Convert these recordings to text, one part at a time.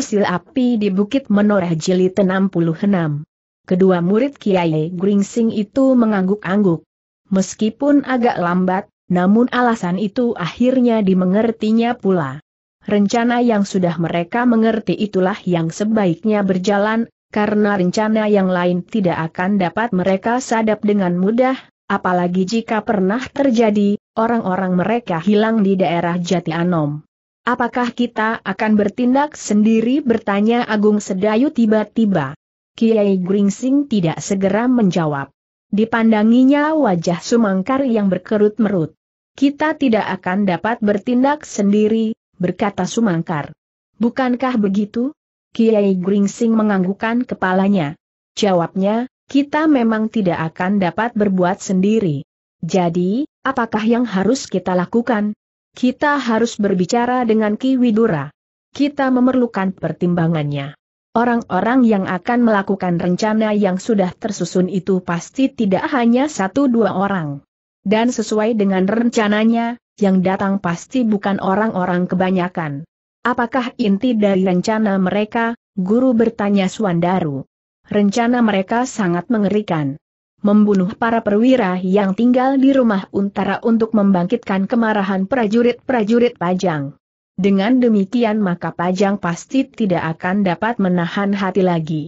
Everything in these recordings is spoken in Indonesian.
Sil Api di Bukit Menoreh Jilid 66. Kedua murid Kiai Gringsing itu mengangguk-angguk. Meskipun agak lambat, namun alasan itu akhirnya dimengertinya pula. Rencana yang sudah mereka mengerti itulah yang sebaiknya berjalan, karena rencana yang lain tidak akan dapat mereka sadap dengan mudah, apalagi jika pernah terjadi, orang-orang mereka hilang di daerah Jati Anom. Apakah kita akan bertindak sendiri bertanya Agung Sedayu tiba-tiba. Kiai Gringsing tidak segera menjawab. Dipandanginya wajah Sumangkar yang berkerut merut. Kita tidak akan dapat bertindak sendiri, berkata Sumangkar. Bukankah begitu? Kiai Gringsing menganggukkan kepalanya. Jawabnya, kita memang tidak akan dapat berbuat sendiri. Jadi, apakah yang harus kita lakukan? Kita harus berbicara dengan Ki Widura. Kita memerlukan pertimbangannya. Orang-orang yang akan melakukan rencana yang sudah tersusun itu pasti tidak hanya satu dua orang. Dan sesuai dengan rencananya, yang datang pasti bukan orang-orang kebanyakan. Apakah inti dari rencana mereka? Guru bertanya Suandaru. Rencana mereka sangat mengerikan membunuh para perwira yang tinggal di rumah untara untuk membangkitkan kemarahan prajurit-prajurit Pajang. Dengan demikian maka Pajang pasti tidak akan dapat menahan hati lagi.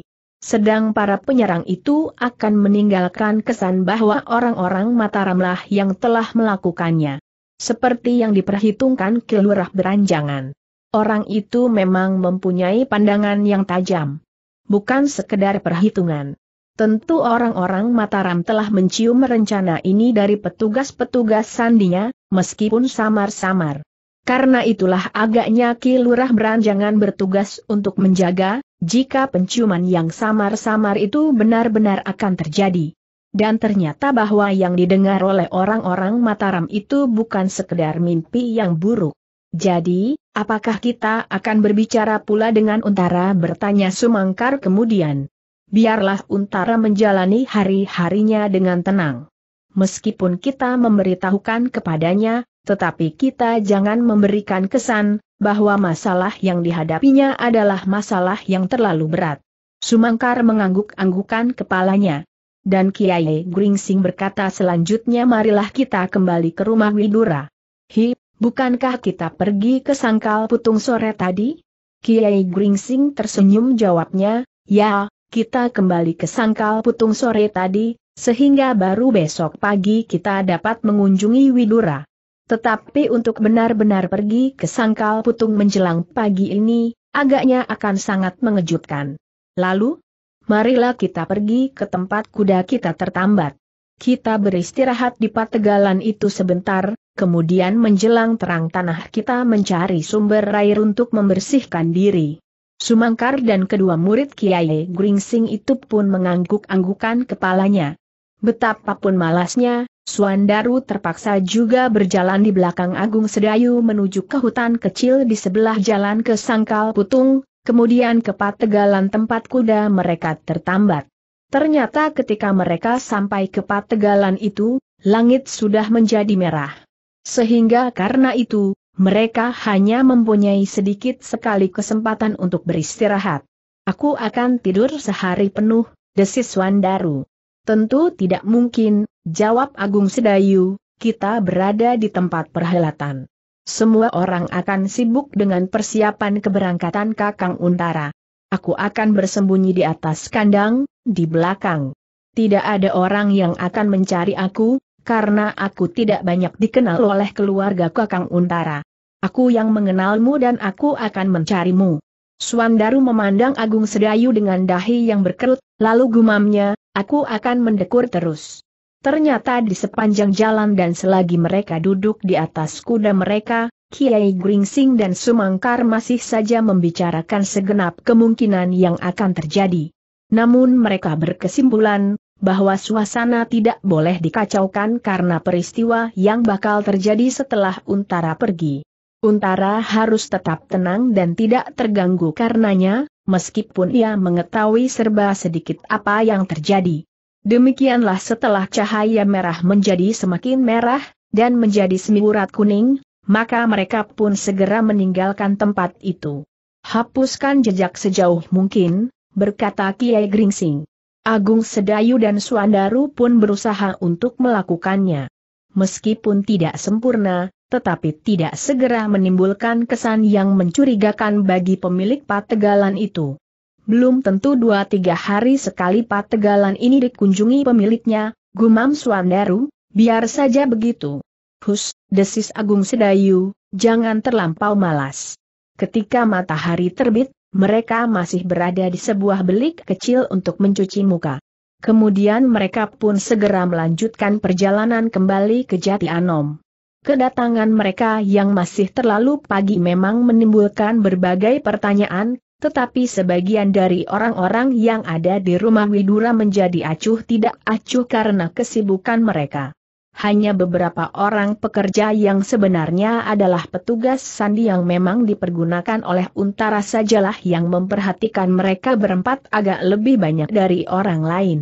Sedang para penyerang itu akan meninggalkan kesan bahwa orang-orang Mataramlah yang telah melakukannya. Seperti yang diperhitungkan kelurah Beranjangan. Orang itu memang mempunyai pandangan yang tajam. Bukan sekedar perhitungan. Tentu orang-orang Mataram telah mencium rencana ini dari petugas-petugas sandinya, meskipun samar-samar. Karena itulah agaknya Ki Lurah Beranjangan bertugas untuk menjaga, jika penciuman yang samar-samar itu benar-benar akan terjadi. Dan ternyata bahwa yang didengar oleh orang-orang Mataram itu bukan sekedar mimpi yang buruk. Jadi, apakah kita akan berbicara pula dengan Untara bertanya Sumangkar kemudian? biarlah Untara menjalani hari-harinya dengan tenang. Meskipun kita memberitahukan kepadanya, tetapi kita jangan memberikan kesan bahwa masalah yang dihadapinya adalah masalah yang terlalu berat. Sumangkar mengangguk-anggukan kepalanya. Dan Kiai Gringsing berkata selanjutnya marilah kita kembali ke rumah Widura. Hi, bukankah kita pergi ke sangkal putung sore tadi? Kiai Gringsing tersenyum jawabnya, ya, kita kembali ke sangkal putung sore tadi, sehingga baru besok pagi kita dapat mengunjungi Widura. Tetapi untuk benar-benar pergi ke sangkal putung menjelang pagi ini, agaknya akan sangat mengejutkan. Lalu, marilah kita pergi ke tempat kuda kita tertambat. Kita beristirahat di pategalan itu sebentar, kemudian menjelang terang tanah kita mencari sumber air untuk membersihkan diri. Sumangkar dan kedua murid Kiai Gringsing itu pun mengangguk-anggukan kepalanya. Betapapun malasnya, Suandaru terpaksa juga berjalan di belakang Agung Sedayu menuju ke hutan kecil di sebelah jalan ke Sangkal Putung, kemudian ke Pategalan tempat kuda mereka tertambat. Ternyata ketika mereka sampai ke pategalan itu, langit sudah menjadi merah. Sehingga karena itu, mereka hanya mempunyai sedikit sekali kesempatan untuk beristirahat. Aku akan tidur sehari penuh, desis Wandaru. Tentu tidak mungkin, jawab Agung Sedayu, kita berada di tempat perhelatan. Semua orang akan sibuk dengan persiapan keberangkatan Kakang Untara. Aku akan bersembunyi di atas kandang, di belakang. Tidak ada orang yang akan mencari aku, karena aku tidak banyak dikenal oleh keluarga Kakang Untara. Aku yang mengenalmu dan aku akan mencarimu. Suandaru memandang Agung Sedayu dengan dahi yang berkerut, lalu gumamnya, aku akan mendekur terus. Ternyata di sepanjang jalan dan selagi mereka duduk di atas kuda mereka, Kiai Gringsing dan Sumangkar masih saja membicarakan segenap kemungkinan yang akan terjadi. Namun mereka berkesimpulan, bahwa suasana tidak boleh dikacaukan karena peristiwa yang bakal terjadi setelah Untara pergi. Untara harus tetap tenang dan tidak terganggu karenanya, meskipun ia mengetahui serba sedikit apa yang terjadi. Demikianlah setelah cahaya merah menjadi semakin merah, dan menjadi semiurat kuning, maka mereka pun segera meninggalkan tempat itu. Hapuskan jejak sejauh mungkin, berkata Kiai Gringsing. Agung Sedayu dan Suandaru pun berusaha untuk melakukannya. Meskipun tidak sempurna, tetapi tidak segera menimbulkan kesan yang mencurigakan bagi pemilik pategalan itu. Belum tentu dua tiga hari sekali pategalan ini dikunjungi pemiliknya, gumam Suandaru, biar saja begitu. Hus, desis Agung Sedayu, jangan terlampau malas. Ketika matahari terbit, mereka masih berada di sebuah belik kecil untuk mencuci muka. Kemudian mereka pun segera melanjutkan perjalanan kembali ke Jati Anom. Kedatangan mereka yang masih terlalu pagi memang menimbulkan berbagai pertanyaan, tetapi sebagian dari orang-orang yang ada di rumah Widura menjadi acuh tidak acuh karena kesibukan mereka hanya beberapa orang pekerja yang sebenarnya adalah petugas sandi yang memang dipergunakan oleh untara sajalah yang memperhatikan mereka berempat agak lebih banyak dari orang lain.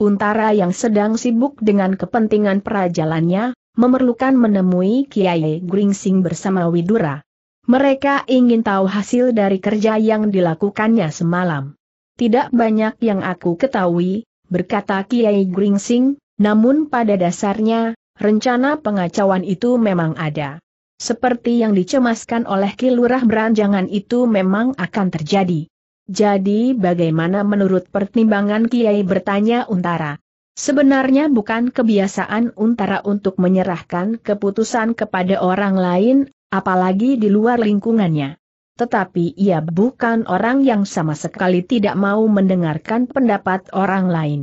Untara yang sedang sibuk dengan kepentingan perajalannya, memerlukan menemui Kiai Gringsing bersama Widura. Mereka ingin tahu hasil dari kerja yang dilakukannya semalam. Tidak banyak yang aku ketahui, berkata Kiai Gringsing, namun pada dasarnya, rencana pengacauan itu memang ada. Seperti yang dicemaskan oleh Kilurah Beranjangan itu memang akan terjadi. Jadi bagaimana menurut pertimbangan Kiai bertanya Untara? Sebenarnya bukan kebiasaan Untara untuk menyerahkan keputusan kepada orang lain, apalagi di luar lingkungannya. Tetapi ia bukan orang yang sama sekali tidak mau mendengarkan pendapat orang lain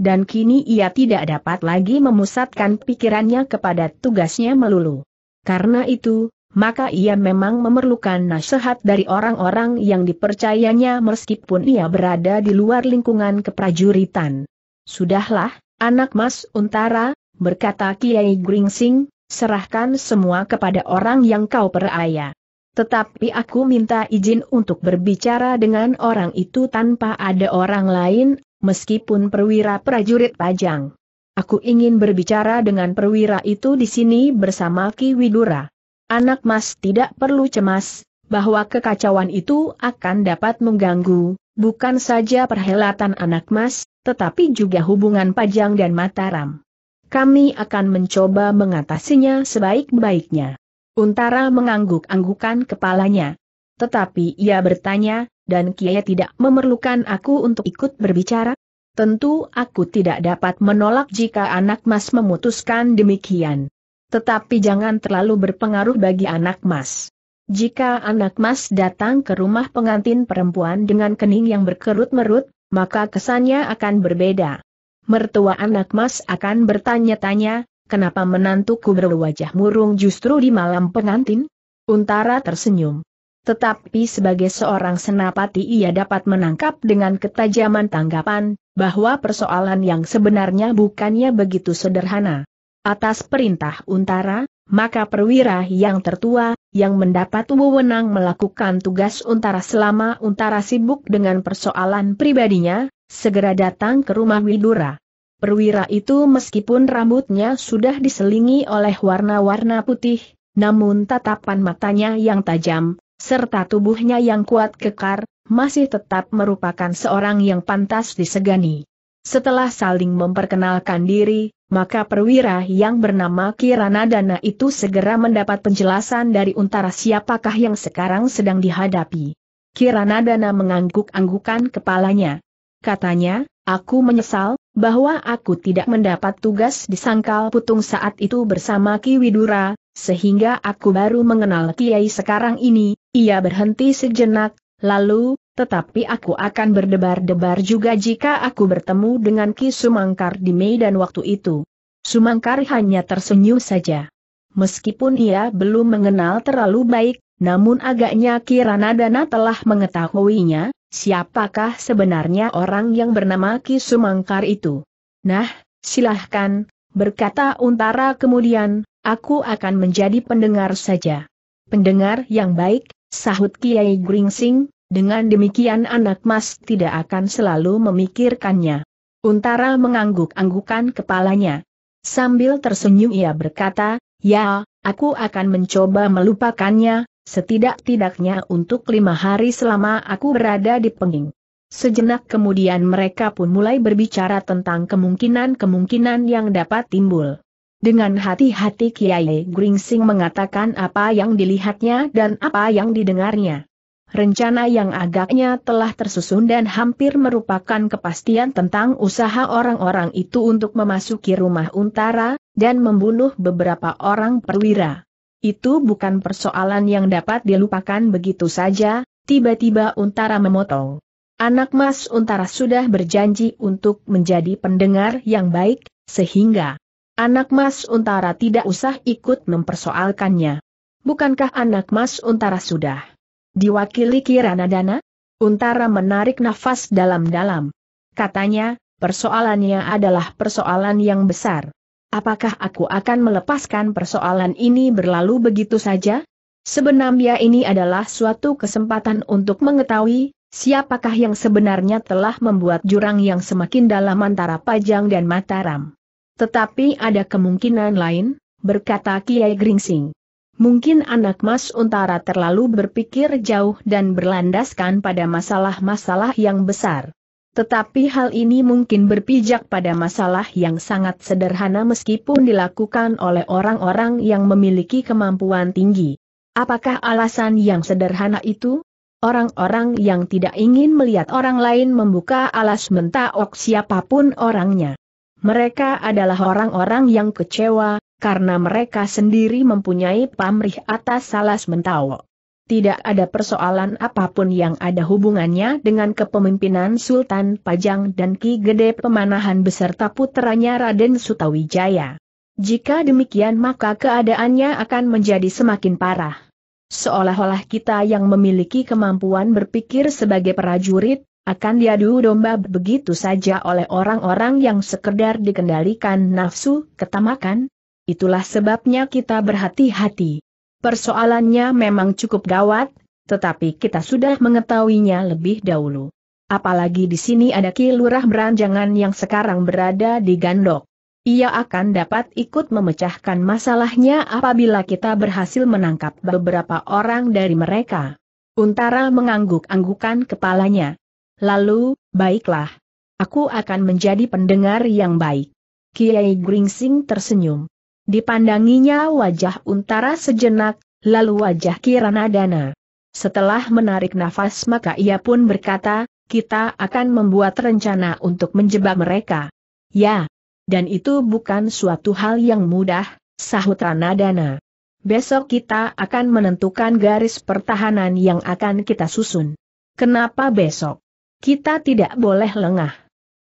dan kini ia tidak dapat lagi memusatkan pikirannya kepada tugasnya melulu. Karena itu, maka ia memang memerlukan nasihat dari orang-orang yang dipercayanya meskipun ia berada di luar lingkungan keprajuritan. Sudahlah, anak mas Untara, berkata Kiai Gringsing, serahkan semua kepada orang yang kau peraya. Tetapi aku minta izin untuk berbicara dengan orang itu tanpa ada orang lain meskipun perwira prajurit pajang. Aku ingin berbicara dengan perwira itu di sini bersama Ki Widura. Anak mas tidak perlu cemas, bahwa kekacauan itu akan dapat mengganggu, bukan saja perhelatan anak mas, tetapi juga hubungan Pajang dan Mataram. Kami akan mencoba mengatasinya sebaik-baiknya. Untara mengangguk-anggukan kepalanya. Tetapi ia bertanya, dan Kiai tidak memerlukan aku untuk ikut berbicara? Tentu aku tidak dapat menolak jika anak mas memutuskan demikian. Tetapi jangan terlalu berpengaruh bagi anak mas. Jika anak mas datang ke rumah pengantin perempuan dengan kening yang berkerut-merut, maka kesannya akan berbeda. Mertua anak mas akan bertanya-tanya, kenapa menantuku berwajah murung justru di malam pengantin? Untara tersenyum. Tetapi sebagai seorang senapati ia dapat menangkap dengan ketajaman tanggapan, bahwa persoalan yang sebenarnya bukannya begitu sederhana. Atas perintah untara, maka perwira yang tertua, yang mendapat wewenang melakukan tugas untara selama untara sibuk dengan persoalan pribadinya, segera datang ke rumah Widura. Perwira itu meskipun rambutnya sudah diselingi oleh warna-warna putih, namun tatapan matanya yang tajam, serta tubuhnya yang kuat kekar, masih tetap merupakan seorang yang pantas disegani. Setelah saling memperkenalkan diri, maka perwira yang bernama Kiranadana itu segera mendapat penjelasan dari untara siapakah yang sekarang sedang dihadapi. Kiranadana mengangguk-anggukan kepalanya. Katanya, aku menyesal, bahwa aku tidak mendapat tugas di sangkal putung saat itu bersama Ki Widura, sehingga aku baru mengenal Kiai sekarang ini, ia berhenti sejenak, lalu, tetapi aku akan berdebar-debar juga jika aku bertemu dengan Ki Sumangkar di Medan waktu itu. Sumangkar hanya tersenyum saja. Meskipun ia belum mengenal terlalu baik, namun agaknya Kiranadana telah mengetahuinya, siapakah sebenarnya orang yang bernama Ki Sumangkar itu. Nah, silahkan, berkata Untara kemudian, Aku akan menjadi pendengar saja. Pendengar yang baik, sahut Kiai Gringsing, dengan demikian anak mas tidak akan selalu memikirkannya. Untara mengangguk-anggukan kepalanya. Sambil tersenyum ia berkata, ya, aku akan mencoba melupakannya, setidak-tidaknya untuk lima hari selama aku berada di penging. Sejenak kemudian mereka pun mulai berbicara tentang kemungkinan-kemungkinan yang dapat timbul. Dengan hati-hati Kiai Gringsing mengatakan apa yang dilihatnya dan apa yang didengarnya. Rencana yang agaknya telah tersusun dan hampir merupakan kepastian tentang usaha orang-orang itu untuk memasuki rumah Untara, dan membunuh beberapa orang perwira. Itu bukan persoalan yang dapat dilupakan begitu saja, tiba-tiba Untara memotong. Anak Mas Untara sudah berjanji untuk menjadi pendengar yang baik, sehingga Anak Mas Untara tidak usah ikut mempersoalkannya. Bukankah anak Mas Untara sudah diwakili Kirana Dana? Untara menarik nafas dalam-dalam. Katanya, persoalannya adalah persoalan yang besar. Apakah aku akan melepaskan persoalan ini berlalu begitu saja? Sebenarnya ini adalah suatu kesempatan untuk mengetahui siapakah yang sebenarnya telah membuat jurang yang semakin dalam antara Pajang dan Mataram. Tetapi ada kemungkinan lain, berkata Kiai Gringsing. Mungkin anak Mas Untara terlalu berpikir jauh dan berlandaskan pada masalah-masalah yang besar. Tetapi hal ini mungkin berpijak pada masalah yang sangat sederhana meskipun dilakukan oleh orang-orang yang memiliki kemampuan tinggi. Apakah alasan yang sederhana itu? Orang-orang yang tidak ingin melihat orang lain membuka alas mentaok siapapun orangnya. Mereka adalah orang-orang yang kecewa, karena mereka sendiri mempunyai pamrih atas salas mentawo. Tidak ada persoalan apapun yang ada hubungannya dengan kepemimpinan Sultan Pajang dan Ki Gede Pemanahan beserta putranya Raden Sutawijaya. Jika demikian maka keadaannya akan menjadi semakin parah. Seolah-olah kita yang memiliki kemampuan berpikir sebagai prajurit, akan diadu domba begitu saja oleh orang-orang yang sekedar dikendalikan nafsu, ketamakan? Itulah sebabnya kita berhati-hati. Persoalannya memang cukup gawat, tetapi kita sudah mengetahuinya lebih dahulu. Apalagi di sini ada Ki Beranjangan yang sekarang berada di Gandok. Ia akan dapat ikut memecahkan masalahnya apabila kita berhasil menangkap beberapa orang dari mereka. Untara mengangguk-anggukan kepalanya. Lalu, baiklah. Aku akan menjadi pendengar yang baik. Kiai Gringsing tersenyum. Dipandanginya wajah Untara sejenak, lalu wajah Kirana Dana. Setelah menarik nafas maka ia pun berkata, kita akan membuat rencana untuk menjebak mereka. Ya, dan itu bukan suatu hal yang mudah, sahut Dana. Besok kita akan menentukan garis pertahanan yang akan kita susun. Kenapa besok? Kita tidak boleh lengah.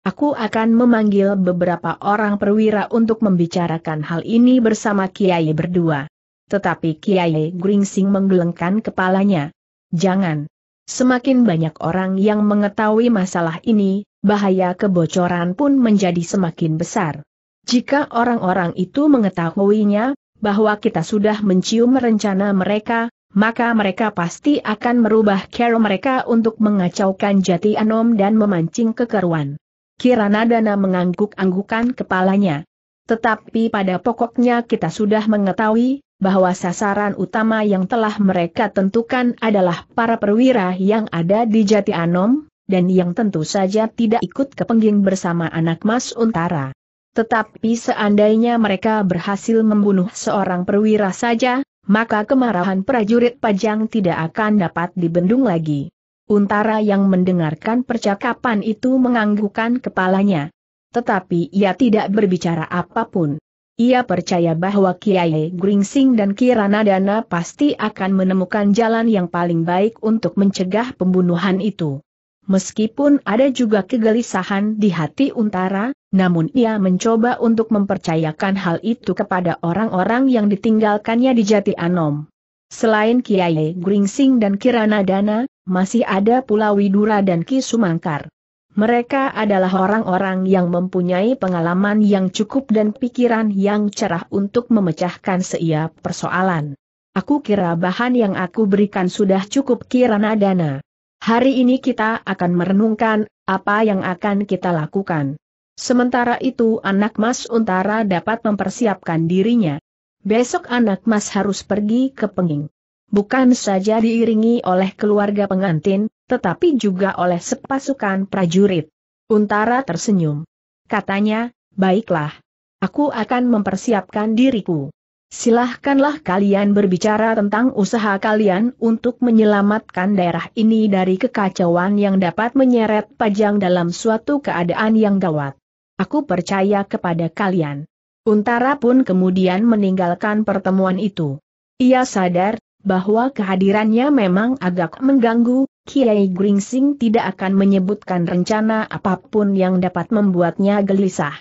Aku akan memanggil beberapa orang perwira untuk membicarakan hal ini bersama Kiai berdua. Tetapi Kiai Gringsing menggelengkan kepalanya. Jangan. Semakin banyak orang yang mengetahui masalah ini, bahaya kebocoran pun menjadi semakin besar. Jika orang-orang itu mengetahuinya, bahwa kita sudah mencium rencana mereka, maka mereka pasti akan merubah cara mereka untuk mengacaukan jati anom dan memancing kekeruan. Kirana Dana mengangguk-anggukan kepalanya. Tetapi pada pokoknya kita sudah mengetahui, bahwa sasaran utama yang telah mereka tentukan adalah para perwira yang ada di Jati Anom, dan yang tentu saja tidak ikut kepengging bersama anak Mas Untara. Tetapi seandainya mereka berhasil membunuh seorang perwira saja, maka kemarahan prajurit pajang tidak akan dapat dibendung lagi. Untara yang mendengarkan percakapan itu menganggukkan kepalanya. Tetapi ia tidak berbicara apapun. Ia percaya bahwa Kiai Gringsing dan Kirana Dana pasti akan menemukan jalan yang paling baik untuk mencegah pembunuhan itu. Meskipun ada juga kegelisahan di hati Untara, namun ia mencoba untuk mempercayakan hal itu kepada orang-orang yang ditinggalkannya di Jati Anom. Selain Kiai Gringsing dan Kirana Dana, masih ada pula Widura dan Ki Sumangkar. Mereka adalah orang-orang yang mempunyai pengalaman yang cukup dan pikiran yang cerah untuk memecahkan setiap persoalan. Aku kira bahan yang aku berikan sudah cukup Kirana Dana. Hari ini kita akan merenungkan apa yang akan kita lakukan. Sementara itu anak mas Untara dapat mempersiapkan dirinya. Besok anak mas harus pergi ke Penging. Bukan saja diiringi oleh keluarga pengantin, tetapi juga oleh sepasukan prajurit. Untara tersenyum. Katanya, baiklah. Aku akan mempersiapkan diriku. Silahkanlah kalian berbicara tentang usaha kalian untuk menyelamatkan daerah ini dari kekacauan yang dapat menyeret pajang dalam suatu keadaan yang gawat. Aku percaya kepada kalian. Untara pun kemudian meninggalkan pertemuan itu. Ia sadar, bahwa kehadirannya memang agak mengganggu, Kiai Gringsing tidak akan menyebutkan rencana apapun yang dapat membuatnya gelisah.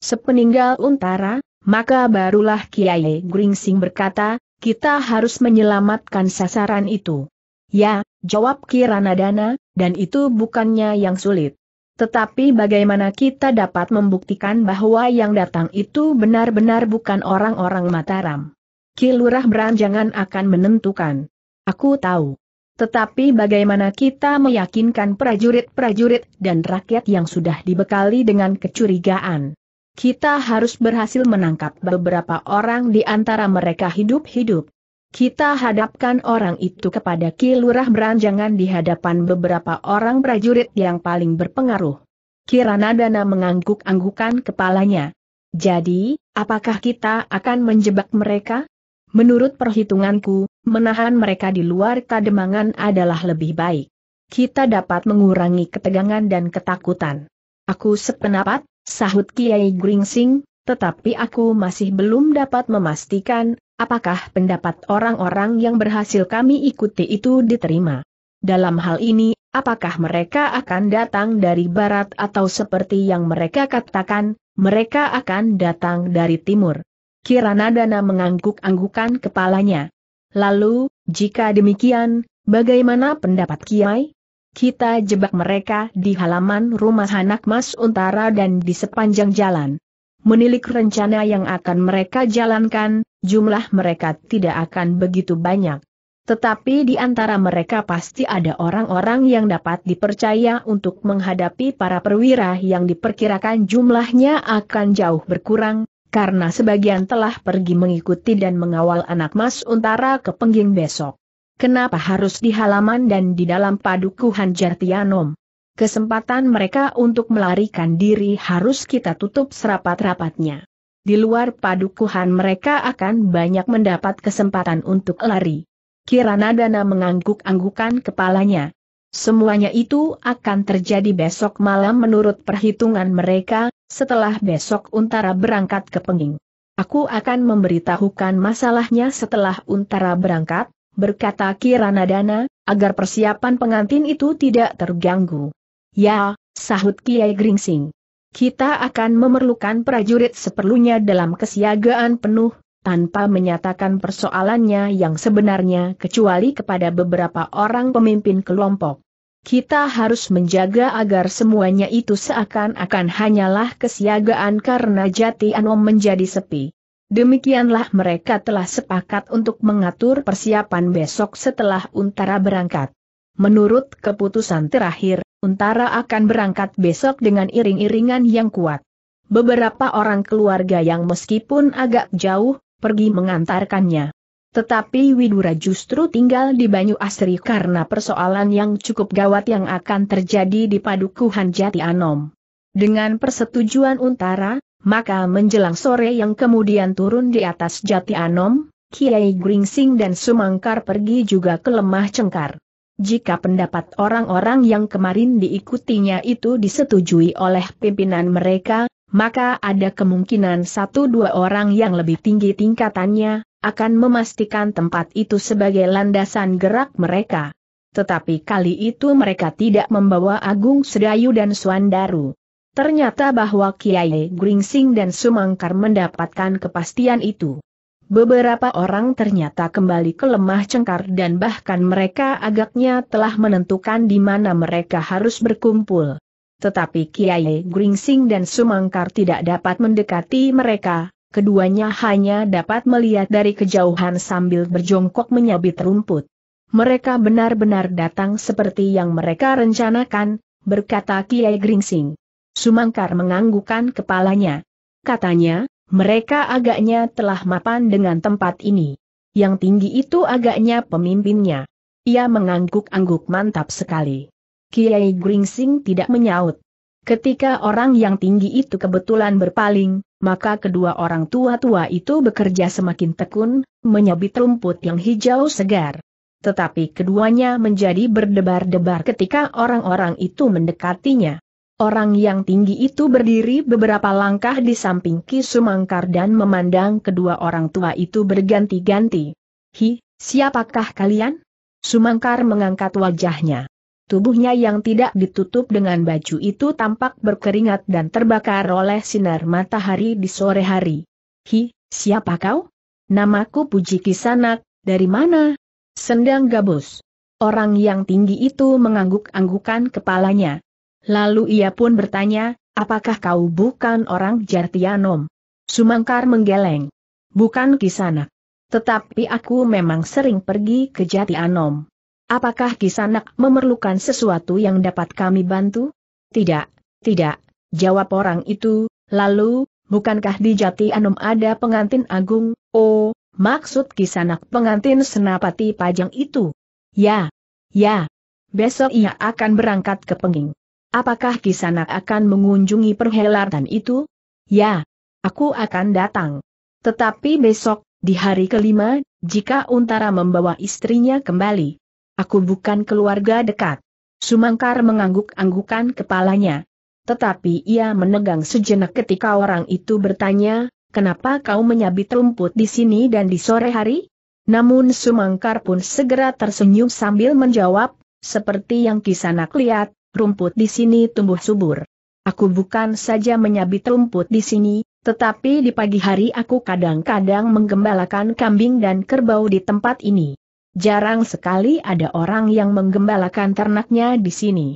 Sepeninggal Untara, maka barulah Kiai Gringsing berkata, kita harus menyelamatkan sasaran itu. Ya, jawab Kiranadana, dan itu bukannya yang sulit. Tetapi bagaimana kita dapat membuktikan bahwa yang datang itu benar-benar bukan orang-orang Mataram? Kilurah Beranjangan akan menentukan. Aku tahu. Tetapi bagaimana kita meyakinkan prajurit-prajurit dan rakyat yang sudah dibekali dengan kecurigaan? Kita harus berhasil menangkap beberapa orang di antara mereka hidup-hidup. Kita hadapkan orang itu kepada Ki Lurah Beranjangan di hadapan beberapa orang prajurit yang paling berpengaruh. Kiranadana mengangguk-anggukan kepalanya. Jadi, apakah kita akan menjebak mereka? Menurut perhitunganku, menahan mereka di luar kademangan adalah lebih baik. Kita dapat mengurangi ketegangan dan ketakutan. Aku sependapat, sahut Kiai Gringsing, tetapi aku masih belum dapat memastikan Apakah pendapat orang-orang yang berhasil kami ikuti itu diterima? Dalam hal ini, apakah mereka akan datang dari barat atau seperti yang mereka katakan, mereka akan datang dari timur? Kirana Dana mengangguk-anggukan kepalanya. Lalu, jika demikian, bagaimana pendapat Kiai? Kita jebak mereka di halaman rumah anak mas Untara dan di sepanjang jalan menilik rencana yang akan mereka jalankan, jumlah mereka tidak akan begitu banyak. Tetapi di antara mereka pasti ada orang-orang yang dapat dipercaya untuk menghadapi para perwira yang diperkirakan jumlahnya akan jauh berkurang, karena sebagian telah pergi mengikuti dan mengawal anak mas untara ke pengging besok. Kenapa harus di halaman dan di dalam padukuhan Jartianom? kesempatan mereka untuk melarikan diri harus kita tutup serapat-rapatnya. Di luar padukuhan mereka akan banyak mendapat kesempatan untuk lari. Kirana Dana mengangguk-anggukan kepalanya. Semuanya itu akan terjadi besok malam menurut perhitungan mereka, setelah besok Untara berangkat ke Penging. Aku akan memberitahukan masalahnya setelah Untara berangkat, berkata Kirana Dana, agar persiapan pengantin itu tidak terganggu. Ya, sahut Kiai Gringsing. Kita akan memerlukan prajurit seperlunya dalam kesiagaan penuh, tanpa menyatakan persoalannya yang sebenarnya kecuali kepada beberapa orang pemimpin kelompok. Kita harus menjaga agar semuanya itu seakan-akan hanyalah kesiagaan karena jati Anom menjadi sepi. Demikianlah mereka telah sepakat untuk mengatur persiapan besok setelah Untara berangkat. Menurut keputusan terakhir, Untara akan berangkat besok dengan iring-iringan yang kuat. Beberapa orang keluarga yang meskipun agak jauh, pergi mengantarkannya. Tetapi Widura justru tinggal di Banyu Asri karena persoalan yang cukup gawat yang akan terjadi di Padukuhan Jati Anom. Dengan persetujuan Untara, maka menjelang sore yang kemudian turun di atas Jati Anom, Kiai Gringsing dan Sumangkar pergi juga ke lemah cengkar. Jika pendapat orang-orang yang kemarin diikutinya itu disetujui oleh pimpinan mereka, maka ada kemungkinan satu dua orang yang lebih tinggi tingkatannya, akan memastikan tempat itu sebagai landasan gerak mereka. Tetapi kali itu mereka tidak membawa Agung Sedayu dan Suandaru. Ternyata bahwa Kiai Gringsing dan Sumangkar mendapatkan kepastian itu. Beberapa orang ternyata kembali ke lemah cengkar dan bahkan mereka agaknya telah menentukan di mana mereka harus berkumpul. Tetapi Kiai Gringsing dan Sumangkar tidak dapat mendekati mereka, keduanya hanya dapat melihat dari kejauhan sambil berjongkok menyabit rumput. Mereka benar-benar datang seperti yang mereka rencanakan, berkata Kiai Gringsing. Sumangkar menganggukan kepalanya. Katanya, mereka agaknya telah mapan dengan tempat ini. Yang tinggi itu agaknya pemimpinnya. Ia mengangguk-angguk mantap sekali. Kiai Gringsing tidak menyaut. Ketika orang yang tinggi itu kebetulan berpaling, maka kedua orang tua-tua itu bekerja semakin tekun, menyabit rumput yang hijau segar. Tetapi keduanya menjadi berdebar-debar ketika orang-orang itu mendekatinya. Orang yang tinggi itu berdiri beberapa langkah di samping Ki Sumangkar dan memandang kedua orang tua itu berganti-ganti. Hi, siapakah kalian? Sumangkar mengangkat wajahnya. Tubuhnya yang tidak ditutup dengan baju itu tampak berkeringat dan terbakar oleh sinar matahari di sore hari. Hi, siapa kau? Namaku Puji Kisanak, dari mana? Sendang Gabus. Orang yang tinggi itu mengangguk-anggukan kepalanya. Lalu ia pun bertanya, apakah kau bukan orang Jartianom? Sumangkar menggeleng. Bukan Kisanak. Tetapi aku memang sering pergi ke Jartianom. Apakah Kisanak memerlukan sesuatu yang dapat kami bantu? Tidak, tidak, jawab orang itu, lalu, bukankah di Jatianom ada pengantin agung, oh, maksud Kisanak pengantin senapati pajang itu? Ya, ya, besok ia akan berangkat ke Penging. Apakah Kisanak akan mengunjungi perhelatan itu? Ya, aku akan datang. Tetapi besok, di hari kelima, jika Untara membawa istrinya kembali. Aku bukan keluarga dekat. Sumangkar mengangguk-anggukan kepalanya. Tetapi ia menegang sejenak ketika orang itu bertanya, kenapa kau menyabit rumput di sini dan di sore hari? Namun Sumangkar pun segera tersenyum sambil menjawab, seperti yang Kisanak lihat, rumput di sini tumbuh subur. Aku bukan saja menyabit rumput di sini, tetapi di pagi hari aku kadang-kadang menggembalakan kambing dan kerbau di tempat ini. Jarang sekali ada orang yang menggembalakan ternaknya di sini.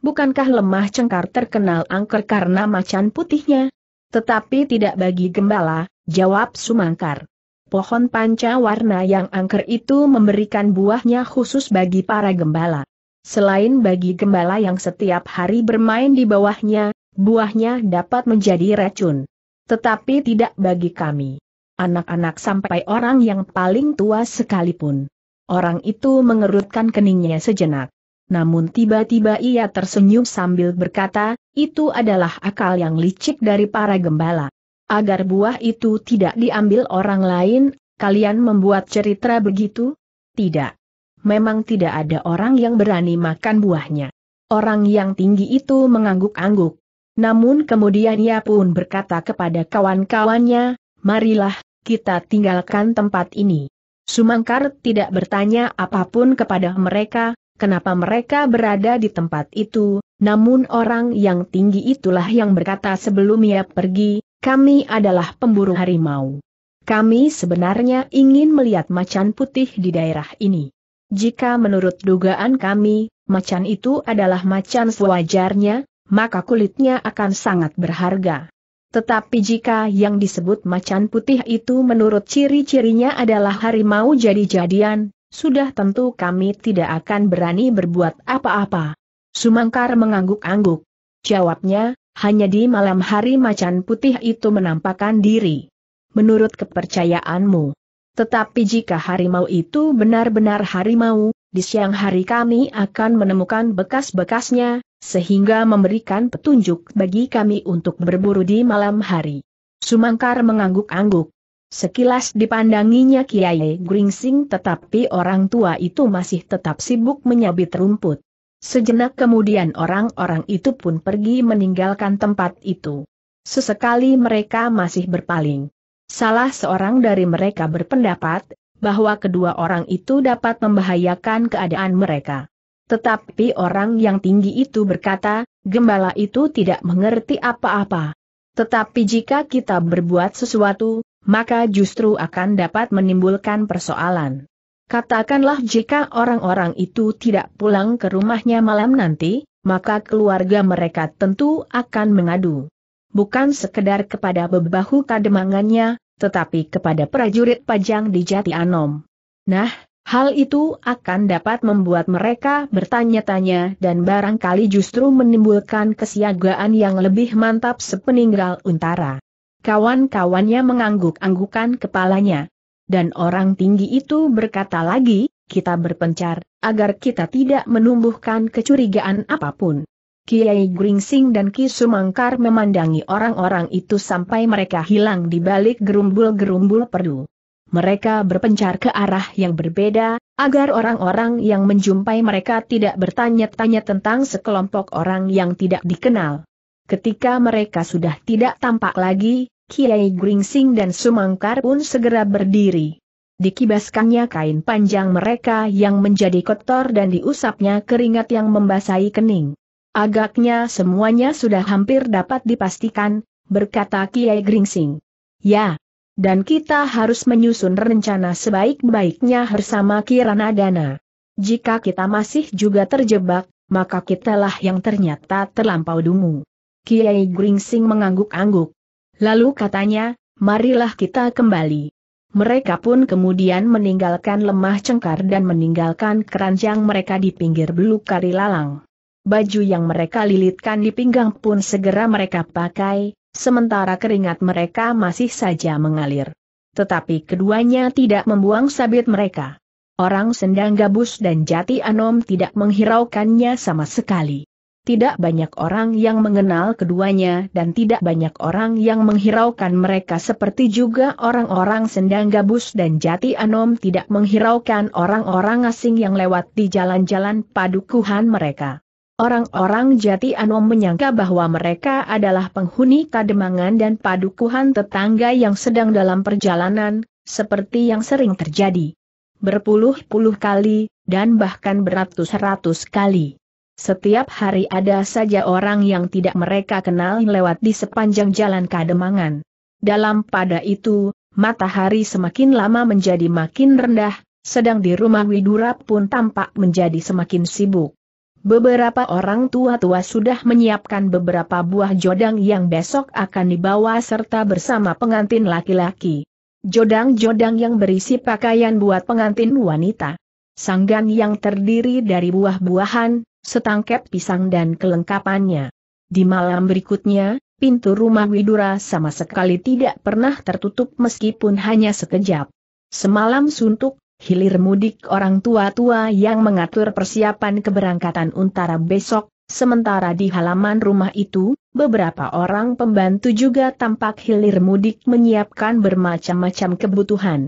Bukankah lemah cengkar terkenal angker karena macan putihnya? Tetapi tidak bagi gembala, jawab Sumangkar. Pohon panca warna yang angker itu memberikan buahnya khusus bagi para gembala. Selain bagi gembala yang setiap hari bermain di bawahnya, buahnya dapat menjadi racun. Tetapi tidak bagi kami. Anak-anak sampai orang yang paling tua sekalipun. Orang itu mengerutkan keningnya sejenak. Namun tiba-tiba ia tersenyum sambil berkata, itu adalah akal yang licik dari para gembala. Agar buah itu tidak diambil orang lain, kalian membuat cerita begitu? Tidak memang tidak ada orang yang berani makan buahnya. Orang yang tinggi itu mengangguk-angguk. Namun kemudian ia pun berkata kepada kawan-kawannya, marilah, kita tinggalkan tempat ini. Sumangkar tidak bertanya apapun kepada mereka, kenapa mereka berada di tempat itu, namun orang yang tinggi itulah yang berkata sebelum ia pergi, kami adalah pemburu harimau. Kami sebenarnya ingin melihat macan putih di daerah ini. Jika menurut dugaan kami, macan itu adalah macan sewajarnya, maka kulitnya akan sangat berharga. Tetapi jika yang disebut macan putih itu menurut ciri-cirinya adalah harimau jadi-jadian, sudah tentu kami tidak akan berani berbuat apa-apa. Sumangkar mengangguk-angguk. Jawabnya, hanya di malam hari macan putih itu menampakkan diri. Menurut kepercayaanmu, tetapi jika harimau itu benar-benar harimau, di siang hari kami akan menemukan bekas-bekasnya, sehingga memberikan petunjuk bagi kami untuk berburu di malam hari. Sumangkar mengangguk-angguk. Sekilas dipandanginya Kiai Gringsing tetapi orang tua itu masih tetap sibuk menyabit rumput. Sejenak kemudian orang-orang itu pun pergi meninggalkan tempat itu. Sesekali mereka masih berpaling. Salah seorang dari mereka berpendapat bahwa kedua orang itu dapat membahayakan keadaan mereka. Tetapi orang yang tinggi itu berkata, gembala itu tidak mengerti apa-apa. Tetapi jika kita berbuat sesuatu, maka justru akan dapat menimbulkan persoalan. Katakanlah jika orang-orang itu tidak pulang ke rumahnya malam nanti, maka keluarga mereka tentu akan mengadu bukan sekedar kepada bebahu kademangannya, tetapi kepada prajurit pajang di Jati Anom. Nah, hal itu akan dapat membuat mereka bertanya-tanya dan barangkali justru menimbulkan kesiagaan yang lebih mantap sepeninggal untara. Kawan-kawannya mengangguk-anggukan kepalanya. Dan orang tinggi itu berkata lagi, kita berpencar, agar kita tidak menumbuhkan kecurigaan apapun. Kiai Gringsing dan Ki Sumangkar memandangi orang-orang itu sampai mereka hilang di balik gerumbul-gerumbul perdu. Mereka berpencar ke arah yang berbeda, agar orang-orang yang menjumpai mereka tidak bertanya-tanya tentang sekelompok orang yang tidak dikenal. Ketika mereka sudah tidak tampak lagi, Kiai Gringsing dan Sumangkar pun segera berdiri. Dikibaskannya kain panjang mereka yang menjadi kotor dan diusapnya keringat yang membasahi kening. Agaknya semuanya sudah hampir dapat dipastikan, berkata Kiai Gringsing. Ya. Dan kita harus menyusun rencana sebaik-baiknya bersama Kirana Dana. Jika kita masih juga terjebak, maka kitalah yang ternyata terlampau dungu. Kiai Gringsing mengangguk-angguk. Lalu katanya, marilah kita kembali. Mereka pun kemudian meninggalkan lemah cengkar dan meninggalkan keranjang mereka di pinggir belukari lalang. Baju yang mereka lilitkan di pinggang pun segera mereka pakai, sementara keringat mereka masih saja mengalir. Tetapi keduanya tidak membuang sabit mereka. Orang sendang gabus dan jati anom tidak menghiraukannya sama sekali. Tidak banyak orang yang mengenal keduanya dan tidak banyak orang yang menghiraukan mereka seperti juga orang-orang sendang gabus dan jati anom tidak menghiraukan orang-orang asing yang lewat di jalan-jalan padukuhan mereka. Orang-orang Jati Anom menyangka bahwa mereka adalah penghuni Kademangan dan padukuhan tetangga yang sedang dalam perjalanan, seperti yang sering terjadi. Berpuluh-puluh kali, dan bahkan beratus-ratus kali. Setiap hari ada saja orang yang tidak mereka kenal lewat di sepanjang jalan Kademangan. Dalam pada itu, matahari semakin lama menjadi makin rendah, sedang di rumah Widura pun tampak menjadi semakin sibuk. Beberapa orang tua-tua sudah menyiapkan beberapa buah jodang yang besok akan dibawa serta bersama pengantin laki-laki. Jodang-jodang yang berisi pakaian buat pengantin wanita. Sanggan yang terdiri dari buah-buahan, setangkep pisang dan kelengkapannya. Di malam berikutnya, pintu rumah Widura sama sekali tidak pernah tertutup meskipun hanya sekejap. Semalam suntuk, hilir mudik orang tua-tua yang mengatur persiapan keberangkatan untara besok, sementara di halaman rumah itu, beberapa orang pembantu juga tampak hilir mudik menyiapkan bermacam-macam kebutuhan.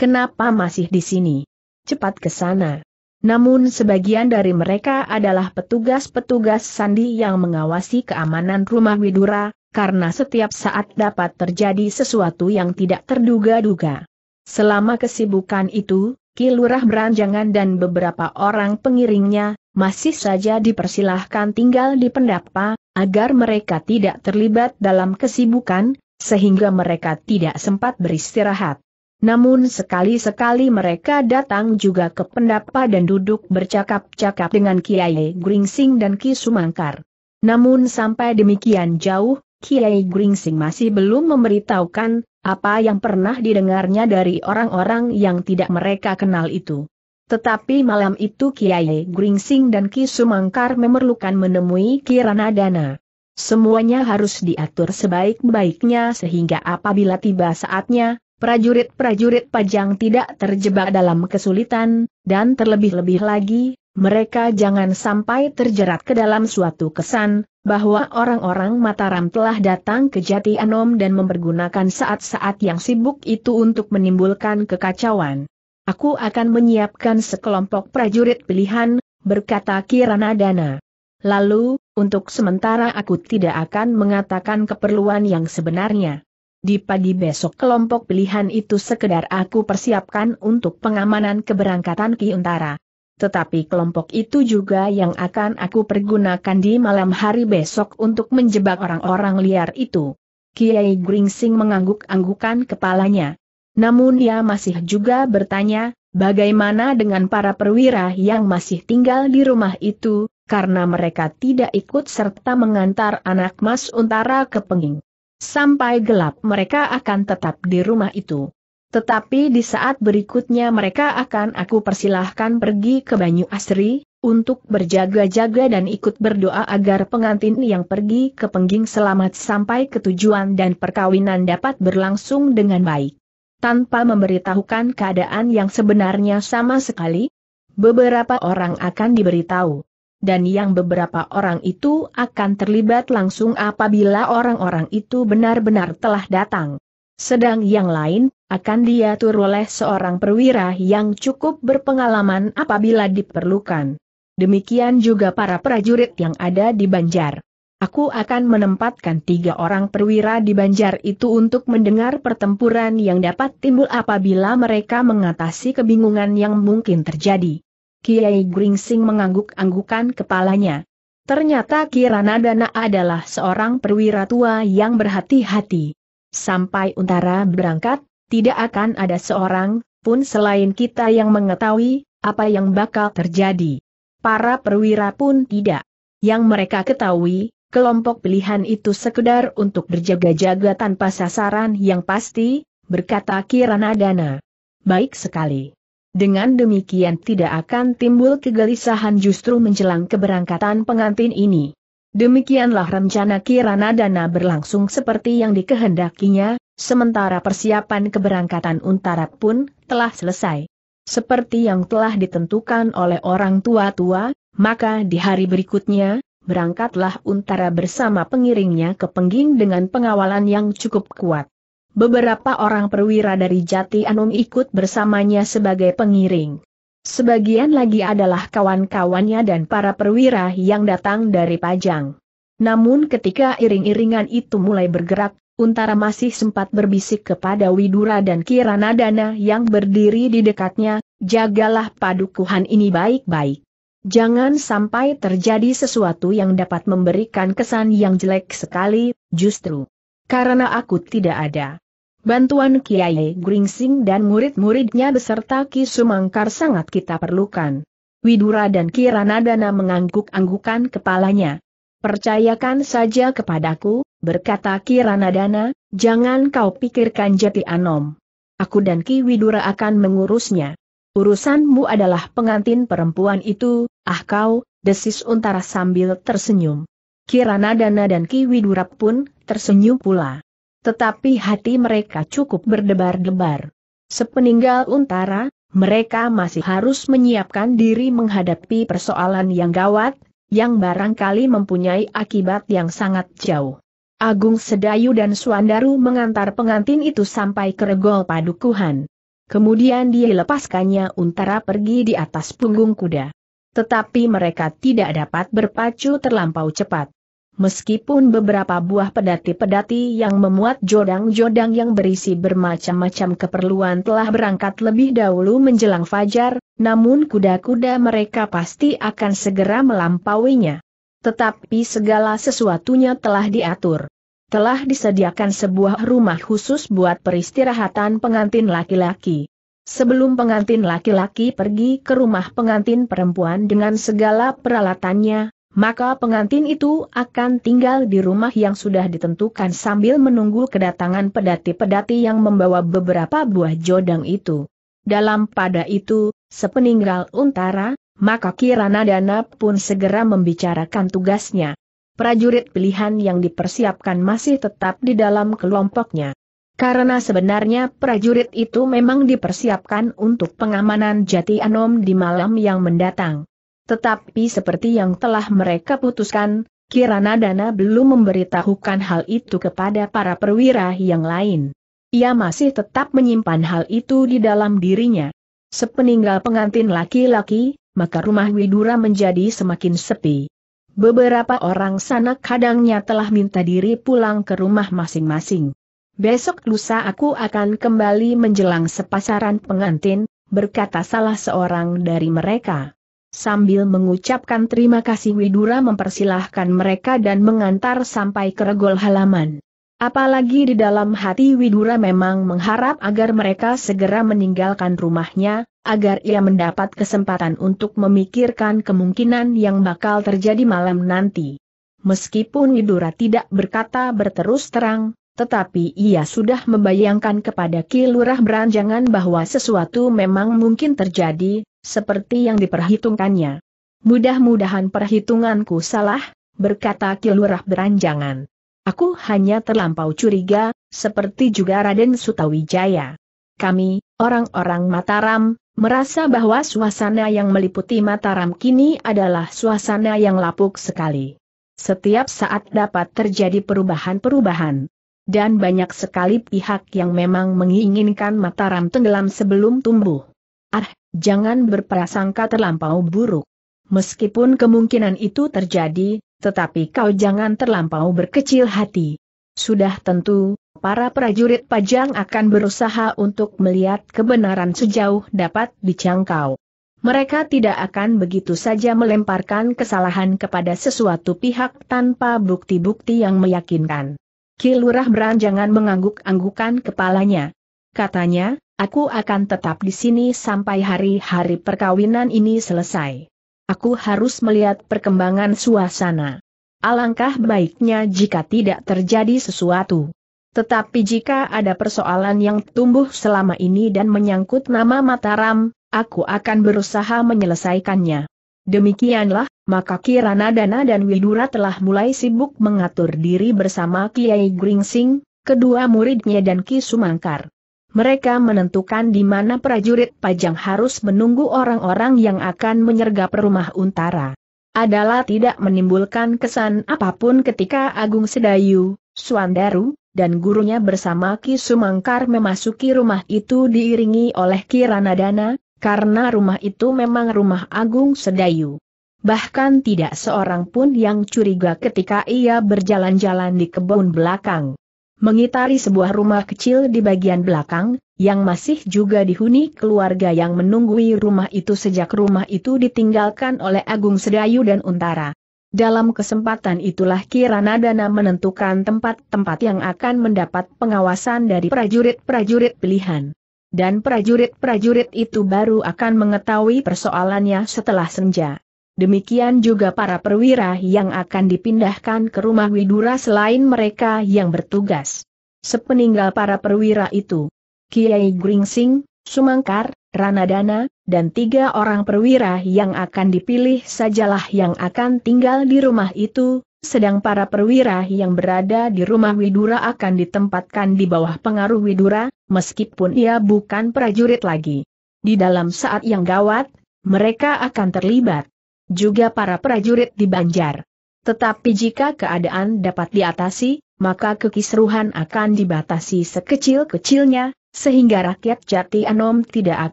Kenapa masih di sini? Cepat ke sana. Namun sebagian dari mereka adalah petugas-petugas sandi yang mengawasi keamanan rumah Widura, karena setiap saat dapat terjadi sesuatu yang tidak terduga-duga. Selama kesibukan itu, Kilurah Beranjangan dan beberapa orang pengiringnya, masih saja dipersilahkan tinggal di pendapa, agar mereka tidak terlibat dalam kesibukan, sehingga mereka tidak sempat beristirahat. Namun sekali-sekali mereka datang juga ke pendapa dan duduk bercakap-cakap dengan Kiai Gringsing dan Ki Sumangkar. Namun sampai demikian jauh, Kiai Gringsing masih belum memberitahukan apa yang pernah didengarnya dari orang-orang yang tidak mereka kenal itu. Tetapi malam itu Kiai Gringsing dan Ki Sumangkar memerlukan menemui Kirana Dana. Semuanya harus diatur sebaik-baiknya sehingga apabila tiba saatnya, prajurit-prajurit pajang tidak terjebak dalam kesulitan, dan terlebih-lebih lagi, mereka jangan sampai terjerat ke dalam suatu kesan, bahwa orang-orang Mataram telah datang ke Jati Anom dan mempergunakan saat-saat yang sibuk itu untuk menimbulkan kekacauan. Aku akan menyiapkan sekelompok prajurit pilihan, berkata Kirana Dana. Lalu, untuk sementara aku tidak akan mengatakan keperluan yang sebenarnya. Di pagi besok kelompok pilihan itu sekedar aku persiapkan untuk pengamanan keberangkatan Ki Untara tetapi kelompok itu juga yang akan aku pergunakan di malam hari besok untuk menjebak orang-orang liar itu. Kiai Gringsing mengangguk-anggukan kepalanya. Namun ia masih juga bertanya, bagaimana dengan para perwira yang masih tinggal di rumah itu, karena mereka tidak ikut serta mengantar anak mas untara ke penging. Sampai gelap mereka akan tetap di rumah itu. Tetapi di saat berikutnya mereka akan aku persilahkan pergi ke Banyu Asri, untuk berjaga-jaga dan ikut berdoa agar pengantin yang pergi ke Pengging selamat sampai ke tujuan dan perkawinan dapat berlangsung dengan baik. Tanpa memberitahukan keadaan yang sebenarnya sama sekali, beberapa orang akan diberitahu. Dan yang beberapa orang itu akan terlibat langsung apabila orang-orang itu benar-benar telah datang. Sedang yang lain, akan diatur oleh seorang perwira yang cukup berpengalaman apabila diperlukan. Demikian juga para prajurit yang ada di Banjar. Aku akan menempatkan tiga orang perwira di Banjar itu untuk mendengar pertempuran yang dapat timbul apabila mereka mengatasi kebingungan yang mungkin terjadi. Kiai Gringsing mengangguk-anggukan kepalanya. Ternyata Kiranadana adalah seorang perwira tua yang berhati-hati sampai Untara berangkat, tidak akan ada seorang pun selain kita yang mengetahui apa yang bakal terjadi. Para perwira pun tidak. Yang mereka ketahui, kelompok pilihan itu sekedar untuk berjaga-jaga tanpa sasaran yang pasti, berkata Kiranadana. Baik sekali. Dengan demikian tidak akan timbul kegelisahan justru menjelang keberangkatan pengantin ini. Demikianlah rencana Kirana Dana berlangsung seperti yang dikehendakinya, sementara persiapan keberangkatan Untara pun telah selesai. Seperti yang telah ditentukan oleh orang tua-tua, maka di hari berikutnya, berangkatlah Untara bersama pengiringnya ke Pengging dengan pengawalan yang cukup kuat. Beberapa orang perwira dari Jati Anum ikut bersamanya sebagai pengiring. Sebagian lagi adalah kawan-kawannya dan para perwira yang datang dari Pajang. Namun ketika iring-iringan itu mulai bergerak, Untara masih sempat berbisik kepada Widura dan Kiranadana yang berdiri di dekatnya, jagalah padukuhan ini baik-baik. Jangan sampai terjadi sesuatu yang dapat memberikan kesan yang jelek sekali, justru. Karena aku tidak ada. Bantuan Kiai Gringsing dan murid-muridnya beserta Ki Sumangkar sangat kita perlukan. Widura dan Ki Ranadana mengangguk-anggukan kepalanya. Percayakan saja kepadaku, berkata Ki Ranadana. jangan kau pikirkan jati anom. Aku dan Ki Widura akan mengurusnya. Urusanmu adalah pengantin perempuan itu, ah kau, desis Untara sambil tersenyum. Ki Ranadana dan Ki Widura pun tersenyum pula tetapi hati mereka cukup berdebar-debar. Sepeninggal Untara, mereka masih harus menyiapkan diri menghadapi persoalan yang gawat, yang barangkali mempunyai akibat yang sangat jauh. Agung Sedayu dan Suandaru mengantar pengantin itu sampai ke regol padukuhan. Kemudian lepaskannya Untara pergi di atas punggung kuda. Tetapi mereka tidak dapat berpacu terlampau cepat. Meskipun beberapa buah pedati-pedati yang memuat jodang-jodang yang berisi bermacam-macam keperluan telah berangkat lebih dahulu menjelang fajar, namun kuda-kuda mereka pasti akan segera melampauinya. Tetapi segala sesuatunya telah diatur. Telah disediakan sebuah rumah khusus buat peristirahatan pengantin laki-laki. Sebelum pengantin laki-laki pergi ke rumah pengantin perempuan dengan segala peralatannya, maka pengantin itu akan tinggal di rumah yang sudah ditentukan sambil menunggu kedatangan pedati-pedati yang membawa beberapa buah jodang itu. Dalam pada itu, sepeninggal untara, maka Kirana Dana pun segera membicarakan tugasnya. Prajurit pilihan yang dipersiapkan masih tetap di dalam kelompoknya. Karena sebenarnya prajurit itu memang dipersiapkan untuk pengamanan Jati Anom di malam yang mendatang. Tetapi seperti yang telah mereka putuskan, Kirana Dana belum memberitahukan hal itu kepada para perwira yang lain. Ia masih tetap menyimpan hal itu di dalam dirinya. Sepeninggal pengantin laki-laki, maka rumah Widura menjadi semakin sepi. Beberapa orang sana kadangnya telah minta diri pulang ke rumah masing-masing. Besok lusa aku akan kembali menjelang sepasaran pengantin, berkata salah seorang dari mereka. Sambil mengucapkan terima kasih Widura mempersilahkan mereka dan mengantar sampai ke regol halaman. Apalagi di dalam hati Widura memang mengharap agar mereka segera meninggalkan rumahnya, agar ia mendapat kesempatan untuk memikirkan kemungkinan yang bakal terjadi malam nanti. Meskipun Widura tidak berkata berterus terang, tetapi ia sudah membayangkan kepada Kilurah beranjangan bahwa sesuatu memang mungkin terjadi, seperti yang diperhitungkannya. Mudah-mudahan perhitunganku salah, berkata Kilurah beranjangan. Aku hanya terlampau curiga, seperti juga Raden Sutawijaya. Kami, orang-orang Mataram, merasa bahwa suasana yang meliputi Mataram kini adalah suasana yang lapuk sekali. Setiap saat dapat terjadi perubahan-perubahan dan banyak sekali pihak yang memang menginginkan Mataram tenggelam sebelum tumbuh. Ah, jangan berprasangka terlampau buruk. Meskipun kemungkinan itu terjadi, tetapi kau jangan terlampau berkecil hati. Sudah tentu, para prajurit pajang akan berusaha untuk melihat kebenaran sejauh dapat dicangkau. Mereka tidak akan begitu saja melemparkan kesalahan kepada sesuatu pihak tanpa bukti-bukti yang meyakinkan. Kilurah beranjangan mengangguk-anggukan kepalanya. Katanya, aku akan tetap di sini sampai hari-hari perkawinan ini selesai. Aku harus melihat perkembangan suasana. Alangkah baiknya jika tidak terjadi sesuatu. Tetapi jika ada persoalan yang tumbuh selama ini dan menyangkut nama Mataram, aku akan berusaha menyelesaikannya. Demikianlah, maka Kirana Dana dan Widura telah mulai sibuk mengatur diri bersama Kiai Gringsing, kedua muridnya dan Ki Sumangkar. Mereka menentukan di mana prajurit pajang harus menunggu orang-orang yang akan menyergap rumah Untara. Adalah tidak menimbulkan kesan apapun ketika Agung Sedayu, Suandaru, dan gurunya bersama Ki Sumangkar memasuki rumah itu diiringi oleh Kiranadana, Dana, karena rumah itu memang rumah Agung Sedayu bahkan tidak seorang pun yang curiga ketika ia berjalan-jalan di kebun belakang. Mengitari sebuah rumah kecil di bagian belakang, yang masih juga dihuni keluarga yang menunggui rumah itu sejak rumah itu ditinggalkan oleh Agung Sedayu dan Untara. Dalam kesempatan itulah Kirana Dana menentukan tempat-tempat yang akan mendapat pengawasan dari prajurit-prajurit pilihan. Dan prajurit-prajurit itu baru akan mengetahui persoalannya setelah senja. Demikian juga para perwira yang akan dipindahkan ke rumah Widura selain mereka yang bertugas. Sepeninggal para perwira itu, Kiai Gringsing, Sumangkar, Ranadana, dan tiga orang perwira yang akan dipilih sajalah yang akan tinggal di rumah itu, sedang para perwira yang berada di rumah Widura akan ditempatkan di bawah pengaruh Widura, meskipun ia bukan prajurit lagi. Di dalam saat yang gawat, mereka akan terlibat juga para prajurit di Banjar. Tetapi jika keadaan dapat diatasi, maka kekisruhan akan dibatasi sekecil-kecilnya, sehingga rakyat jati Anom tidak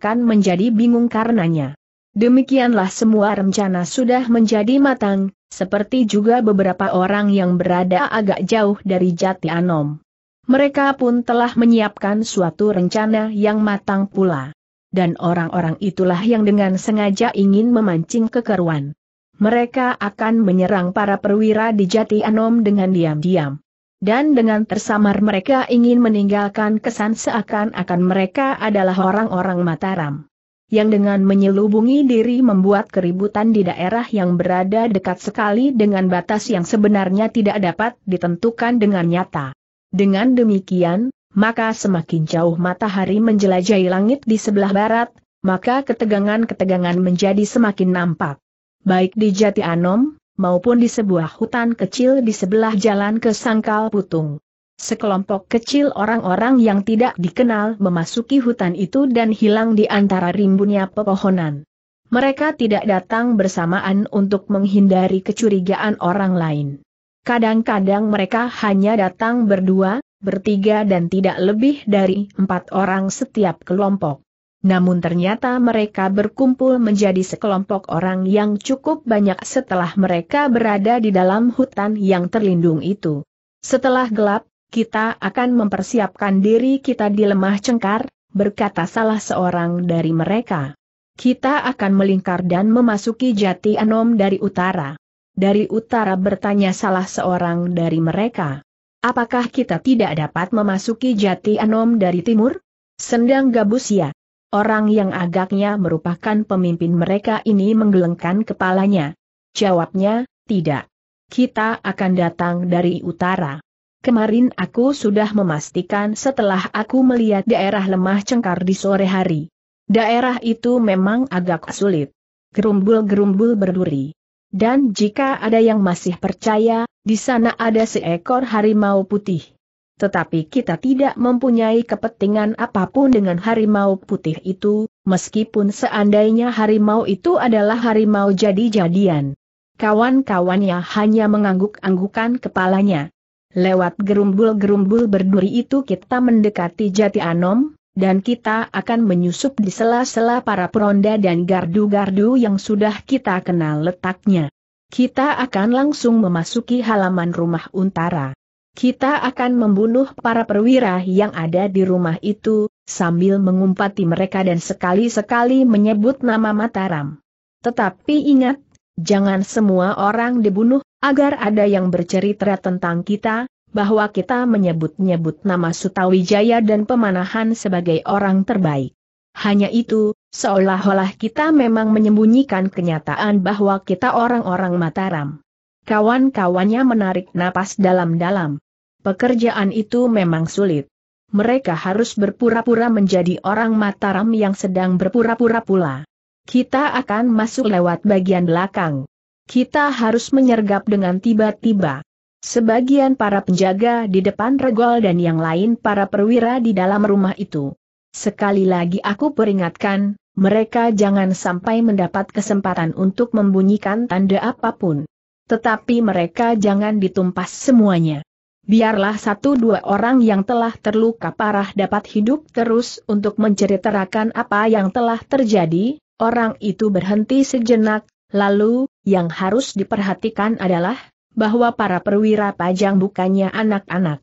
akan menjadi bingung karenanya. Demikianlah semua rencana sudah menjadi matang, seperti juga beberapa orang yang berada agak jauh dari jati Anom. Mereka pun telah menyiapkan suatu rencana yang matang pula dan orang-orang itulah yang dengan sengaja ingin memancing kekeruan. Mereka akan menyerang para perwira di Jati Anom dengan diam-diam. Dan dengan tersamar mereka ingin meninggalkan kesan seakan-akan mereka adalah orang-orang Mataram yang dengan menyelubungi diri membuat keributan di daerah yang berada dekat sekali dengan batas yang sebenarnya tidak dapat ditentukan dengan nyata. Dengan demikian, maka semakin jauh matahari menjelajahi langit di sebelah barat, maka ketegangan-ketegangan menjadi semakin nampak. Baik di Jati Anom, maupun di sebuah hutan kecil di sebelah jalan ke Sangkal Putung. Sekelompok kecil orang-orang yang tidak dikenal memasuki hutan itu dan hilang di antara rimbunnya pepohonan. Mereka tidak datang bersamaan untuk menghindari kecurigaan orang lain. Kadang-kadang mereka hanya datang berdua, bertiga dan tidak lebih dari empat orang setiap kelompok. Namun ternyata mereka berkumpul menjadi sekelompok orang yang cukup banyak setelah mereka berada di dalam hutan yang terlindung itu. Setelah gelap, kita akan mempersiapkan diri kita di lemah cengkar, berkata salah seorang dari mereka. Kita akan melingkar dan memasuki jati anom dari utara. Dari utara bertanya salah seorang dari mereka. Apakah kita tidak dapat memasuki jati Anom dari timur? Sendang gabus ya. Orang yang agaknya merupakan pemimpin mereka ini menggelengkan kepalanya. Jawabnya, tidak. Kita akan datang dari utara. Kemarin aku sudah memastikan setelah aku melihat daerah lemah cengkar di sore hari. Daerah itu memang agak sulit. Gerumbul-gerumbul berduri. Dan jika ada yang masih percaya, di sana ada seekor harimau putih. Tetapi kita tidak mempunyai kepentingan apapun dengan harimau putih itu, meskipun seandainya harimau itu adalah harimau jadi-jadian. Kawan-kawannya hanya mengangguk-anggukan kepalanya. Lewat gerumbul-gerumbul berduri itu kita mendekati Jati Anom, dan kita akan menyusup di sela-sela para peronda dan gardu-gardu yang sudah kita kenal letaknya. Kita akan langsung memasuki halaman rumah Untara. Kita akan membunuh para perwira yang ada di rumah itu, sambil mengumpati mereka dan sekali-sekali menyebut nama Mataram. Tetapi ingat, jangan semua orang dibunuh, agar ada yang bercerita tentang kita, bahwa kita menyebut-nyebut nama Sutawijaya dan pemanahan sebagai orang terbaik. Hanya itu, seolah-olah kita memang menyembunyikan kenyataan bahwa kita orang-orang Mataram. Kawan-kawannya menarik napas dalam-dalam. Pekerjaan itu memang sulit. Mereka harus berpura-pura menjadi orang Mataram yang sedang berpura-pura pula. Kita akan masuk lewat bagian belakang. Kita harus menyergap dengan tiba-tiba. Sebagian para penjaga di depan regol dan yang lain para perwira di dalam rumah itu. Sekali lagi aku peringatkan, mereka jangan sampai mendapat kesempatan untuk membunyikan tanda apapun. Tetapi mereka jangan ditumpas semuanya. Biarlah satu dua orang yang telah terluka parah dapat hidup terus untuk menceritakan apa yang telah terjadi, orang itu berhenti sejenak, lalu, yang harus diperhatikan adalah, bahwa para perwira pajang bukannya anak-anak.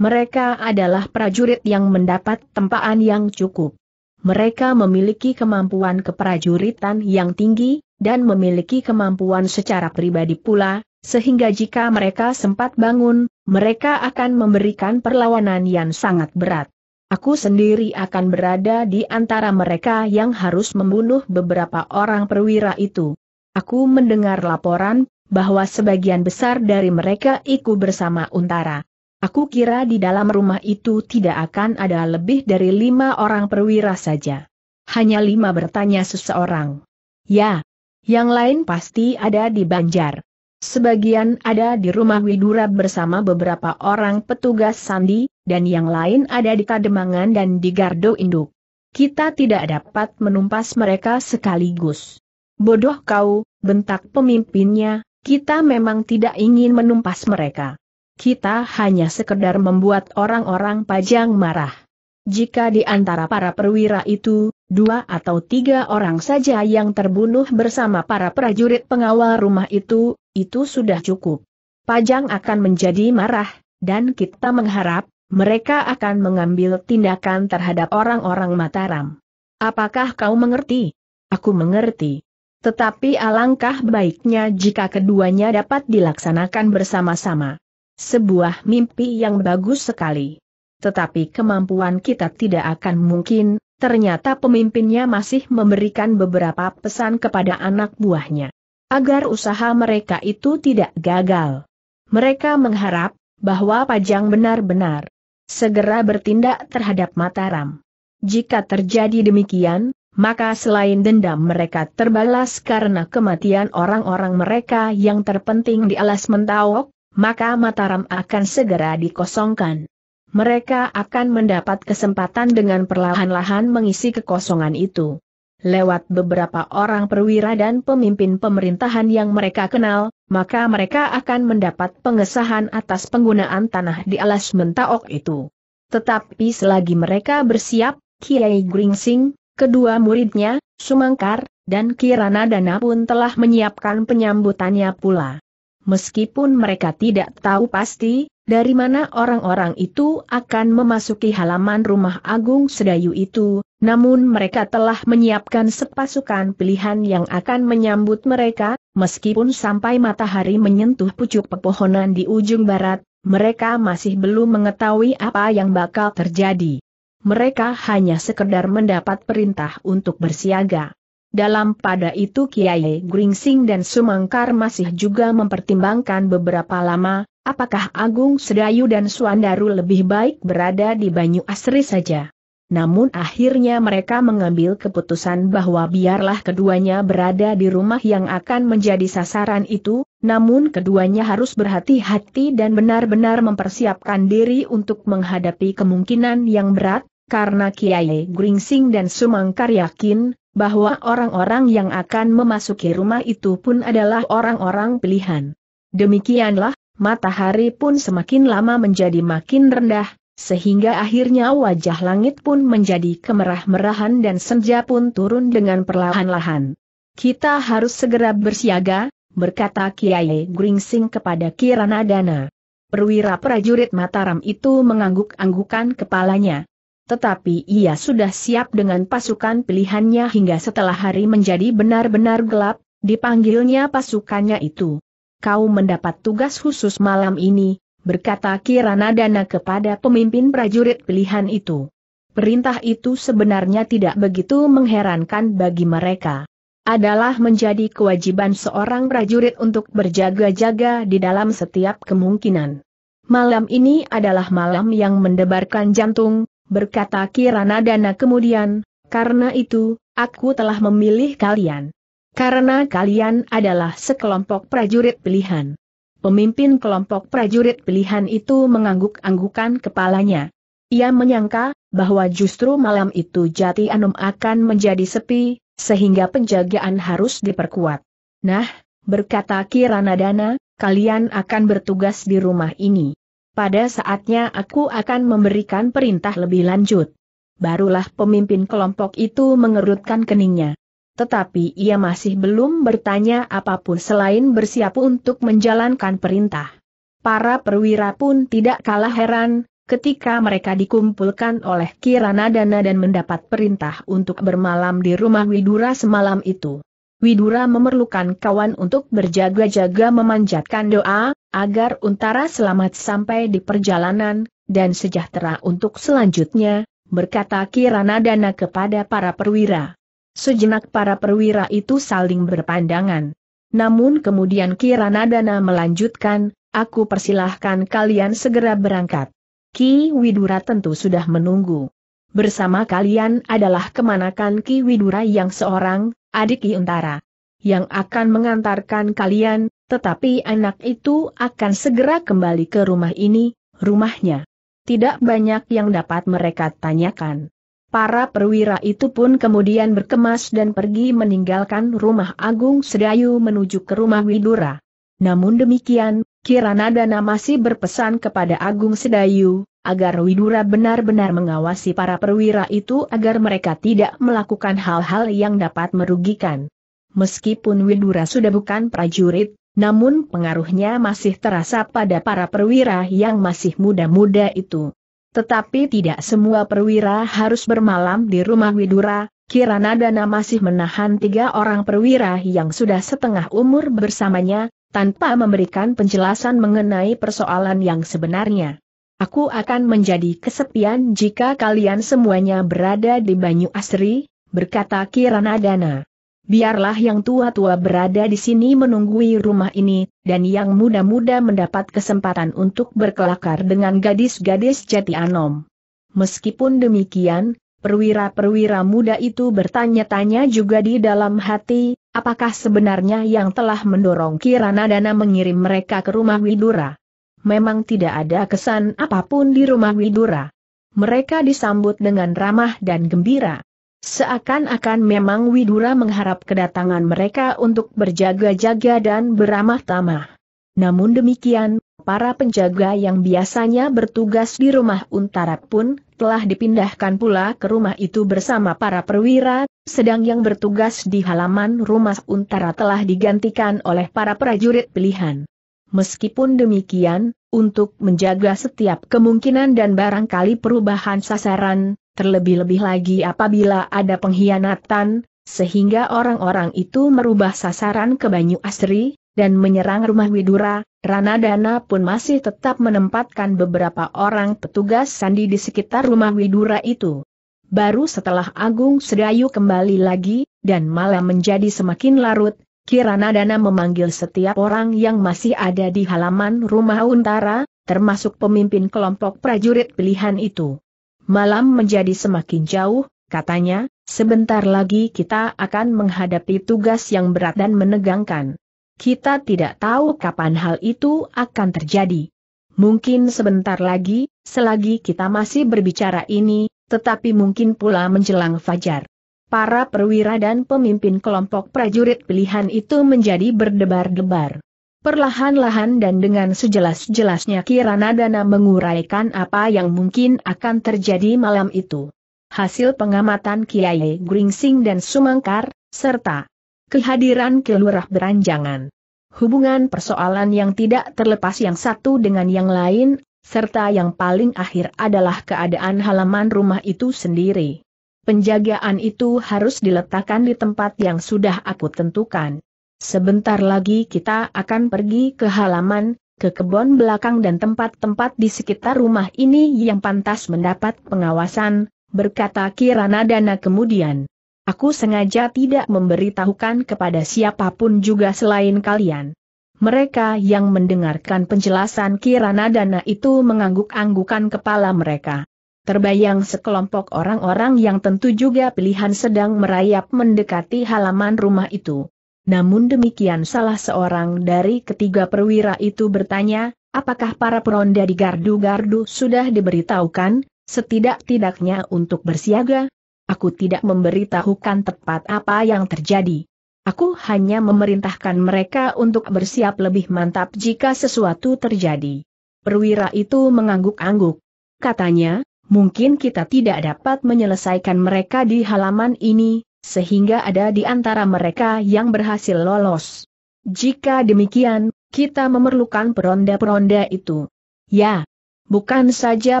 Mereka adalah prajurit yang mendapat tempaan yang cukup. Mereka memiliki kemampuan keprajuritan yang tinggi, dan memiliki kemampuan secara pribadi pula, sehingga jika mereka sempat bangun, mereka akan memberikan perlawanan yang sangat berat. Aku sendiri akan berada di antara mereka yang harus membunuh beberapa orang perwira itu. Aku mendengar laporan bahwa sebagian besar dari mereka ikut bersama Untara. Aku kira di dalam rumah itu tidak akan ada lebih dari lima orang perwira saja. Hanya lima bertanya seseorang. Ya, yang lain pasti ada di Banjar. Sebagian ada di rumah Widura bersama beberapa orang petugas sandi, dan yang lain ada di Kademangan dan di Gardo Induk. Kita tidak dapat menumpas mereka sekaligus. Bodoh kau, bentak pemimpinnya, kita memang tidak ingin menumpas mereka. Kita hanya sekedar membuat orang-orang pajang marah. Jika di antara para perwira itu, dua atau tiga orang saja yang terbunuh bersama para prajurit pengawal rumah itu, itu sudah cukup. Pajang akan menjadi marah, dan kita mengharap, mereka akan mengambil tindakan terhadap orang-orang Mataram. Apakah kau mengerti? Aku mengerti. Tetapi alangkah baiknya jika keduanya dapat dilaksanakan bersama-sama. Sebuah mimpi yang bagus sekali. Tetapi kemampuan kita tidak akan mungkin, ternyata pemimpinnya masih memberikan beberapa pesan kepada anak buahnya. Agar usaha mereka itu tidak gagal. Mereka mengharap, bahwa Pajang benar-benar segera bertindak terhadap Mataram. Jika terjadi demikian, maka selain dendam mereka terbalas karena kematian orang-orang mereka yang terpenting di alas mentawok, maka Mataram akan segera dikosongkan. Mereka akan mendapat kesempatan dengan perlahan-lahan mengisi kekosongan itu. Lewat beberapa orang perwira dan pemimpin pemerintahan yang mereka kenal, maka mereka akan mendapat pengesahan atas penggunaan tanah di alas mentaok itu. Tetapi selagi mereka bersiap, Kiai Gringsing, Kedua muridnya, Sumangkar, dan Kirana Dana pun telah menyiapkan penyambutannya pula. Meskipun mereka tidak tahu pasti, dari mana orang-orang itu akan memasuki halaman rumah Agung Sedayu itu, namun mereka telah menyiapkan sepasukan pilihan yang akan menyambut mereka, meskipun sampai matahari menyentuh pucuk pepohonan di ujung barat, mereka masih belum mengetahui apa yang bakal terjadi mereka hanya sekedar mendapat perintah untuk bersiaga. Dalam pada itu Kiai Gringsing dan Sumangkar masih juga mempertimbangkan beberapa lama, apakah Agung Sedayu dan Suandaru lebih baik berada di Banyu Asri saja. Namun akhirnya mereka mengambil keputusan bahwa biarlah keduanya berada di rumah yang akan menjadi sasaran itu, namun keduanya harus berhati-hati dan benar-benar mempersiapkan diri untuk menghadapi kemungkinan yang berat, karena Kiai Gringsing dan Sumangkar yakin bahwa orang-orang yang akan memasuki rumah itu pun adalah orang-orang pilihan. Demikianlah, matahari pun semakin lama menjadi makin rendah, sehingga akhirnya wajah langit pun menjadi kemerah-merahan dan senja pun turun dengan perlahan-lahan. Kita harus segera bersiaga, berkata Kiai Gringsing kepada Kirana Dana. Perwira prajurit Mataram itu mengangguk-anggukan kepalanya. Tetapi ia sudah siap dengan pasukan pilihannya hingga setelah hari menjadi benar-benar gelap, dipanggilnya pasukannya itu. Kau mendapat tugas khusus malam ini, berkata Kirana Dana kepada pemimpin prajurit pilihan itu. Perintah itu sebenarnya tidak begitu mengherankan bagi mereka adalah menjadi kewajiban seorang prajurit untuk berjaga-jaga di dalam setiap kemungkinan. Malam ini adalah malam yang mendebarkan jantung, berkata Kirana Dana kemudian, karena itu, aku telah memilih kalian. Karena kalian adalah sekelompok prajurit pilihan. Pemimpin kelompok prajurit pilihan itu mengangguk-anggukan kepalanya. Ia menyangka, bahwa justru malam itu Jati Anum akan menjadi sepi, sehingga penjagaan harus diperkuat. Nah, berkata Kirana Dana, kalian akan bertugas di rumah ini. Pada saatnya aku akan memberikan perintah lebih lanjut. Barulah pemimpin kelompok itu mengerutkan keningnya. Tetapi ia masih belum bertanya apapun selain bersiap untuk menjalankan perintah. Para perwira pun tidak kalah heran, ketika mereka dikumpulkan oleh Kirana Dana dan mendapat perintah untuk bermalam di rumah Widura semalam itu. Widura memerlukan kawan untuk berjaga-jaga memanjatkan doa, agar Untara selamat sampai di perjalanan, dan sejahtera untuk selanjutnya, berkata Kirana Dana kepada para perwira. Sejenak para perwira itu saling berpandangan. Namun kemudian Kirana Dana melanjutkan, aku persilahkan kalian segera berangkat. Ki Widura tentu sudah menunggu. Bersama kalian adalah kemanakan Ki Widura yang seorang, adik Ki Untara. Yang akan mengantarkan kalian, tetapi anak itu akan segera kembali ke rumah ini, rumahnya. Tidak banyak yang dapat mereka tanyakan. Para perwira itu pun kemudian berkemas dan pergi meninggalkan rumah Agung Sedayu menuju ke rumah Widura. Namun demikian, Kiranadana masih berpesan kepada Agung Sedayu, agar Widura benar-benar mengawasi para perwira itu agar mereka tidak melakukan hal-hal yang dapat merugikan. Meskipun Widura sudah bukan prajurit, namun pengaruhnya masih terasa pada para perwira yang masih muda-muda itu. Tetapi tidak semua perwira harus bermalam di rumah Widura, Kiranadana masih menahan tiga orang perwira yang sudah setengah umur bersamanya, tanpa memberikan penjelasan mengenai persoalan yang sebenarnya. Aku akan menjadi kesepian jika kalian semuanya berada di Banyu Asri, berkata Kiranadana. Biarlah yang tua-tua berada di sini menunggui rumah ini, dan yang muda-muda mendapat kesempatan untuk berkelakar dengan gadis-gadis jati anom. Meskipun demikian, perwira-perwira muda itu bertanya-tanya juga di dalam hati, Apakah sebenarnya yang telah mendorong Kirana Dana mengirim mereka ke rumah Widura? Memang tidak ada kesan apapun di rumah Widura. Mereka disambut dengan ramah dan gembira. Seakan-akan memang Widura mengharap kedatangan mereka untuk berjaga-jaga dan beramah-tamah. Namun demikian, Para penjaga yang biasanya bertugas di rumah Untara pun telah dipindahkan pula ke rumah itu bersama para perwira, sedang yang bertugas di halaman rumah Untara telah digantikan oleh para prajurit pilihan. Meskipun demikian, untuk menjaga setiap kemungkinan dan barangkali perubahan sasaran, terlebih-lebih lagi apabila ada pengkhianatan, sehingga orang-orang itu merubah sasaran ke Banyu Asri, dan menyerang rumah Widura, Ranadana pun masih tetap menempatkan beberapa orang petugas sandi di sekitar rumah Widura itu. Baru setelah Agung Sedayu kembali lagi, dan malam menjadi semakin larut, Kiranadana memanggil setiap orang yang masih ada di halaman rumah Untara, termasuk pemimpin kelompok prajurit pilihan itu. Malam menjadi semakin jauh, katanya, sebentar lagi kita akan menghadapi tugas yang berat dan menegangkan kita tidak tahu kapan hal itu akan terjadi. Mungkin sebentar lagi, selagi kita masih berbicara ini, tetapi mungkin pula menjelang fajar. Para perwira dan pemimpin kelompok prajurit pilihan itu menjadi berdebar-debar. Perlahan-lahan dan dengan sejelas-jelasnya Kirana Dana menguraikan apa yang mungkin akan terjadi malam itu. Hasil pengamatan Kiai Gringsing dan Sumangkar, serta kehadiran kelurah beranjangan. Hubungan persoalan yang tidak terlepas yang satu dengan yang lain, serta yang paling akhir adalah keadaan halaman rumah itu sendiri. Penjagaan itu harus diletakkan di tempat yang sudah aku tentukan. Sebentar lagi kita akan pergi ke halaman, ke kebun belakang dan tempat-tempat di sekitar rumah ini yang pantas mendapat pengawasan, berkata Kirana Dana kemudian. Aku sengaja tidak memberitahukan kepada siapapun juga selain kalian. Mereka yang mendengarkan penjelasan Kirana Dana itu mengangguk-anggukan kepala mereka. Terbayang sekelompok orang-orang yang tentu juga pilihan sedang merayap mendekati halaman rumah itu. Namun demikian salah seorang dari ketiga perwira itu bertanya, apakah para peronda di gardu-gardu sudah diberitahukan, setidak-tidaknya untuk bersiaga? aku tidak memberitahukan tepat apa yang terjadi. Aku hanya memerintahkan mereka untuk bersiap lebih mantap jika sesuatu terjadi. Perwira itu mengangguk-angguk. Katanya, mungkin kita tidak dapat menyelesaikan mereka di halaman ini, sehingga ada di antara mereka yang berhasil lolos. Jika demikian, kita memerlukan peronda-peronda itu. Ya, bukan saja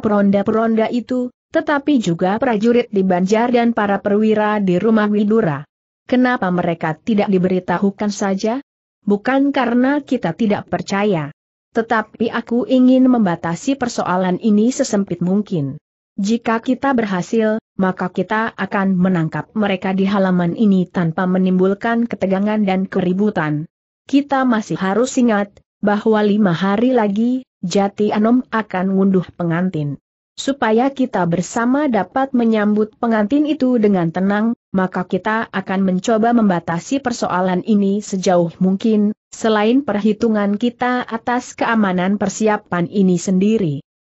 peronda-peronda itu, tetapi juga prajurit di Banjar dan para perwira di rumah Widura. Kenapa mereka tidak diberitahukan saja? Bukan karena kita tidak percaya. Tetapi aku ingin membatasi persoalan ini sesempit mungkin. Jika kita berhasil, maka kita akan menangkap mereka di halaman ini tanpa menimbulkan ketegangan dan keributan. Kita masih harus ingat, bahwa lima hari lagi, Jati Anom akan ngunduh pengantin supaya kita bersama dapat menyambut pengantin itu dengan tenang, maka kita akan mencoba membatasi persoalan ini sejauh mungkin, selain perhitungan kita atas keamanan persiapan ini sendiri.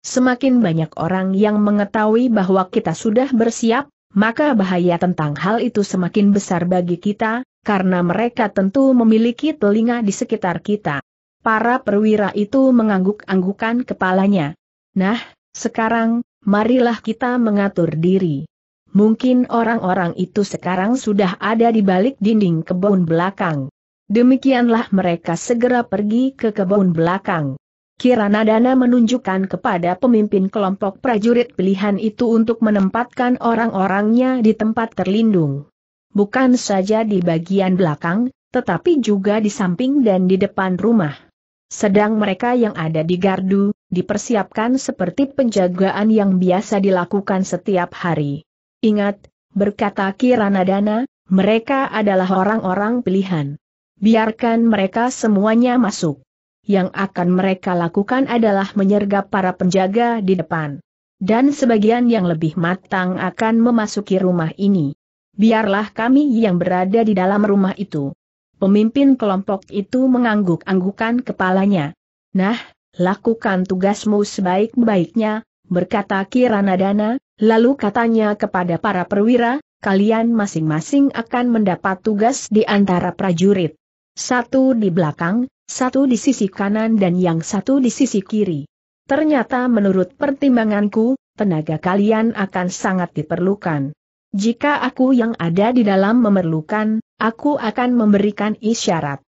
Semakin banyak orang yang mengetahui bahwa kita sudah bersiap, maka bahaya tentang hal itu semakin besar bagi kita, karena mereka tentu memiliki telinga di sekitar kita. Para perwira itu mengangguk-anggukan kepalanya. Nah, sekarang, marilah kita mengatur diri. Mungkin orang-orang itu sekarang sudah ada di balik dinding kebun belakang. Demikianlah mereka segera pergi ke kebun belakang. Kirana Dana menunjukkan kepada pemimpin kelompok prajurit pilihan itu untuk menempatkan orang-orangnya di tempat terlindung. Bukan saja di bagian belakang, tetapi juga di samping dan di depan rumah. Sedang mereka yang ada di gardu, dipersiapkan seperti penjagaan yang biasa dilakukan setiap hari. Ingat, berkata Kiranadana, mereka adalah orang-orang pilihan. Biarkan mereka semuanya masuk. Yang akan mereka lakukan adalah menyergap para penjaga di depan. Dan sebagian yang lebih matang akan memasuki rumah ini. Biarlah kami yang berada di dalam rumah itu. Pemimpin kelompok itu mengangguk-anggukan kepalanya. Nah, lakukan tugasmu sebaik-baiknya, berkata Kiranadana, lalu katanya kepada para perwira, kalian masing-masing akan mendapat tugas di antara prajurit. Satu di belakang, satu di sisi kanan dan yang satu di sisi kiri. Ternyata menurut pertimbanganku, tenaga kalian akan sangat diperlukan. Jika aku yang ada di dalam memerlukan, aku akan memberikan isyarat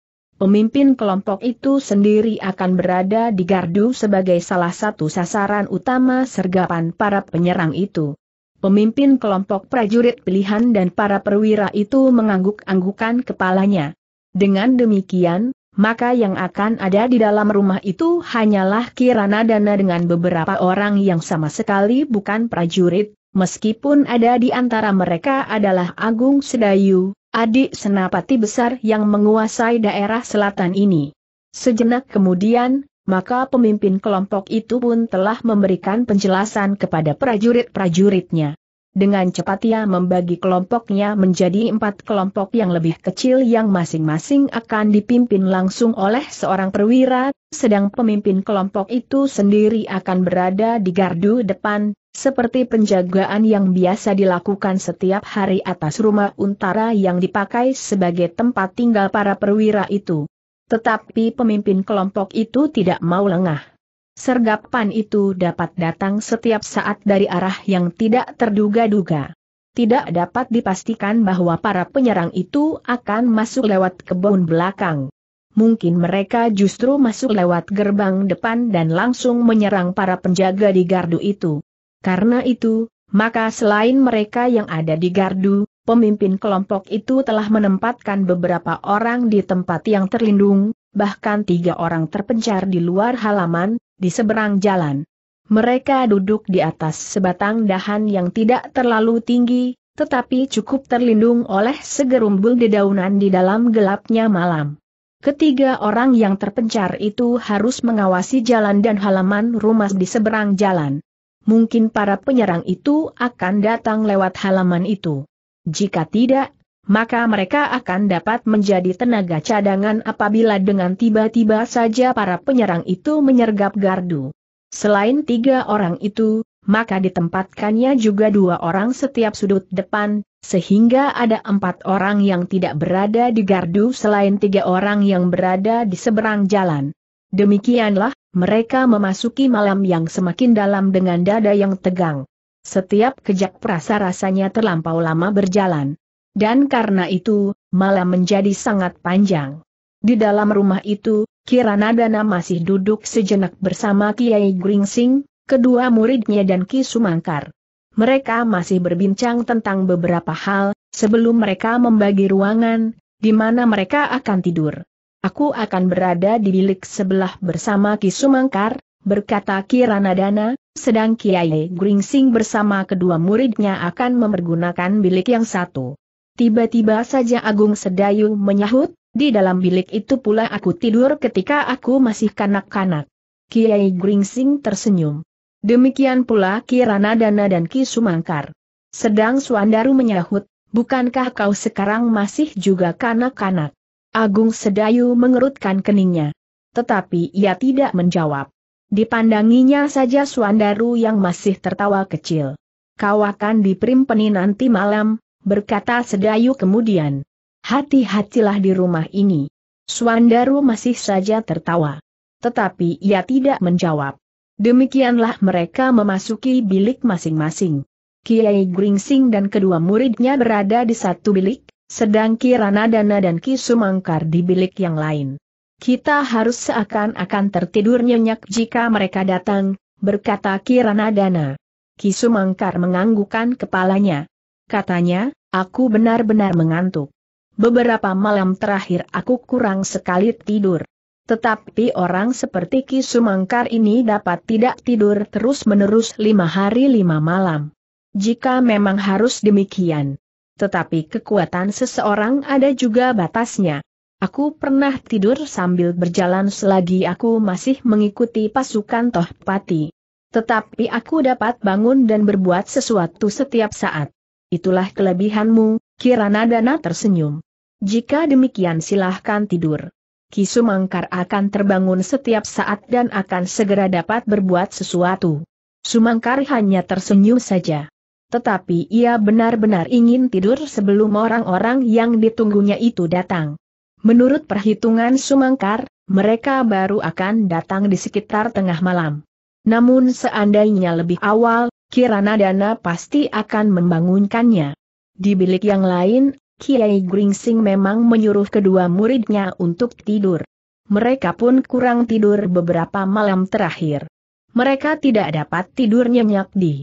pemimpin kelompok itu sendiri akan berada di gardu sebagai salah satu sasaran utama sergapan para penyerang itu. Pemimpin kelompok prajurit pilihan dan para perwira itu mengangguk-anggukan kepalanya. Dengan demikian, maka yang akan ada di dalam rumah itu hanyalah Kirana Dana dengan beberapa orang yang sama sekali bukan prajurit, meskipun ada di antara mereka adalah Agung Sedayu, adik senapati besar yang menguasai daerah selatan ini. Sejenak kemudian, maka pemimpin kelompok itu pun telah memberikan penjelasan kepada prajurit-prajuritnya. Dengan cepat ia membagi kelompoknya menjadi empat kelompok yang lebih kecil yang masing-masing akan dipimpin langsung oleh seorang perwira, sedang pemimpin kelompok itu sendiri akan berada di gardu depan, seperti penjagaan yang biasa dilakukan setiap hari atas rumah untara yang dipakai sebagai tempat tinggal para perwira itu. Tetapi pemimpin kelompok itu tidak mau lengah. Sergapan itu dapat datang setiap saat dari arah yang tidak terduga-duga. Tidak dapat dipastikan bahwa para penyerang itu akan masuk lewat kebun belakang. Mungkin mereka justru masuk lewat gerbang depan dan langsung menyerang para penjaga di gardu itu. Karena itu, maka selain mereka yang ada di gardu, pemimpin kelompok itu telah menempatkan beberapa orang di tempat yang terlindung, bahkan tiga orang terpencar di luar halaman, di seberang jalan. Mereka duduk di atas sebatang dahan yang tidak terlalu tinggi, tetapi cukup terlindung oleh segerumbul dedaunan di dalam gelapnya malam. Ketiga orang yang terpencar itu harus mengawasi jalan dan halaman rumah di seberang jalan mungkin para penyerang itu akan datang lewat halaman itu. Jika tidak, maka mereka akan dapat menjadi tenaga cadangan apabila dengan tiba-tiba saja para penyerang itu menyergap gardu. Selain tiga orang itu, maka ditempatkannya juga dua orang setiap sudut depan, sehingga ada empat orang yang tidak berada di gardu selain tiga orang yang berada di seberang jalan. Demikianlah, mereka memasuki malam yang semakin dalam dengan dada yang tegang. Setiap kejak perasa rasanya terlampau lama berjalan. Dan karena itu, malam menjadi sangat panjang. Di dalam rumah itu, Kirana Dana masih duduk sejenak bersama Kiai Gringsing, kedua muridnya dan Ki Sumangkar. Mereka masih berbincang tentang beberapa hal, sebelum mereka membagi ruangan, di mana mereka akan tidur. Aku akan berada di bilik sebelah bersama Ki Sumangkar, berkata Kiranadana, sedang Kiai Gringsing bersama kedua muridnya akan mempergunakan bilik yang satu. Tiba-tiba saja Agung Sedayu menyahut, di dalam bilik itu pula aku tidur ketika aku masih kanak-kanak. Kiai Gringsing tersenyum. Demikian pula Kiranadana dan Ki Sumangkar. Sedang Suandaru menyahut, bukankah kau sekarang masih juga kanak-kanak? Agung Sedayu mengerutkan keningnya. Tetapi ia tidak menjawab. Dipandanginya saja Suandaru yang masih tertawa kecil. Kau akan diperimpeni nanti malam, berkata Sedayu kemudian. Hati-hatilah di rumah ini. Suandaru masih saja tertawa. Tetapi ia tidak menjawab. Demikianlah mereka memasuki bilik masing-masing. Kiai Gringsing dan kedua muridnya berada di satu bilik, sedang Dana dan Ki Sumangkar di bilik yang lain. Kita harus seakan-akan tertidur nyenyak jika mereka datang, berkata Kiranadana. Ki Sumangkar menganggukkan kepalanya. Katanya, aku benar-benar mengantuk. Beberapa malam terakhir aku kurang sekali tidur. Tetapi orang seperti Ki Sumangkar ini dapat tidak tidur terus-menerus lima hari lima malam. Jika memang harus demikian, tetapi kekuatan seseorang ada juga batasnya. Aku pernah tidur sambil berjalan selagi aku masih mengikuti pasukan Tohpati. Tetapi aku dapat bangun dan berbuat sesuatu setiap saat. Itulah kelebihanmu, Kirana Dana tersenyum. Jika demikian silahkan tidur. Kisu Mangkar akan terbangun setiap saat dan akan segera dapat berbuat sesuatu. Sumangkar hanya tersenyum saja. Tetapi ia benar-benar ingin tidur sebelum orang-orang yang ditunggunya itu datang. Menurut perhitungan Sumangkar, mereka baru akan datang di sekitar tengah malam. Namun seandainya lebih awal, Kirana Dana pasti akan membangunkannya. Di bilik yang lain, Kiai Gringsing memang menyuruh kedua muridnya untuk tidur. Mereka pun kurang tidur beberapa malam terakhir. Mereka tidak dapat tidur nyenyak di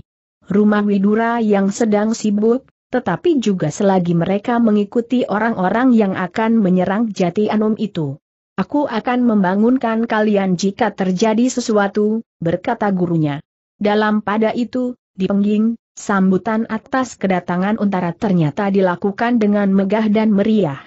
rumah Widura yang sedang sibuk, tetapi juga selagi mereka mengikuti orang-orang yang akan menyerang jati Anum itu. Aku akan membangunkan kalian jika terjadi sesuatu, berkata gurunya. Dalam pada itu, di pengging, sambutan atas kedatangan untara ternyata dilakukan dengan megah dan meriah.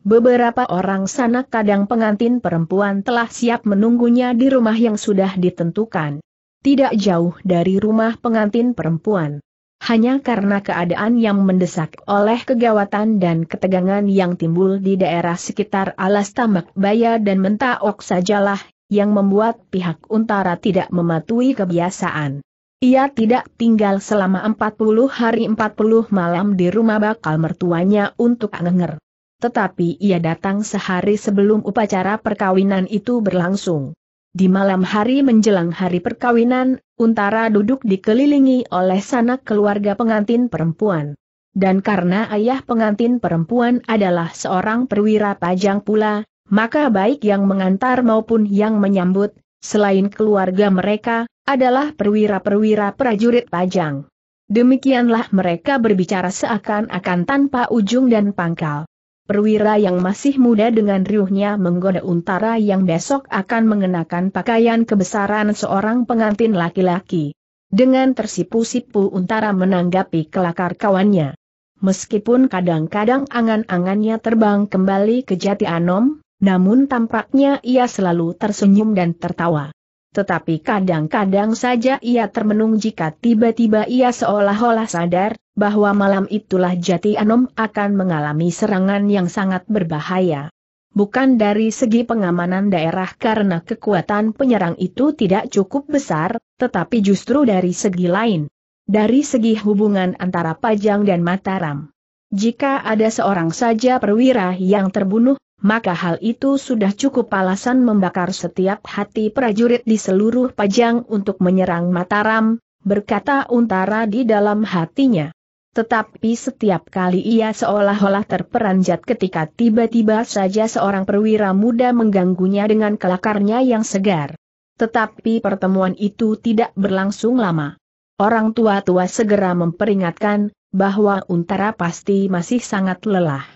Beberapa orang sanak kadang pengantin perempuan telah siap menunggunya di rumah yang sudah ditentukan. Tidak jauh dari rumah pengantin perempuan. Hanya karena keadaan yang mendesak oleh kegawatan dan ketegangan yang timbul di daerah sekitar alas tambak baya dan mentaok sajalah, yang membuat pihak untara tidak mematuhi kebiasaan. Ia tidak tinggal selama 40 hari 40 malam di rumah bakal mertuanya untuk ngenger. Tetapi ia datang sehari sebelum upacara perkawinan itu berlangsung. Di malam hari menjelang hari perkawinan, Untara duduk dikelilingi oleh sanak keluarga pengantin perempuan. Dan karena ayah pengantin perempuan adalah seorang perwira pajang pula, maka baik yang mengantar maupun yang menyambut, selain keluarga mereka, adalah perwira-perwira prajurit pajang. Demikianlah mereka berbicara seakan-akan tanpa ujung dan pangkal perwira yang masih muda dengan riuhnya menggoda untara yang besok akan mengenakan pakaian kebesaran seorang pengantin laki-laki. Dengan tersipu-sipu untara menanggapi kelakar kawannya. Meskipun kadang-kadang angan-angannya terbang kembali ke jati Anom, namun tampaknya ia selalu tersenyum dan tertawa. Tetapi kadang-kadang saja ia termenung jika tiba-tiba ia seolah-olah sadar, bahwa malam itulah Jati Anom akan mengalami serangan yang sangat berbahaya. Bukan dari segi pengamanan daerah karena kekuatan penyerang itu tidak cukup besar, tetapi justru dari segi lain. Dari segi hubungan antara Pajang dan Mataram. Jika ada seorang saja perwira yang terbunuh, maka hal itu sudah cukup alasan membakar setiap hati prajurit di seluruh Pajang untuk menyerang Mataram, berkata Untara di dalam hatinya. Tetapi setiap kali ia seolah-olah terperanjat ketika tiba-tiba saja seorang perwira muda mengganggunya dengan kelakarnya yang segar. Tetapi pertemuan itu tidak berlangsung lama. Orang tua-tua segera memperingatkan bahwa Untara pasti masih sangat lelah.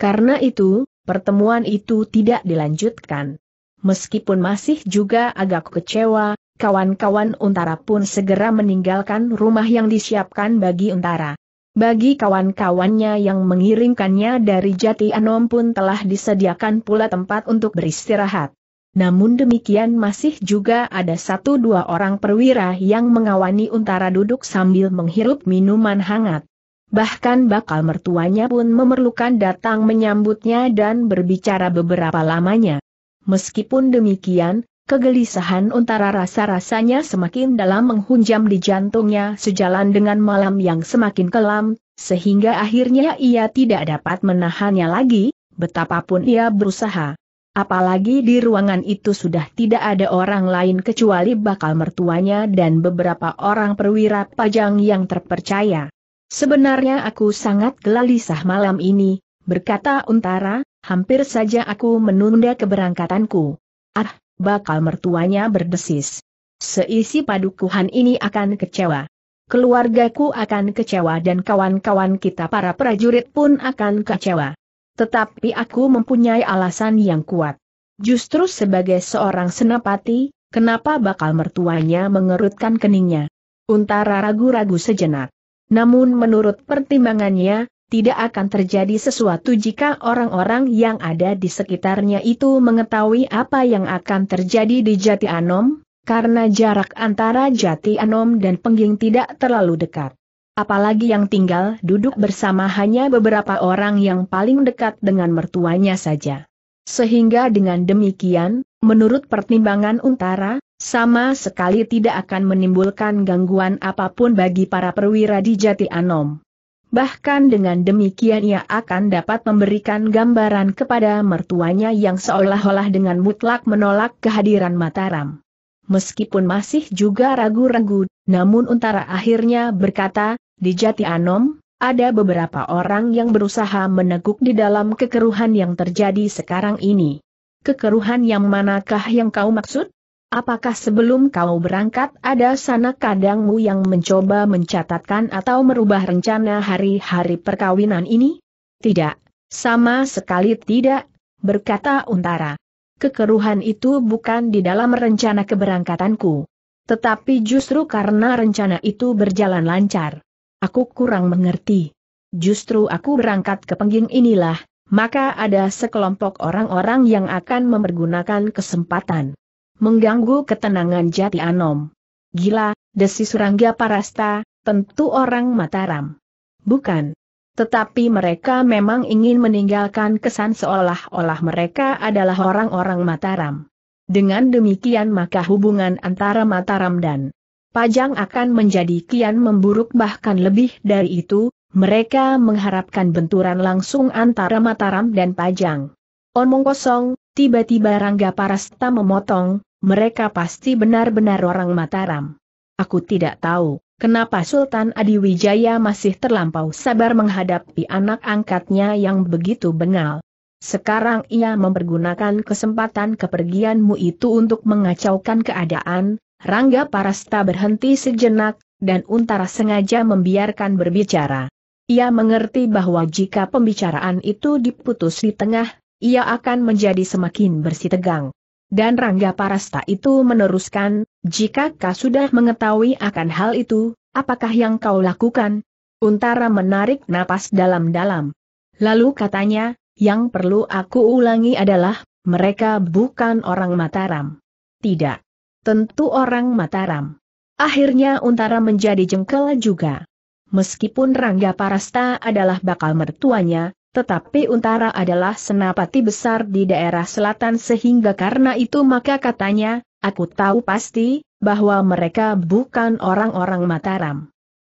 Karena itu, pertemuan itu tidak dilanjutkan. Meskipun masih juga agak kecewa, kawan-kawan Untara pun segera meninggalkan rumah yang disiapkan bagi Untara. Bagi kawan-kawannya yang mengirimkannya dari Jati Anom pun telah disediakan pula tempat untuk beristirahat. Namun demikian masih juga ada satu dua orang perwira yang mengawani Untara duduk sambil menghirup minuman hangat bahkan bakal mertuanya pun memerlukan datang menyambutnya dan berbicara beberapa lamanya. Meskipun demikian, kegelisahan antara rasa-rasanya semakin dalam menghunjam di jantungnya sejalan dengan malam yang semakin kelam, sehingga akhirnya ia tidak dapat menahannya lagi, betapapun ia berusaha. Apalagi di ruangan itu sudah tidak ada orang lain kecuali bakal mertuanya dan beberapa orang perwira pajang yang terpercaya. Sebenarnya aku sangat gelisah malam ini, berkata Untara, hampir saja aku menunda keberangkatanku. Ah, bakal mertuanya berdesis. Seisi padukuhan ini akan kecewa. Keluargaku akan kecewa dan kawan-kawan kita para prajurit pun akan kecewa. Tetapi aku mempunyai alasan yang kuat. Justru sebagai seorang senapati, kenapa bakal mertuanya mengerutkan keningnya? Untara ragu-ragu sejenak. Namun menurut pertimbangannya, tidak akan terjadi sesuatu jika orang-orang yang ada di sekitarnya itu mengetahui apa yang akan terjadi di Jati Anom, karena jarak antara Jati Anom dan Pengging tidak terlalu dekat. Apalagi yang tinggal duduk bersama hanya beberapa orang yang paling dekat dengan mertuanya saja. Sehingga dengan demikian, Menurut pertimbangan Untara, sama sekali tidak akan menimbulkan gangguan apapun bagi para perwira di Jati Anom. Bahkan dengan demikian ia akan dapat memberikan gambaran kepada mertuanya yang seolah-olah dengan mutlak menolak kehadiran Mataram. Meskipun masih juga ragu-ragu, namun Untara akhirnya berkata, di Jati Anom, ada beberapa orang yang berusaha meneguk di dalam kekeruhan yang terjadi sekarang ini kekeruhan yang manakah yang kau maksud? Apakah sebelum kau berangkat ada sana kadangmu yang mencoba mencatatkan atau merubah rencana hari-hari perkawinan ini? Tidak, sama sekali tidak, berkata Untara. Kekeruhan itu bukan di dalam rencana keberangkatanku. Tetapi justru karena rencana itu berjalan lancar. Aku kurang mengerti. Justru aku berangkat ke pengging inilah, maka ada sekelompok orang-orang yang akan mempergunakan kesempatan. Mengganggu ketenangan jati Anom. Gila, desi Surangga Parasta, tentu orang Mataram. Bukan. Tetapi mereka memang ingin meninggalkan kesan seolah-olah mereka adalah orang-orang Mataram. Dengan demikian maka hubungan antara Mataram dan Pajang akan menjadi kian memburuk bahkan lebih dari itu, mereka mengharapkan benturan langsung antara Mataram dan Pajang. Omong kosong, tiba-tiba Rangga Parasta memotong, mereka pasti benar-benar orang Mataram. Aku tidak tahu, kenapa Sultan Adiwijaya masih terlampau sabar menghadapi anak angkatnya yang begitu bengal. Sekarang ia mempergunakan kesempatan kepergianmu itu untuk mengacaukan keadaan, Rangga Parasta berhenti sejenak, dan Untara sengaja membiarkan berbicara. Ia mengerti bahwa jika pembicaraan itu diputus di tengah, ia akan menjadi semakin bersitegang. Dan Rangga Parasta itu meneruskan, jika kau sudah mengetahui akan hal itu, apakah yang kau lakukan? Untara menarik napas dalam-dalam. Lalu katanya, yang perlu aku ulangi adalah, mereka bukan orang Mataram. Tidak. Tentu orang Mataram. Akhirnya Untara menjadi jengkel juga. Meskipun Rangga Parasta adalah bakal mertuanya, tetapi Untara adalah senapati besar di daerah selatan sehingga karena itu maka katanya, aku tahu pasti, bahwa mereka bukan orang-orang Mataram.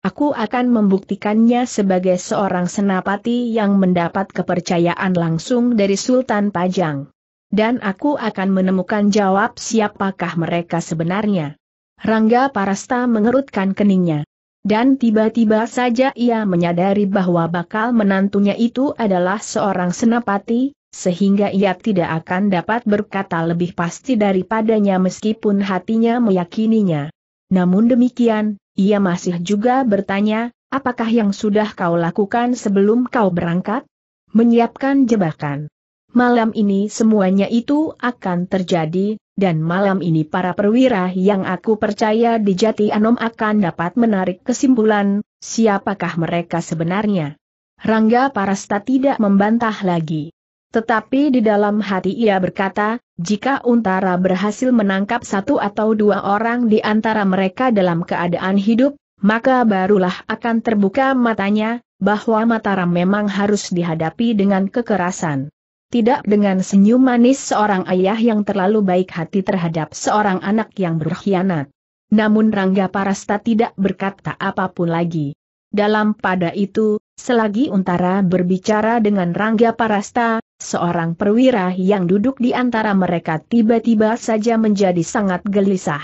Aku akan membuktikannya sebagai seorang senapati yang mendapat kepercayaan langsung dari Sultan Pajang. Dan aku akan menemukan jawab siapakah mereka sebenarnya. Rangga Parasta mengerutkan keningnya. Dan tiba-tiba saja ia menyadari bahwa bakal menantunya itu adalah seorang senapati, sehingga ia tidak akan dapat berkata lebih pasti daripadanya meskipun hatinya meyakininya. Namun demikian, ia masih juga bertanya, apakah yang sudah kau lakukan sebelum kau berangkat? Menyiapkan jebakan malam ini semuanya itu akan terjadi, dan malam ini para perwira yang aku percaya di Jati Anom akan dapat menarik kesimpulan, siapakah mereka sebenarnya. Rangga Parasta tidak membantah lagi. Tetapi di dalam hati ia berkata, jika Untara berhasil menangkap satu atau dua orang di antara mereka dalam keadaan hidup, maka barulah akan terbuka matanya, bahwa Mataram memang harus dihadapi dengan kekerasan tidak dengan senyum manis seorang ayah yang terlalu baik hati terhadap seorang anak yang berkhianat. Namun Rangga Parasta tidak berkata apapun lagi. Dalam pada itu, selagi Untara berbicara dengan Rangga Parasta, seorang perwira yang duduk di antara mereka tiba-tiba saja menjadi sangat gelisah.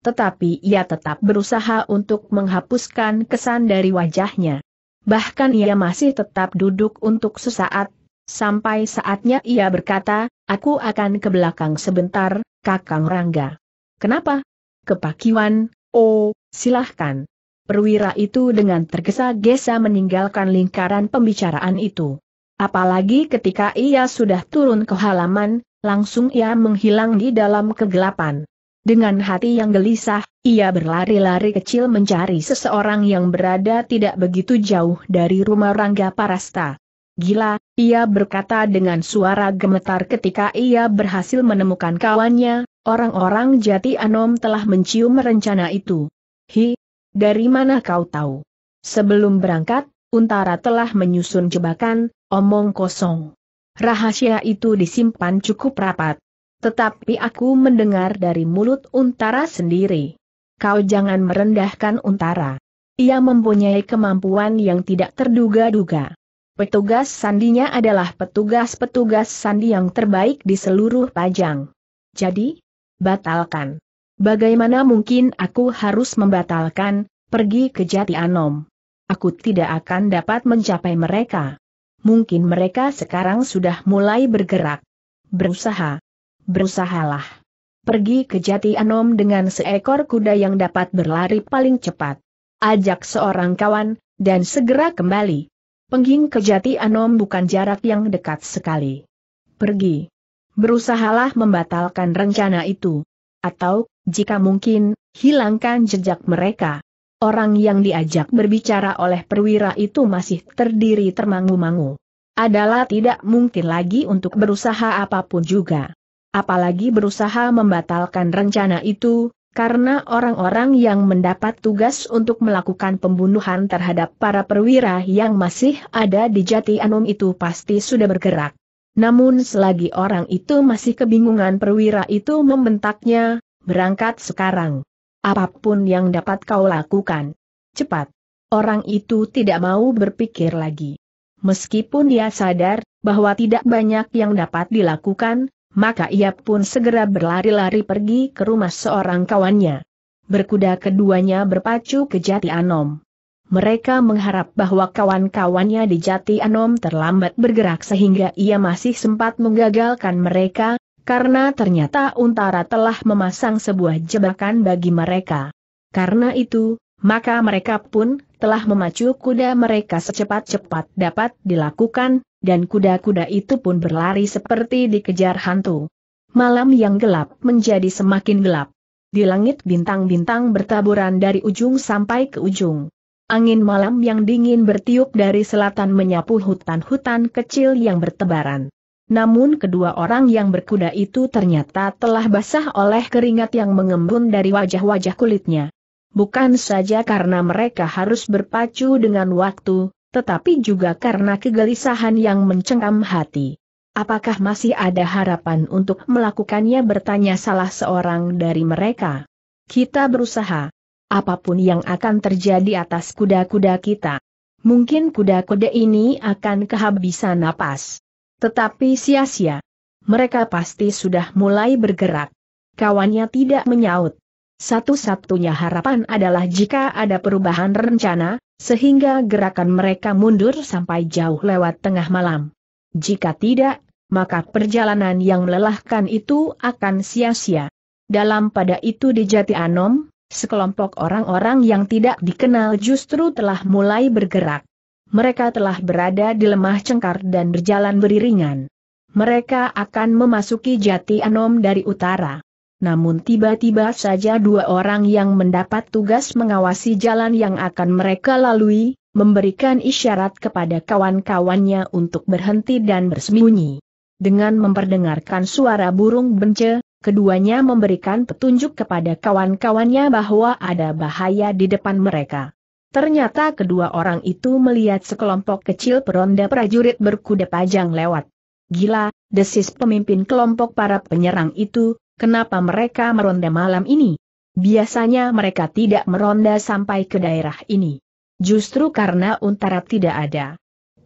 Tetapi ia tetap berusaha untuk menghapuskan kesan dari wajahnya. Bahkan ia masih tetap duduk untuk sesaat, Sampai saatnya ia berkata, aku akan ke belakang sebentar, Kakang Rangga. Kenapa? Kepakiwan, oh, silahkan. Perwira itu dengan tergesa-gesa meninggalkan lingkaran pembicaraan itu. Apalagi ketika ia sudah turun ke halaman, langsung ia menghilang di dalam kegelapan. Dengan hati yang gelisah, ia berlari-lari kecil mencari seseorang yang berada tidak begitu jauh dari rumah Rangga Parasta. Gila, ia berkata dengan suara gemetar ketika ia berhasil menemukan kawannya, orang-orang jati Anom telah mencium rencana itu. Hi, dari mana kau tahu? Sebelum berangkat, Untara telah menyusun jebakan, omong kosong. Rahasia itu disimpan cukup rapat. Tetapi aku mendengar dari mulut Untara sendiri. Kau jangan merendahkan Untara. Ia mempunyai kemampuan yang tidak terduga-duga. Petugas sandinya adalah petugas-petugas sandi yang terbaik di seluruh Pajang. Jadi, batalkan. Bagaimana mungkin aku harus membatalkan, pergi ke Jati Anom? Aku tidak akan dapat mencapai mereka. Mungkin mereka sekarang sudah mulai bergerak. Berusaha. Berusahalah pergi ke Jati Anom dengan seekor kuda yang dapat berlari paling cepat. Ajak seorang kawan, dan segera kembali. Pengging kejati Anom bukan jarak yang dekat sekali. Pergi. Berusahalah membatalkan rencana itu. Atau, jika mungkin, hilangkan jejak mereka. Orang yang diajak berbicara oleh perwira itu masih terdiri termangu-mangu. Adalah tidak mungkin lagi untuk berusaha apapun juga. Apalagi berusaha membatalkan rencana itu, karena orang-orang yang mendapat tugas untuk melakukan pembunuhan terhadap para perwira yang masih ada di Jati Anom itu pasti sudah bergerak. Namun selagi orang itu masih kebingungan perwira itu membentaknya, berangkat sekarang. Apapun yang dapat kau lakukan. Cepat. Orang itu tidak mau berpikir lagi. Meskipun dia sadar bahwa tidak banyak yang dapat dilakukan, maka ia pun segera berlari-lari pergi ke rumah seorang kawannya. Berkuda keduanya berpacu ke Jati Anom. Mereka mengharap bahwa kawan-kawannya di Jati Anom terlambat bergerak sehingga ia masih sempat menggagalkan mereka, karena ternyata Untara telah memasang sebuah jebakan bagi mereka. Karena itu, maka mereka pun telah memacu kuda mereka secepat-cepat dapat dilakukan, dan kuda-kuda itu pun berlari seperti dikejar hantu. Malam yang gelap menjadi semakin gelap. Di langit bintang-bintang bertaburan dari ujung sampai ke ujung. Angin malam yang dingin bertiup dari selatan menyapu hutan-hutan kecil yang bertebaran. Namun kedua orang yang berkuda itu ternyata telah basah oleh keringat yang mengembun dari wajah-wajah kulitnya. Bukan saja karena mereka harus berpacu dengan waktu, tetapi juga karena kegelisahan yang mencengkam hati. Apakah masih ada harapan untuk melakukannya bertanya salah seorang dari mereka? Kita berusaha. Apapun yang akan terjadi atas kuda-kuda kita. Mungkin kuda-kuda ini akan kehabisan napas. Tetapi sia-sia. Mereka pasti sudah mulai bergerak. Kawannya tidak menyaut. Satu-satunya harapan adalah jika ada perubahan rencana, sehingga gerakan mereka mundur sampai jauh lewat tengah malam. Jika tidak, maka perjalanan yang melelahkan itu akan sia-sia. Dalam pada itu di Jati Anom, sekelompok orang-orang yang tidak dikenal justru telah mulai bergerak. Mereka telah berada di lemah cengkar dan berjalan beriringan. Mereka akan memasuki Jati Anom dari utara namun tiba-tiba saja dua orang yang mendapat tugas mengawasi jalan yang akan mereka lalui, memberikan isyarat kepada kawan-kawannya untuk berhenti dan bersembunyi. Dengan memperdengarkan suara burung bence, keduanya memberikan petunjuk kepada kawan-kawannya bahwa ada bahaya di depan mereka. Ternyata kedua orang itu melihat sekelompok kecil peronda prajurit berkuda panjang lewat. Gila, desis pemimpin kelompok para penyerang itu, Kenapa mereka meronda malam ini? Biasanya mereka tidak meronda sampai ke daerah ini. Justru karena Untara tidak ada.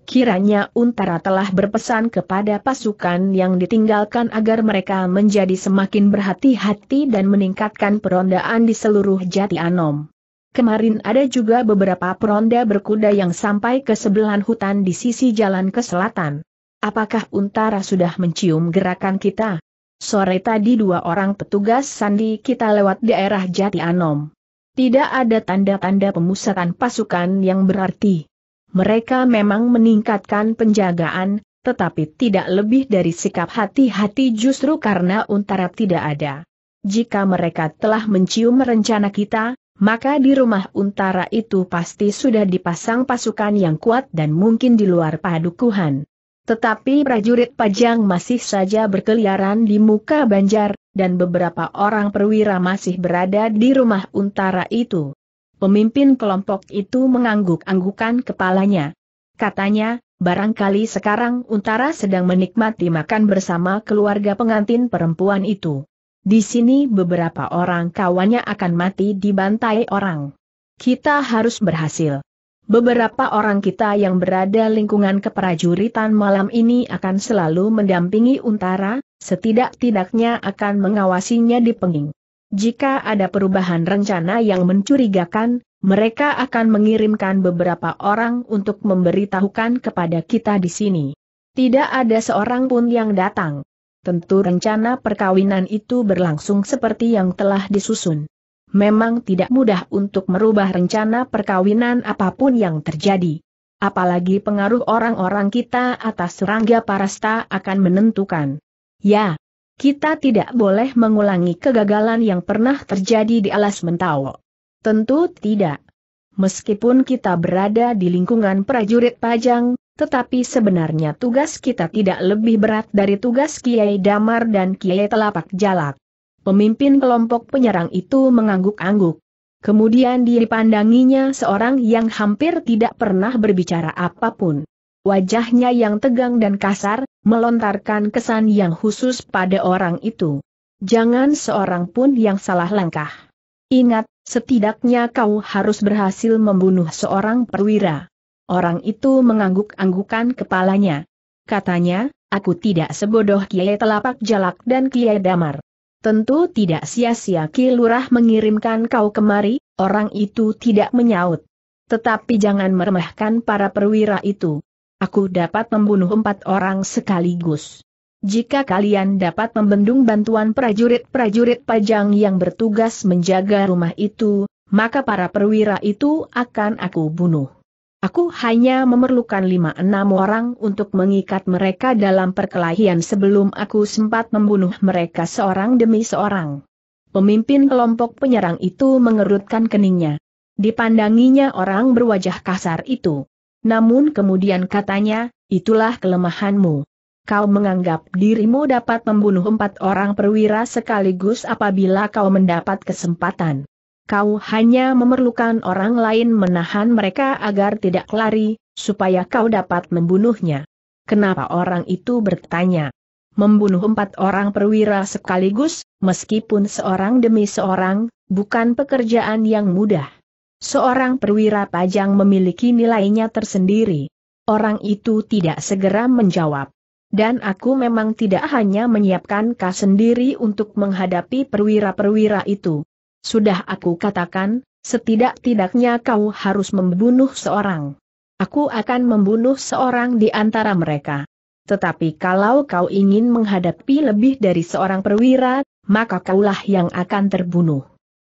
Kiranya Untara telah berpesan kepada pasukan yang ditinggalkan agar mereka menjadi semakin berhati-hati dan meningkatkan perondaan di seluruh Jati Anom. Kemarin ada juga beberapa peronda berkuda yang sampai ke sebelahan hutan di sisi jalan ke selatan. Apakah Untara sudah mencium gerakan kita? Sore tadi dua orang petugas sandi kita lewat daerah Jati Anom. Tidak ada tanda-tanda pemusatan pasukan yang berarti. Mereka memang meningkatkan penjagaan, tetapi tidak lebih dari sikap hati-hati justru karena Untara tidak ada. Jika mereka telah mencium rencana kita, maka di rumah untara itu pasti sudah dipasang pasukan yang kuat dan mungkin di luar padukuhan. Tetapi prajurit pajang masih saja berkeliaran di muka banjar, dan beberapa orang perwira masih berada di rumah untara itu. Pemimpin kelompok itu mengangguk-anggukan kepalanya. Katanya, barangkali sekarang Untara sedang menikmati makan bersama keluarga pengantin perempuan itu. Di sini beberapa orang kawannya akan mati dibantai orang. Kita harus berhasil. Beberapa orang kita yang berada lingkungan keprajuritan malam ini akan selalu mendampingi Untara, setidak-tidaknya akan mengawasinya di penging. Jika ada perubahan rencana yang mencurigakan, mereka akan mengirimkan beberapa orang untuk memberitahukan kepada kita di sini. Tidak ada seorang pun yang datang. Tentu rencana perkawinan itu berlangsung seperti yang telah disusun memang tidak mudah untuk merubah rencana perkawinan apapun yang terjadi. Apalagi pengaruh orang-orang kita atas serangga parasta akan menentukan. Ya, kita tidak boleh mengulangi kegagalan yang pernah terjadi di alas mentawo. Tentu tidak. Meskipun kita berada di lingkungan prajurit pajang, tetapi sebenarnya tugas kita tidak lebih berat dari tugas Kiai Damar dan Kiai Telapak Jalak. Pemimpin kelompok penyerang itu mengangguk-angguk. Kemudian dipandanginya seorang yang hampir tidak pernah berbicara apapun. Wajahnya yang tegang dan kasar, melontarkan kesan yang khusus pada orang itu. Jangan seorang pun yang salah langkah. Ingat, setidaknya kau harus berhasil membunuh seorang perwira. Orang itu mengangguk-anggukan kepalanya. Katanya, aku tidak sebodoh Kiai Telapak Jalak dan Kiai Damar. Tentu tidak sia-sia Ki mengirimkan kau kemari, orang itu tidak menyaut. Tetapi jangan meremehkan para perwira itu. Aku dapat membunuh empat orang sekaligus. Jika kalian dapat membendung bantuan prajurit-prajurit pajang yang bertugas menjaga rumah itu, maka para perwira itu akan aku bunuh. Aku hanya memerlukan lima enam orang untuk mengikat mereka dalam perkelahian sebelum aku sempat membunuh mereka seorang demi seorang. Pemimpin kelompok penyerang itu mengerutkan keningnya. Dipandanginya orang berwajah kasar itu. Namun kemudian katanya, itulah kelemahanmu. Kau menganggap dirimu dapat membunuh empat orang perwira sekaligus apabila kau mendapat kesempatan kau hanya memerlukan orang lain menahan mereka agar tidak lari, supaya kau dapat membunuhnya. Kenapa orang itu bertanya? Membunuh empat orang perwira sekaligus, meskipun seorang demi seorang, bukan pekerjaan yang mudah. Seorang perwira pajang memiliki nilainya tersendiri. Orang itu tidak segera menjawab. Dan aku memang tidak hanya menyiapkan kas sendiri untuk menghadapi perwira-perwira itu. Sudah aku katakan, setidak-tidaknya kau harus membunuh seorang. Aku akan membunuh seorang di antara mereka. Tetapi kalau kau ingin menghadapi lebih dari seorang perwira, maka kaulah yang akan terbunuh.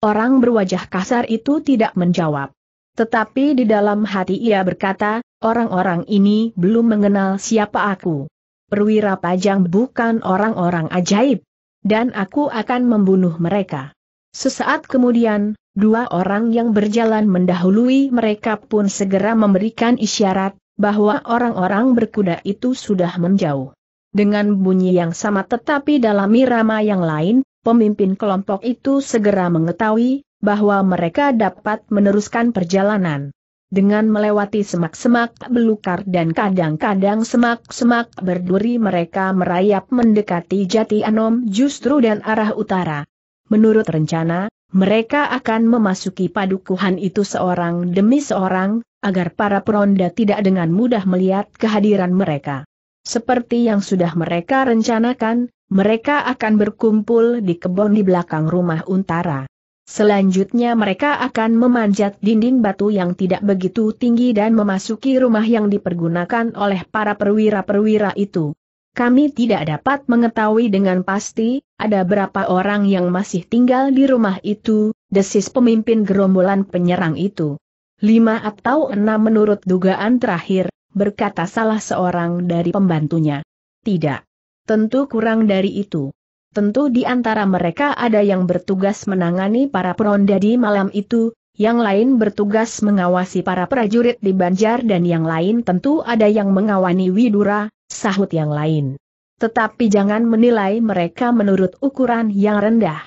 Orang berwajah kasar itu tidak menjawab. Tetapi di dalam hati ia berkata, orang-orang ini belum mengenal siapa aku. Perwira pajang bukan orang-orang ajaib. Dan aku akan membunuh mereka. Sesaat kemudian, dua orang yang berjalan mendahului mereka pun segera memberikan isyarat, bahwa orang-orang berkuda itu sudah menjauh. Dengan bunyi yang sama tetapi dalam irama yang lain, pemimpin kelompok itu segera mengetahui, bahwa mereka dapat meneruskan perjalanan. Dengan melewati semak-semak belukar dan kadang-kadang semak-semak berduri mereka merayap mendekati Jati Anom justru dan arah utara. Menurut rencana, mereka akan memasuki padukuhan itu seorang demi seorang, agar para peronda tidak dengan mudah melihat kehadiran mereka. Seperti yang sudah mereka rencanakan, mereka akan berkumpul di kebun di belakang rumah Untara. Selanjutnya mereka akan memanjat dinding batu yang tidak begitu tinggi dan memasuki rumah yang dipergunakan oleh para perwira-perwira itu. Kami tidak dapat mengetahui dengan pasti, ada berapa orang yang masih tinggal di rumah itu, desis pemimpin gerombolan penyerang itu. Lima atau enam menurut dugaan terakhir, berkata salah seorang dari pembantunya. Tidak. Tentu kurang dari itu. Tentu di antara mereka ada yang bertugas menangani para peronda di malam itu, yang lain bertugas mengawasi para prajurit di Banjar dan yang lain tentu ada yang mengawani Widura, sahut yang lain. Tetapi jangan menilai mereka menurut ukuran yang rendah.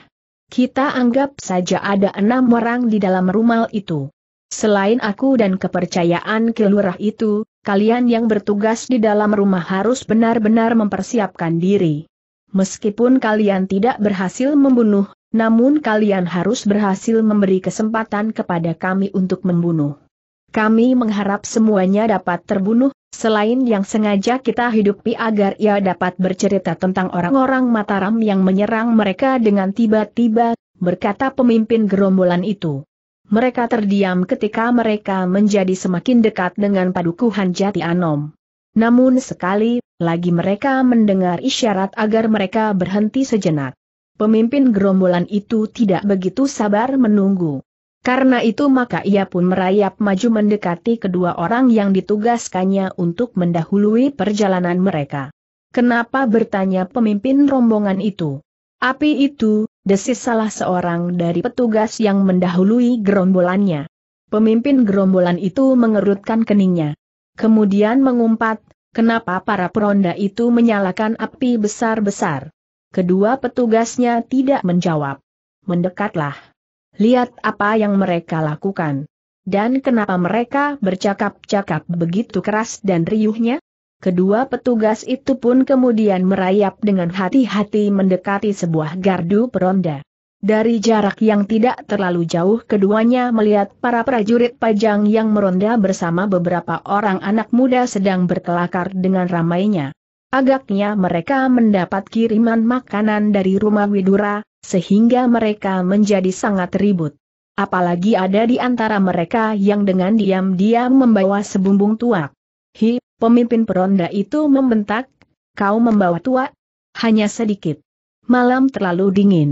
Kita anggap saja ada enam orang di dalam rumah itu. Selain aku dan kepercayaan kelurah itu, kalian yang bertugas di dalam rumah harus benar-benar mempersiapkan diri. Meskipun kalian tidak berhasil membunuh, namun kalian harus berhasil memberi kesempatan kepada kami untuk membunuh. Kami mengharap semuanya dapat terbunuh, selain yang sengaja kita hidupi agar ia dapat bercerita tentang orang-orang Mataram yang menyerang mereka dengan tiba-tiba, berkata pemimpin gerombolan itu. Mereka terdiam ketika mereka menjadi semakin dekat dengan padukuhan Jati Anom. Namun sekali, lagi mereka mendengar isyarat agar mereka berhenti sejenak. Pemimpin gerombolan itu tidak begitu sabar menunggu. Karena itu maka ia pun merayap maju mendekati kedua orang yang ditugaskannya untuk mendahului perjalanan mereka. Kenapa bertanya pemimpin rombongan itu? Api itu, desis salah seorang dari petugas yang mendahului gerombolannya. Pemimpin gerombolan itu mengerutkan keningnya. Kemudian mengumpat, kenapa para peronda itu menyalakan api besar-besar. Kedua petugasnya tidak menjawab. Mendekatlah lihat apa yang mereka lakukan. Dan kenapa mereka bercakap-cakap begitu keras dan riuhnya? Kedua petugas itu pun kemudian merayap dengan hati-hati mendekati sebuah gardu peronda. Dari jarak yang tidak terlalu jauh keduanya melihat para prajurit pajang yang meronda bersama beberapa orang anak muda sedang berkelakar dengan ramainya. Agaknya mereka mendapat kiriman makanan dari rumah Widura, sehingga mereka menjadi sangat ribut. Apalagi ada di antara mereka yang dengan diam-diam membawa sebumbung tuak. Hi, pemimpin peronda itu membentak, kau membawa tuak? Hanya sedikit. Malam terlalu dingin.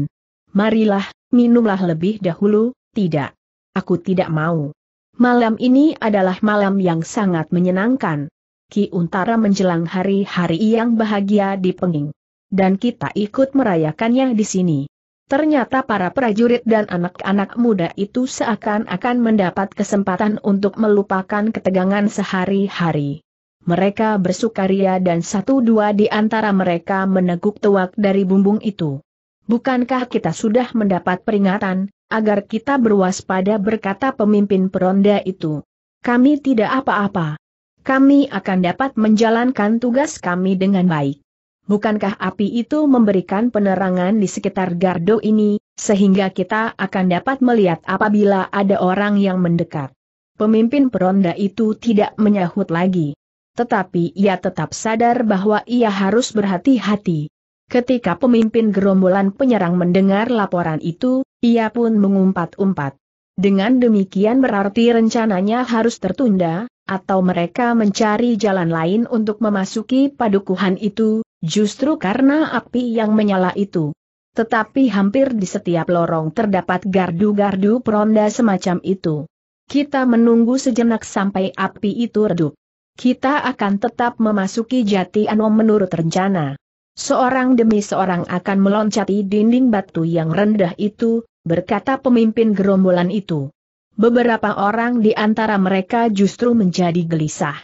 Marilah, minumlah lebih dahulu, tidak. Aku tidak mau. Malam ini adalah malam yang sangat menyenangkan. Ki Untara menjelang hari-hari yang bahagia di Penging. Dan kita ikut merayakannya di sini. Ternyata para prajurit dan anak-anak muda itu seakan-akan mendapat kesempatan untuk melupakan ketegangan sehari-hari. Mereka bersukaria dan satu dua di antara mereka meneguk tuak dari bumbung itu. Bukankah kita sudah mendapat peringatan, agar kita berwaspada berkata pemimpin peronda itu. Kami tidak apa-apa kami akan dapat menjalankan tugas kami dengan baik. Bukankah api itu memberikan penerangan di sekitar gardo ini, sehingga kita akan dapat melihat apabila ada orang yang mendekat? Pemimpin peronda itu tidak menyahut lagi. Tetapi ia tetap sadar bahwa ia harus berhati-hati. Ketika pemimpin gerombolan penyerang mendengar laporan itu, ia pun mengumpat-umpat. Dengan demikian berarti rencananya harus tertunda, atau mereka mencari jalan lain untuk memasuki padukuhan itu, justru karena api yang menyala itu. Tetapi hampir di setiap lorong terdapat gardu-gardu peronda semacam itu. Kita menunggu sejenak sampai api itu redup. Kita akan tetap memasuki jati Anom menurut rencana. Seorang demi seorang akan meloncati dinding batu yang rendah itu, berkata pemimpin gerombolan itu. Beberapa orang di antara mereka justru menjadi gelisah.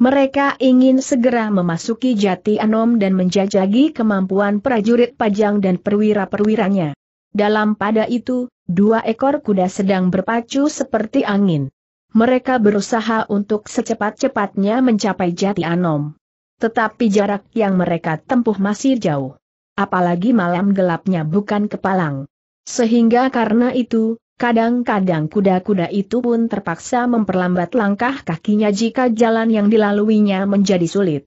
Mereka ingin segera memasuki jati Anom dan menjajagi kemampuan prajurit pajang dan perwira-perwiranya. Dalam pada itu, dua ekor kuda sedang berpacu seperti angin. Mereka berusaha untuk secepat-cepatnya mencapai jati Anom. Tetapi jarak yang mereka tempuh masih jauh. Apalagi malam gelapnya bukan kepalang. Sehingga karena itu, Kadang-kadang kuda-kuda itu pun terpaksa memperlambat langkah kakinya jika jalan yang dilaluinya menjadi sulit.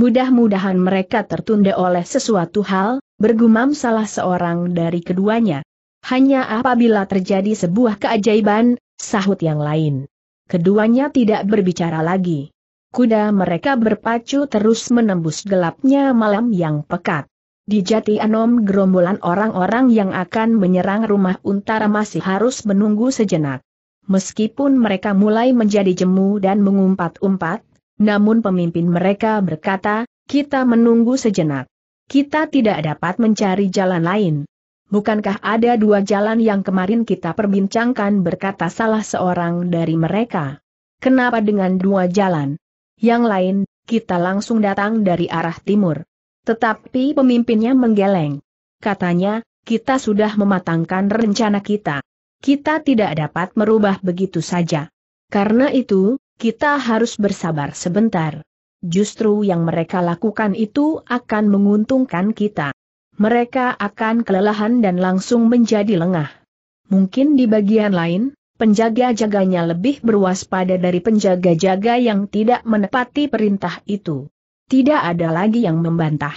Mudah-mudahan mereka tertunda oleh sesuatu hal, bergumam salah seorang dari keduanya. Hanya apabila terjadi sebuah keajaiban, sahut yang lain. Keduanya tidak berbicara lagi. Kuda mereka berpacu terus menembus gelapnya malam yang pekat. Di Jati Anom gerombolan orang-orang yang akan menyerang rumah Untara masih harus menunggu sejenak. Meskipun mereka mulai menjadi jemu dan mengumpat-umpat, namun pemimpin mereka berkata, kita menunggu sejenak. Kita tidak dapat mencari jalan lain. Bukankah ada dua jalan yang kemarin kita perbincangkan berkata salah seorang dari mereka? Kenapa dengan dua jalan? Yang lain, kita langsung datang dari arah timur. Tetapi pemimpinnya menggeleng. Katanya, kita sudah mematangkan rencana kita. Kita tidak dapat merubah begitu saja. Karena itu, kita harus bersabar sebentar. Justru yang mereka lakukan itu akan menguntungkan kita. Mereka akan kelelahan dan langsung menjadi lengah. Mungkin di bagian lain, penjaga-jaganya lebih berwaspada dari penjaga-jaga yang tidak menepati perintah itu. Tidak ada lagi yang membantah.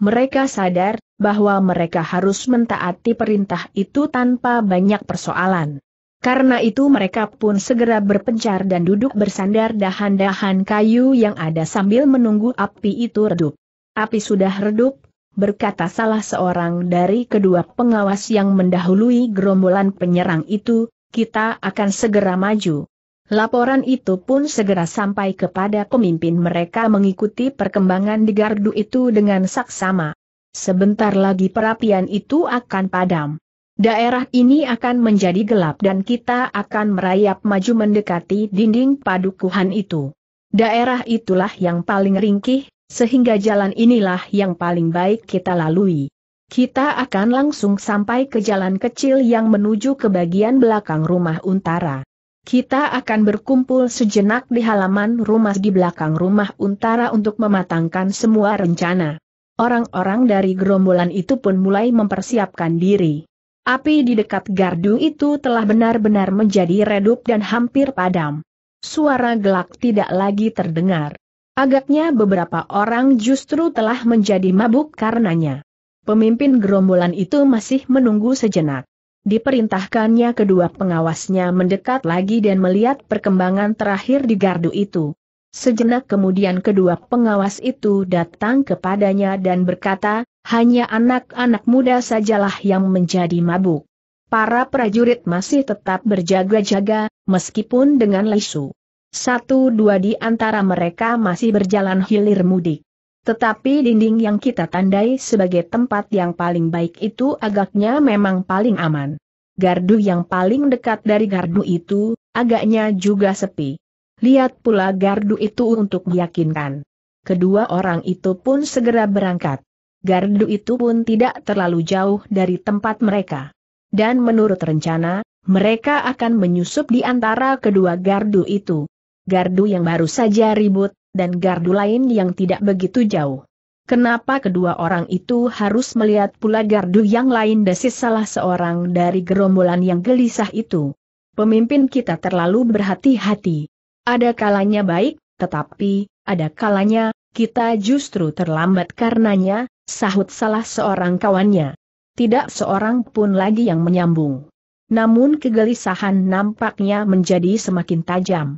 Mereka sadar bahwa mereka harus mentaati perintah itu tanpa banyak persoalan. Karena itu mereka pun segera berpencar dan duduk bersandar dahan-dahan kayu yang ada sambil menunggu api itu redup. Api sudah redup, berkata salah seorang dari kedua pengawas yang mendahului gerombolan penyerang itu, kita akan segera maju. Laporan itu pun segera sampai kepada pemimpin mereka mengikuti perkembangan di gardu itu dengan saksama. Sebentar lagi perapian itu akan padam. Daerah ini akan menjadi gelap dan kita akan merayap maju mendekati dinding padukuhan itu. Daerah itulah yang paling ringkih, sehingga jalan inilah yang paling baik kita lalui. Kita akan langsung sampai ke jalan kecil yang menuju ke bagian belakang rumah Untara. Kita akan berkumpul sejenak di halaman rumah di belakang rumah Untara untuk mematangkan semua rencana. Orang-orang dari gerombolan itu pun mulai mempersiapkan diri. Api di dekat gardu itu telah benar-benar menjadi redup dan hampir padam. Suara gelak tidak lagi terdengar. Agaknya beberapa orang justru telah menjadi mabuk karenanya. Pemimpin gerombolan itu masih menunggu sejenak diperintahkannya kedua pengawasnya mendekat lagi dan melihat perkembangan terakhir di gardu itu. Sejenak kemudian kedua pengawas itu datang kepadanya dan berkata, hanya anak-anak muda sajalah yang menjadi mabuk. Para prajurit masih tetap berjaga-jaga, meskipun dengan lesu. Satu dua di antara mereka masih berjalan hilir mudik. Tetapi dinding yang kita tandai sebagai tempat yang paling baik itu agaknya memang paling aman. Gardu yang paling dekat dari gardu itu, agaknya juga sepi. Lihat pula gardu itu untuk meyakinkan. Kedua orang itu pun segera berangkat. Gardu itu pun tidak terlalu jauh dari tempat mereka. Dan menurut rencana, mereka akan menyusup di antara kedua gardu itu. Gardu yang baru saja ribut, dan gardu lain yang tidak begitu jauh. Kenapa kedua orang itu harus melihat pula gardu yang lain desis salah seorang dari gerombolan yang gelisah itu? Pemimpin kita terlalu berhati-hati. Ada kalanya baik, tetapi, ada kalanya, kita justru terlambat karenanya, sahut salah seorang kawannya. Tidak seorang pun lagi yang menyambung. Namun kegelisahan nampaknya menjadi semakin tajam.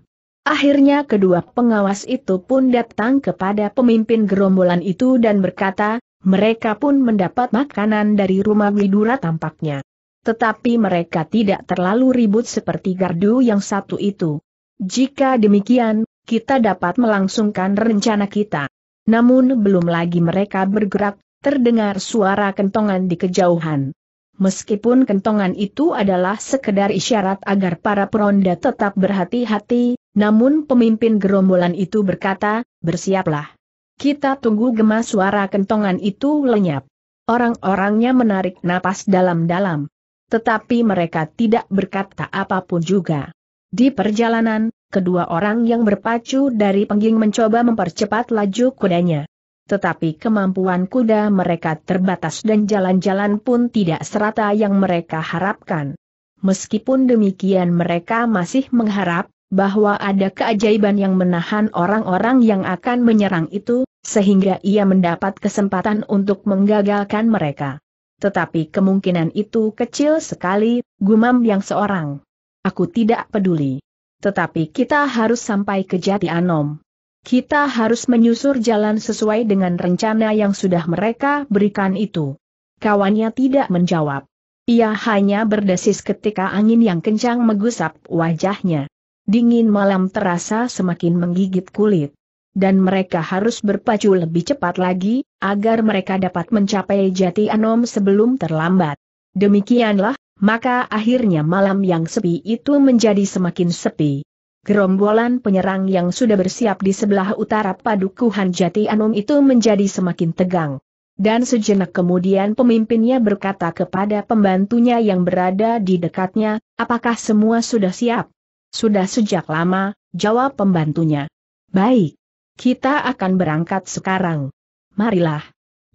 Akhirnya kedua pengawas itu pun datang kepada pemimpin gerombolan itu dan berkata, mereka pun mendapat makanan dari rumah Widura tampaknya. Tetapi mereka tidak terlalu ribut seperti gardu yang satu itu. Jika demikian, kita dapat melangsungkan rencana kita. Namun belum lagi mereka bergerak, terdengar suara kentongan di kejauhan meskipun kentongan itu adalah sekedar isyarat agar para peronda tetap berhati-hati, namun pemimpin gerombolan itu berkata, bersiaplah. Kita tunggu gemas suara kentongan itu lenyap. Orang-orangnya menarik napas dalam-dalam. Tetapi mereka tidak berkata apapun juga. Di perjalanan, kedua orang yang berpacu dari pengging mencoba mempercepat laju kudanya tetapi kemampuan kuda mereka terbatas dan jalan-jalan pun tidak serata yang mereka harapkan. Meskipun demikian mereka masih mengharap, bahwa ada keajaiban yang menahan orang-orang yang akan menyerang itu, sehingga ia mendapat kesempatan untuk menggagalkan mereka. Tetapi kemungkinan itu kecil sekali, gumam yang seorang. Aku tidak peduli. Tetapi kita harus sampai ke Jati Anom. Kita harus menyusur jalan sesuai dengan rencana yang sudah mereka berikan itu. Kawannya tidak menjawab. Ia hanya berdesis ketika angin yang kencang mengusap wajahnya. Dingin malam terasa semakin menggigit kulit. Dan mereka harus berpacu lebih cepat lagi, agar mereka dapat mencapai jati anom sebelum terlambat. Demikianlah, maka akhirnya malam yang sepi itu menjadi semakin sepi gerombolan penyerang yang sudah bersiap di sebelah utara padukuhan Jati Anum itu menjadi semakin tegang. Dan sejenak kemudian pemimpinnya berkata kepada pembantunya yang berada di dekatnya, apakah semua sudah siap? Sudah sejak lama, jawab pembantunya. Baik. Kita akan berangkat sekarang. Marilah.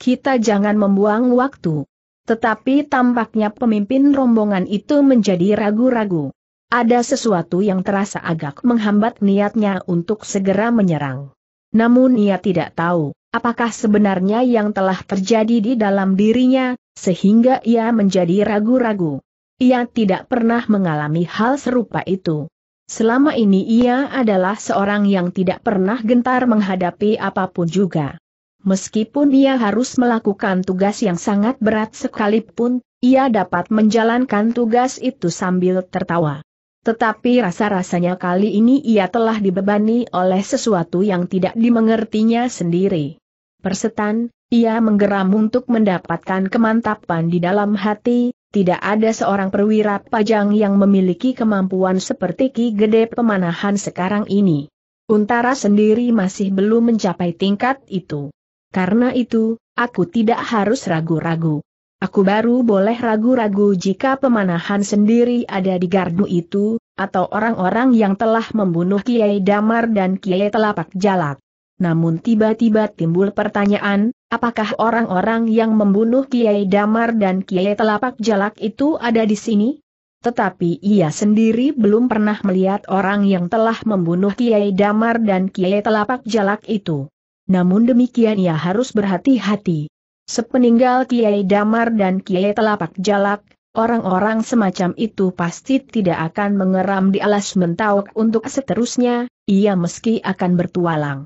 Kita jangan membuang waktu. Tetapi tampaknya pemimpin rombongan itu menjadi ragu-ragu. Ada sesuatu yang terasa agak menghambat niatnya untuk segera menyerang. Namun ia tidak tahu, apakah sebenarnya yang telah terjadi di dalam dirinya, sehingga ia menjadi ragu-ragu. Ia tidak pernah mengalami hal serupa itu. Selama ini ia adalah seorang yang tidak pernah gentar menghadapi apapun juga. Meskipun ia harus melakukan tugas yang sangat berat sekalipun, ia dapat menjalankan tugas itu sambil tertawa. Tetapi rasa-rasanya kali ini ia telah dibebani oleh sesuatu yang tidak dimengertinya sendiri. Persetan, ia menggeram untuk mendapatkan kemantapan di dalam hati, tidak ada seorang perwira pajang yang memiliki kemampuan seperti Ki Gede Pemanahan sekarang ini. Untara sendiri masih belum mencapai tingkat itu. Karena itu, aku tidak harus ragu-ragu. Aku baru boleh ragu-ragu jika pemanahan sendiri ada di gardu itu, atau orang-orang yang telah membunuh Kiai Damar dan Kiai Telapak Jalak. Namun tiba-tiba timbul pertanyaan, apakah orang-orang yang membunuh Kiai Damar dan Kiai Telapak Jalak itu ada di sini? Tetapi ia sendiri belum pernah melihat orang yang telah membunuh Kiai Damar dan Kiai Telapak Jalak itu. Namun demikian ia harus berhati-hati. Sepeninggal Kiai Damar dan Kiai Telapak Jalak, orang-orang semacam itu pasti tidak akan mengeram di alas mentauk untuk seterusnya, ia meski akan bertualang.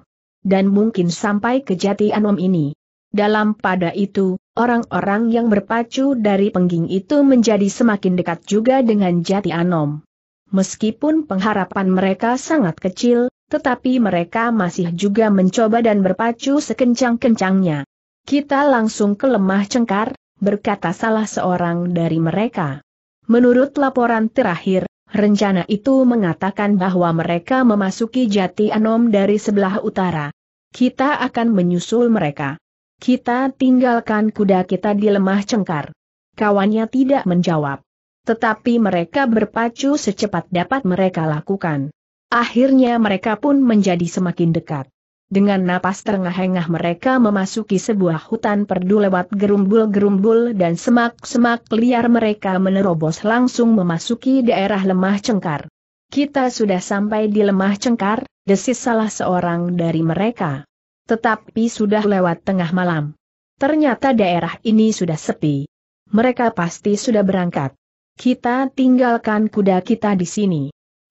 Dan mungkin sampai ke jati anom ini. Dalam pada itu, orang-orang yang berpacu dari pengging itu menjadi semakin dekat juga dengan jati anom. Meskipun pengharapan mereka sangat kecil, tetapi mereka masih juga mencoba dan berpacu sekencang-kencangnya. Kita langsung ke lemah cengkar, berkata salah seorang dari mereka. Menurut laporan terakhir, rencana itu mengatakan bahwa mereka memasuki jati Anom dari sebelah utara. Kita akan menyusul mereka. Kita tinggalkan kuda kita di lemah cengkar. Kawannya tidak menjawab. Tetapi mereka berpacu secepat dapat mereka lakukan. Akhirnya mereka pun menjadi semakin dekat. Dengan napas terengah-engah mereka memasuki sebuah hutan perdu lewat gerumbul-gerumbul dan semak-semak liar mereka menerobos langsung memasuki daerah lemah cengkar. Kita sudah sampai di lemah cengkar, desis salah seorang dari mereka. Tetapi sudah lewat tengah malam. Ternyata daerah ini sudah sepi. Mereka pasti sudah berangkat. Kita tinggalkan kuda kita di sini.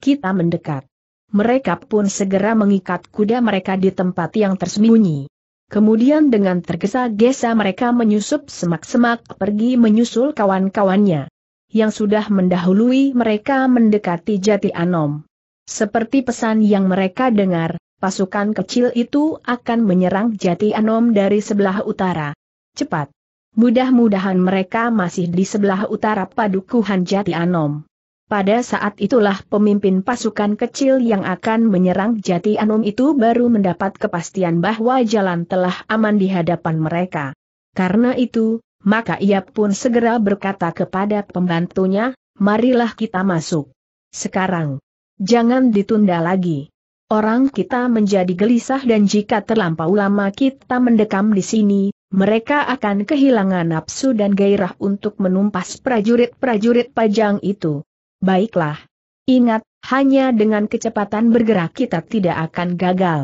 Kita mendekat. Mereka pun segera mengikat kuda mereka di tempat yang tersembunyi. Kemudian dengan tergesa-gesa mereka menyusup semak-semak pergi menyusul kawan-kawannya. Yang sudah mendahului mereka mendekati jati Anom. Seperti pesan yang mereka dengar, pasukan kecil itu akan menyerang jati Anom dari sebelah utara. Cepat! Mudah-mudahan mereka masih di sebelah utara padukuhan jati Anom. Pada saat itulah pemimpin pasukan kecil yang akan menyerang Jati Anum itu baru mendapat kepastian bahwa jalan telah aman di hadapan mereka. Karena itu, maka ia pun segera berkata kepada pembantunya, marilah kita masuk. Sekarang. Jangan ditunda lagi. Orang kita menjadi gelisah dan jika terlampau lama kita mendekam di sini, mereka akan kehilangan nafsu dan gairah untuk menumpas prajurit-prajurit pajang itu. Baiklah. Ingat, hanya dengan kecepatan bergerak kita tidak akan gagal.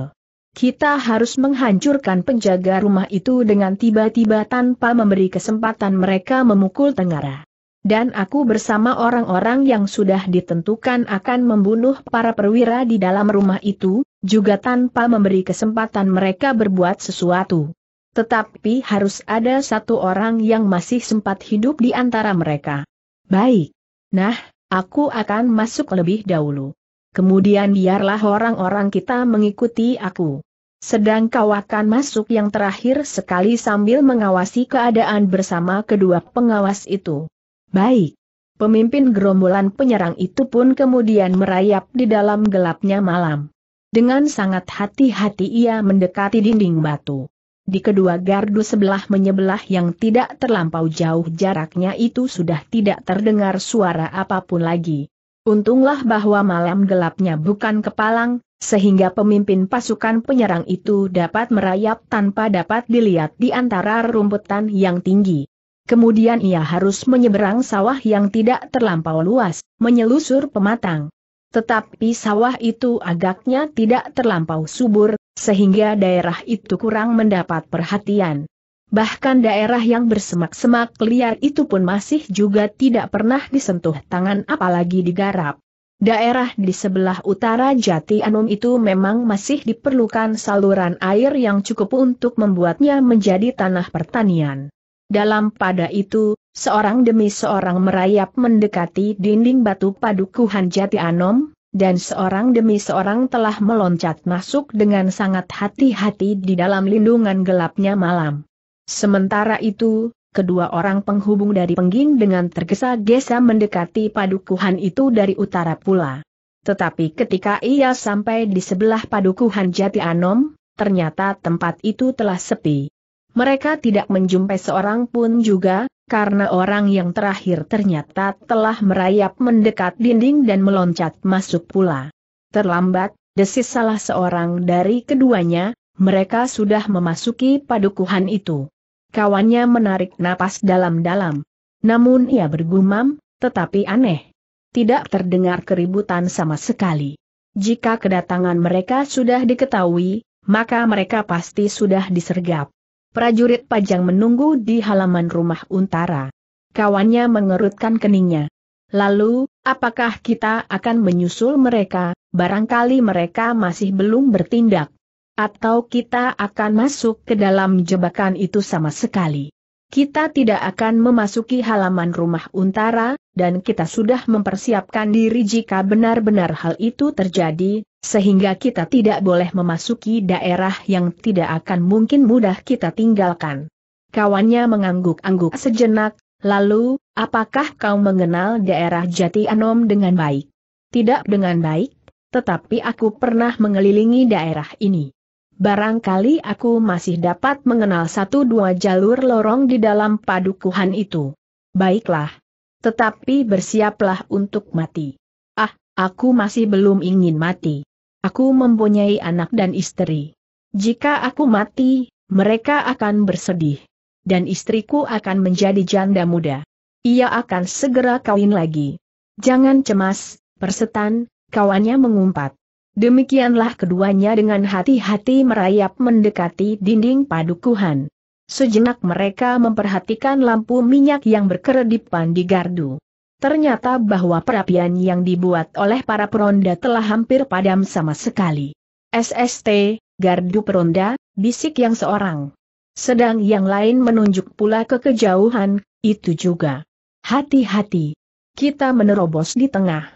Kita harus menghancurkan penjaga rumah itu dengan tiba-tiba tanpa memberi kesempatan mereka memukul Tenggara. Dan aku bersama orang-orang yang sudah ditentukan akan membunuh para perwira di dalam rumah itu, juga tanpa memberi kesempatan mereka berbuat sesuatu. Tetapi harus ada satu orang yang masih sempat hidup di antara mereka. Baik. Nah, aku akan masuk lebih dahulu. Kemudian biarlah orang-orang kita mengikuti aku. Sedang kau akan masuk yang terakhir sekali sambil mengawasi keadaan bersama kedua pengawas itu. Baik. Pemimpin gerombolan penyerang itu pun kemudian merayap di dalam gelapnya malam. Dengan sangat hati-hati ia mendekati dinding batu. Di kedua gardu sebelah menyebelah yang tidak terlampau jauh jaraknya itu sudah tidak terdengar suara apapun lagi. Untunglah bahwa malam gelapnya bukan kepalang, sehingga pemimpin pasukan penyerang itu dapat merayap tanpa dapat dilihat di antara rumputan yang tinggi. Kemudian ia harus menyeberang sawah yang tidak terlampau luas, menyelusur pematang. Tetapi sawah itu agaknya tidak terlampau subur, sehingga daerah itu kurang mendapat perhatian. Bahkan daerah yang bersemak-semak liar itu pun masih juga tidak pernah disentuh tangan apalagi digarap. Daerah di sebelah utara Jati Anum itu memang masih diperlukan saluran air yang cukup untuk membuatnya menjadi tanah pertanian. Dalam pada itu, seorang demi seorang merayap mendekati dinding batu padukuhan Jati Anom, dan seorang demi seorang telah meloncat masuk dengan sangat hati-hati di dalam lindungan gelapnya malam. Sementara itu, kedua orang penghubung dari pengging dengan tergesa-gesa mendekati padukuhan itu dari utara pula. Tetapi ketika ia sampai di sebelah padukuhan Jati Anom, ternyata tempat itu telah sepi. Mereka tidak menjumpai seorang pun juga, karena orang yang terakhir ternyata telah merayap mendekat dinding dan meloncat masuk pula. Terlambat, desis salah seorang dari keduanya, mereka sudah memasuki padukuhan itu. Kawannya menarik napas dalam-dalam. Namun ia bergumam, tetapi aneh. Tidak terdengar keributan sama sekali. Jika kedatangan mereka sudah diketahui, maka mereka pasti sudah disergap. Prajurit pajang menunggu di halaman rumah Untara. Kawannya mengerutkan keningnya. Lalu, apakah kita akan menyusul mereka, barangkali mereka masih belum bertindak? Atau kita akan masuk ke dalam jebakan itu sama sekali? kita tidak akan memasuki halaman rumah Untara, dan kita sudah mempersiapkan diri jika benar-benar hal itu terjadi, sehingga kita tidak boleh memasuki daerah yang tidak akan mungkin mudah kita tinggalkan. Kawannya mengangguk-angguk sejenak, lalu, apakah kau mengenal daerah Jati Anom dengan baik? Tidak dengan baik, tetapi aku pernah mengelilingi daerah ini. Barangkali aku masih dapat mengenal satu dua jalur lorong di dalam padukuhan itu. Baiklah. Tetapi bersiaplah untuk mati. Ah, aku masih belum ingin mati. Aku mempunyai anak dan istri. Jika aku mati, mereka akan bersedih. Dan istriku akan menjadi janda muda. Ia akan segera kawin lagi. Jangan cemas, persetan, kawannya mengumpat. Demikianlah keduanya dengan hati-hati merayap mendekati dinding padukuhan. Sejenak mereka memperhatikan lampu minyak yang berkeredipan di gardu. Ternyata bahwa perapian yang dibuat oleh para peronda telah hampir padam sama sekali. SST, gardu peronda, bisik yang seorang. Sedang yang lain menunjuk pula ke kejauhan, itu juga. Hati-hati. Kita menerobos di tengah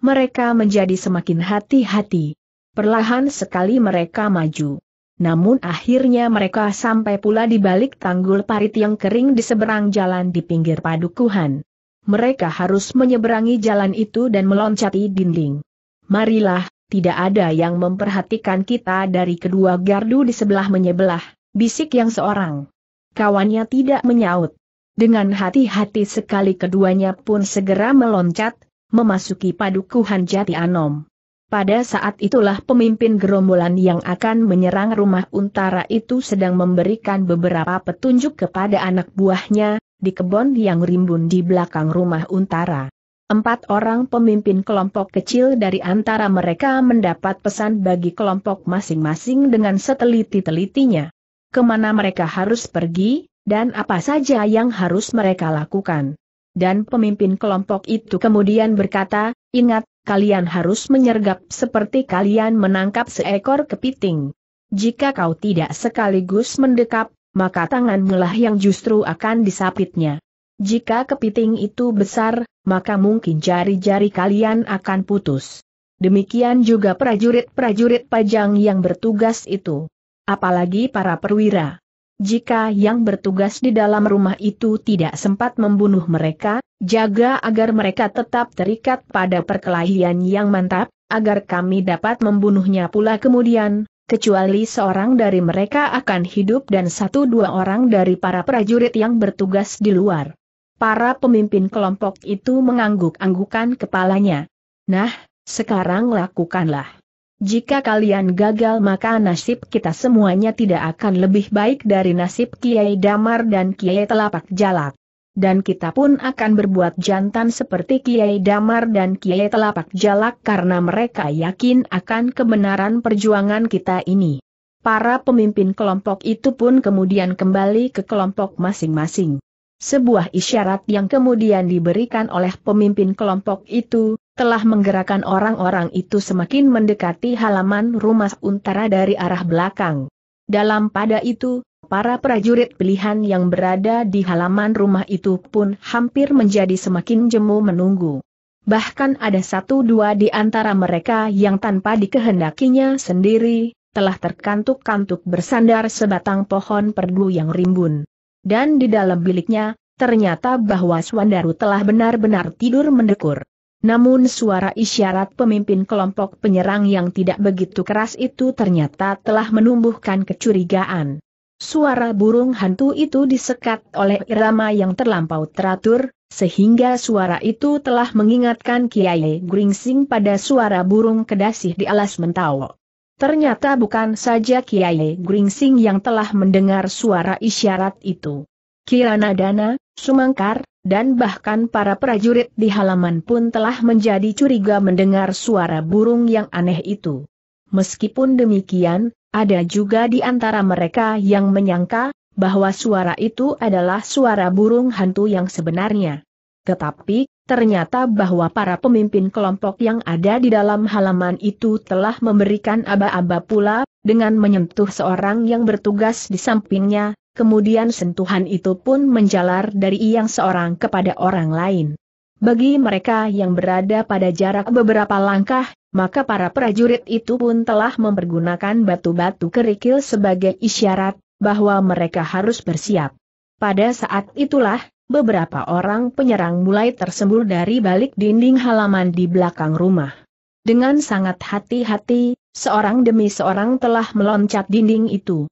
mereka menjadi semakin hati-hati. Perlahan sekali mereka maju. Namun akhirnya mereka sampai pula di balik tanggul parit yang kering di seberang jalan di pinggir padukuhan. Mereka harus menyeberangi jalan itu dan meloncati dinding. Marilah, tidak ada yang memperhatikan kita dari kedua gardu di sebelah menyebelah, bisik yang seorang. Kawannya tidak menyaut. Dengan hati-hati sekali keduanya pun segera meloncat, memasuki padukuhan Jati Anom. Pada saat itulah pemimpin gerombolan yang akan menyerang rumah Untara itu sedang memberikan beberapa petunjuk kepada anak buahnya, di kebun yang rimbun di belakang rumah Untara. Empat orang pemimpin kelompok kecil dari antara mereka mendapat pesan bagi kelompok masing-masing dengan seteliti-telitinya. Kemana mereka harus pergi, dan apa saja yang harus mereka lakukan dan pemimpin kelompok itu kemudian berkata, ingat, kalian harus menyergap seperti kalian menangkap seekor kepiting. Jika kau tidak sekaligus mendekap, maka tanganmu lah yang justru akan disapitnya. Jika kepiting itu besar, maka mungkin jari-jari kalian akan putus. Demikian juga prajurit-prajurit pajang yang bertugas itu. Apalagi para perwira. Jika yang bertugas di dalam rumah itu tidak sempat membunuh mereka, jaga agar mereka tetap terikat pada perkelahian yang mantap, agar kami dapat membunuhnya pula kemudian, kecuali seorang dari mereka akan hidup dan satu dua orang dari para prajurit yang bertugas di luar. Para pemimpin kelompok itu mengangguk-anggukan kepalanya. Nah, sekarang lakukanlah. Jika kalian gagal maka nasib kita semuanya tidak akan lebih baik dari nasib Kiai Damar dan Kiai Telapak Jalak. Dan kita pun akan berbuat jantan seperti Kiai Damar dan Kiai Telapak Jalak karena mereka yakin akan kebenaran perjuangan kita ini. Para pemimpin kelompok itu pun kemudian kembali ke kelompok masing-masing. Sebuah isyarat yang kemudian diberikan oleh pemimpin kelompok itu, telah menggerakkan orang-orang itu semakin mendekati halaman rumah untara dari arah belakang. Dalam pada itu, para prajurit pilihan yang berada di halaman rumah itu pun hampir menjadi semakin jemu menunggu. Bahkan ada satu dua di antara mereka yang tanpa dikehendakinya sendiri, telah terkantuk-kantuk bersandar sebatang pohon perdu yang rimbun. Dan di dalam biliknya, ternyata bahwa Swandaru telah benar-benar tidur mendekur. Namun suara isyarat pemimpin kelompok penyerang yang tidak begitu keras itu ternyata telah menumbuhkan kecurigaan. Suara burung hantu itu disekat oleh irama yang terlampau teratur, sehingga suara itu telah mengingatkan Kiai Gringsing pada suara burung kedasih di alas mentawa. Ternyata bukan saja Kiai Gringsing yang telah mendengar suara isyarat itu. Kirana Dana, Sumangkar, dan bahkan para prajurit di halaman pun telah menjadi curiga mendengar suara burung yang aneh itu. Meskipun demikian, ada juga di antara mereka yang menyangka bahwa suara itu adalah suara burung hantu yang sebenarnya. Tetapi, ternyata bahwa para pemimpin kelompok yang ada di dalam halaman itu telah memberikan aba-aba pula, dengan menyentuh seorang yang bertugas di sampingnya, kemudian sentuhan itu pun menjalar dari yang seorang kepada orang lain. Bagi mereka yang berada pada jarak beberapa langkah, maka para prajurit itu pun telah mempergunakan batu-batu kerikil sebagai isyarat bahwa mereka harus bersiap. Pada saat itulah, beberapa orang penyerang mulai tersembul dari balik dinding halaman di belakang rumah. Dengan sangat hati-hati, seorang demi seorang telah meloncat dinding itu.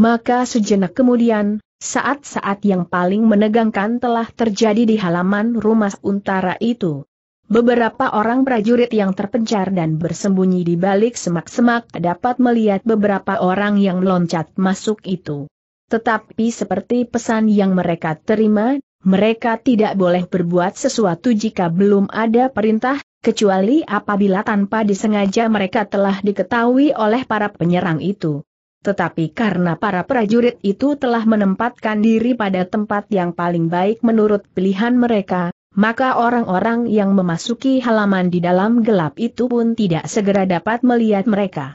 Maka sejenak kemudian, saat-saat yang paling menegangkan telah terjadi di halaman rumah untara itu. Beberapa orang prajurit yang terpencar dan bersembunyi di balik semak-semak dapat melihat beberapa orang yang loncat masuk itu. Tetapi seperti pesan yang mereka terima, mereka tidak boleh berbuat sesuatu jika belum ada perintah, kecuali apabila tanpa disengaja mereka telah diketahui oleh para penyerang itu. Tetapi karena para prajurit itu telah menempatkan diri pada tempat yang paling baik menurut pilihan mereka, maka orang-orang yang memasuki halaman di dalam gelap itu pun tidak segera dapat melihat mereka.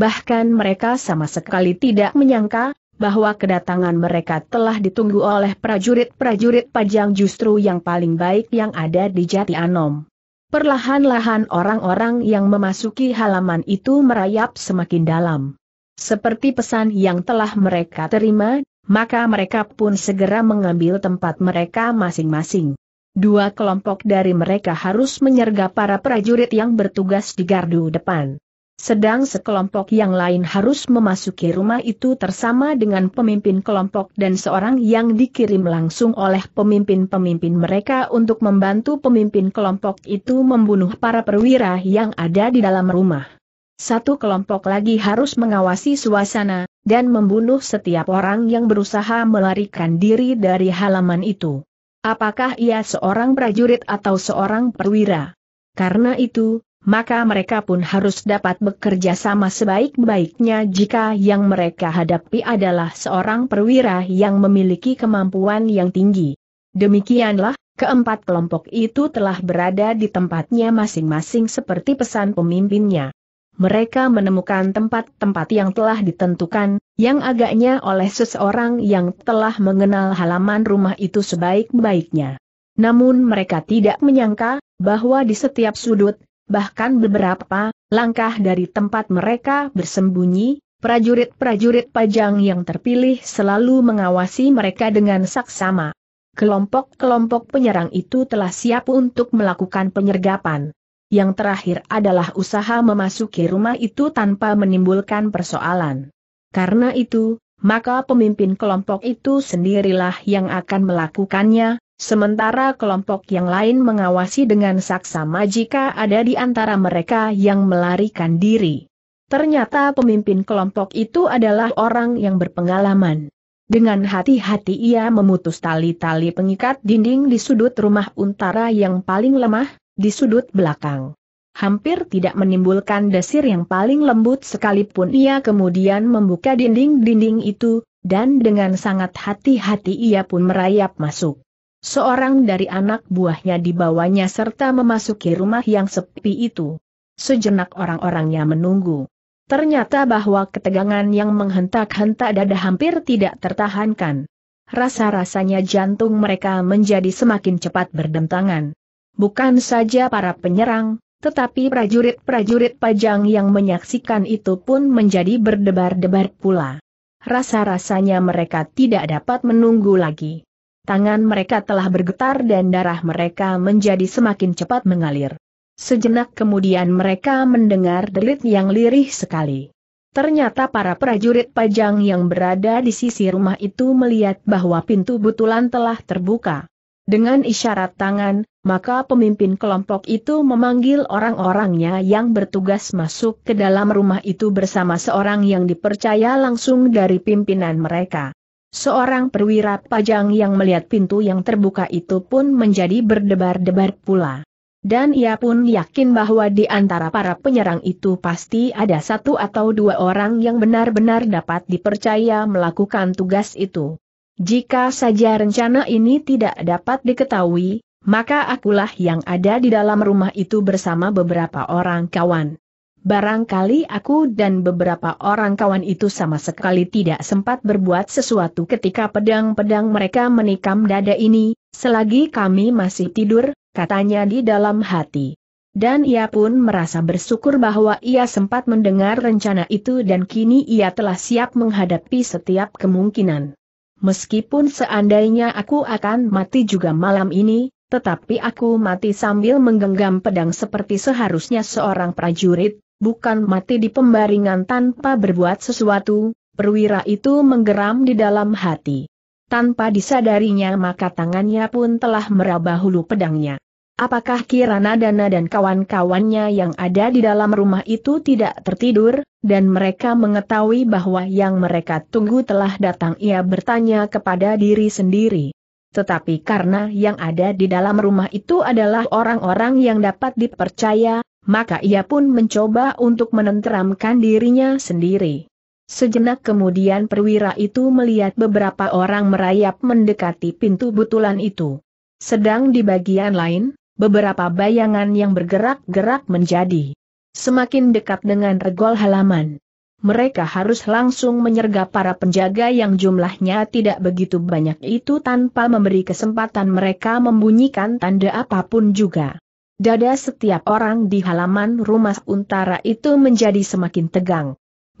Bahkan mereka sama sekali tidak menyangka, bahwa kedatangan mereka telah ditunggu oleh prajurit-prajurit pajang justru yang paling baik yang ada di Jati Anom. Perlahan-lahan orang-orang yang memasuki halaman itu merayap semakin dalam. Seperti pesan yang telah mereka terima, maka mereka pun segera mengambil tempat mereka masing-masing. Dua kelompok dari mereka harus menyergap para prajurit yang bertugas di gardu depan. Sedang sekelompok yang lain harus memasuki rumah itu tersama dengan pemimpin kelompok dan seorang yang dikirim langsung oleh pemimpin-pemimpin mereka untuk membantu pemimpin kelompok itu membunuh para perwira yang ada di dalam rumah. Satu kelompok lagi harus mengawasi suasana, dan membunuh setiap orang yang berusaha melarikan diri dari halaman itu. Apakah ia seorang prajurit atau seorang perwira? Karena itu, maka mereka pun harus dapat bekerja sama sebaik-baiknya jika yang mereka hadapi adalah seorang perwira yang memiliki kemampuan yang tinggi. Demikianlah, keempat kelompok itu telah berada di tempatnya masing-masing seperti pesan pemimpinnya mereka menemukan tempat-tempat yang telah ditentukan, yang agaknya oleh seseorang yang telah mengenal halaman rumah itu sebaik-baiknya. Namun mereka tidak menyangka, bahwa di setiap sudut, bahkan beberapa, langkah dari tempat mereka bersembunyi, prajurit-prajurit pajang yang terpilih selalu mengawasi mereka dengan saksama. Kelompok-kelompok penyerang itu telah siap untuk melakukan penyergapan yang terakhir adalah usaha memasuki rumah itu tanpa menimbulkan persoalan. Karena itu, maka pemimpin kelompok itu sendirilah yang akan melakukannya, sementara kelompok yang lain mengawasi dengan saksama jika ada di antara mereka yang melarikan diri. Ternyata pemimpin kelompok itu adalah orang yang berpengalaman. Dengan hati-hati ia memutus tali-tali pengikat dinding di sudut rumah untara yang paling lemah, di sudut belakang. Hampir tidak menimbulkan desir yang paling lembut sekalipun ia kemudian membuka dinding-dinding itu, dan dengan sangat hati-hati ia pun merayap masuk. Seorang dari anak buahnya dibawanya serta memasuki rumah yang sepi itu. Sejenak orang-orangnya menunggu. Ternyata bahwa ketegangan yang menghentak-hentak dada hampir tidak tertahankan. Rasa-rasanya jantung mereka menjadi semakin cepat berdentangan. Bukan saja para penyerang, tetapi prajurit-prajurit pajang yang menyaksikan itu pun menjadi berdebar-debar pula. Rasa-rasanya mereka tidak dapat menunggu lagi. Tangan mereka telah bergetar dan darah mereka menjadi semakin cepat mengalir. Sejenak kemudian mereka mendengar derit yang lirih sekali. Ternyata para prajurit pajang yang berada di sisi rumah itu melihat bahwa pintu butulan telah terbuka. Dengan isyarat tangan, maka pemimpin kelompok itu memanggil orang-orangnya yang bertugas masuk ke dalam rumah itu bersama seorang yang dipercaya langsung dari pimpinan mereka. Seorang perwira pajang yang melihat pintu yang terbuka itu pun menjadi berdebar-debar pula. Dan ia pun yakin bahwa di antara para penyerang itu pasti ada satu atau dua orang yang benar-benar dapat dipercaya melakukan tugas itu. Jika saja rencana ini tidak dapat diketahui, maka akulah yang ada di dalam rumah itu bersama beberapa orang kawan. Barangkali aku dan beberapa orang kawan itu sama sekali tidak sempat berbuat sesuatu ketika pedang-pedang mereka menikam dada ini, selagi kami masih tidur, katanya di dalam hati. Dan ia pun merasa bersyukur bahwa ia sempat mendengar rencana itu dan kini ia telah siap menghadapi setiap kemungkinan meskipun seandainya aku akan mati juga malam ini, tetapi aku mati sambil menggenggam pedang seperti seharusnya seorang prajurit, bukan mati di pembaringan tanpa berbuat sesuatu, perwira itu menggeram di dalam hati. Tanpa disadarinya maka tangannya pun telah meraba hulu pedangnya. Apakah Kirana Dana dan kawan-kawannya yang ada di dalam rumah itu tidak tertidur, dan mereka mengetahui bahwa yang mereka tunggu telah datang ia bertanya kepada diri sendiri. Tetapi karena yang ada di dalam rumah itu adalah orang-orang yang dapat dipercaya, maka ia pun mencoba untuk menenteramkan dirinya sendiri. Sejenak kemudian perwira itu melihat beberapa orang merayap mendekati pintu butulan itu. Sedang di bagian lain, beberapa bayangan yang bergerak-gerak menjadi semakin dekat dengan regol halaman. Mereka harus langsung menyergap para penjaga yang jumlahnya tidak begitu banyak itu tanpa memberi kesempatan mereka membunyikan tanda apapun juga. Dada setiap orang di halaman rumah untara itu menjadi semakin tegang.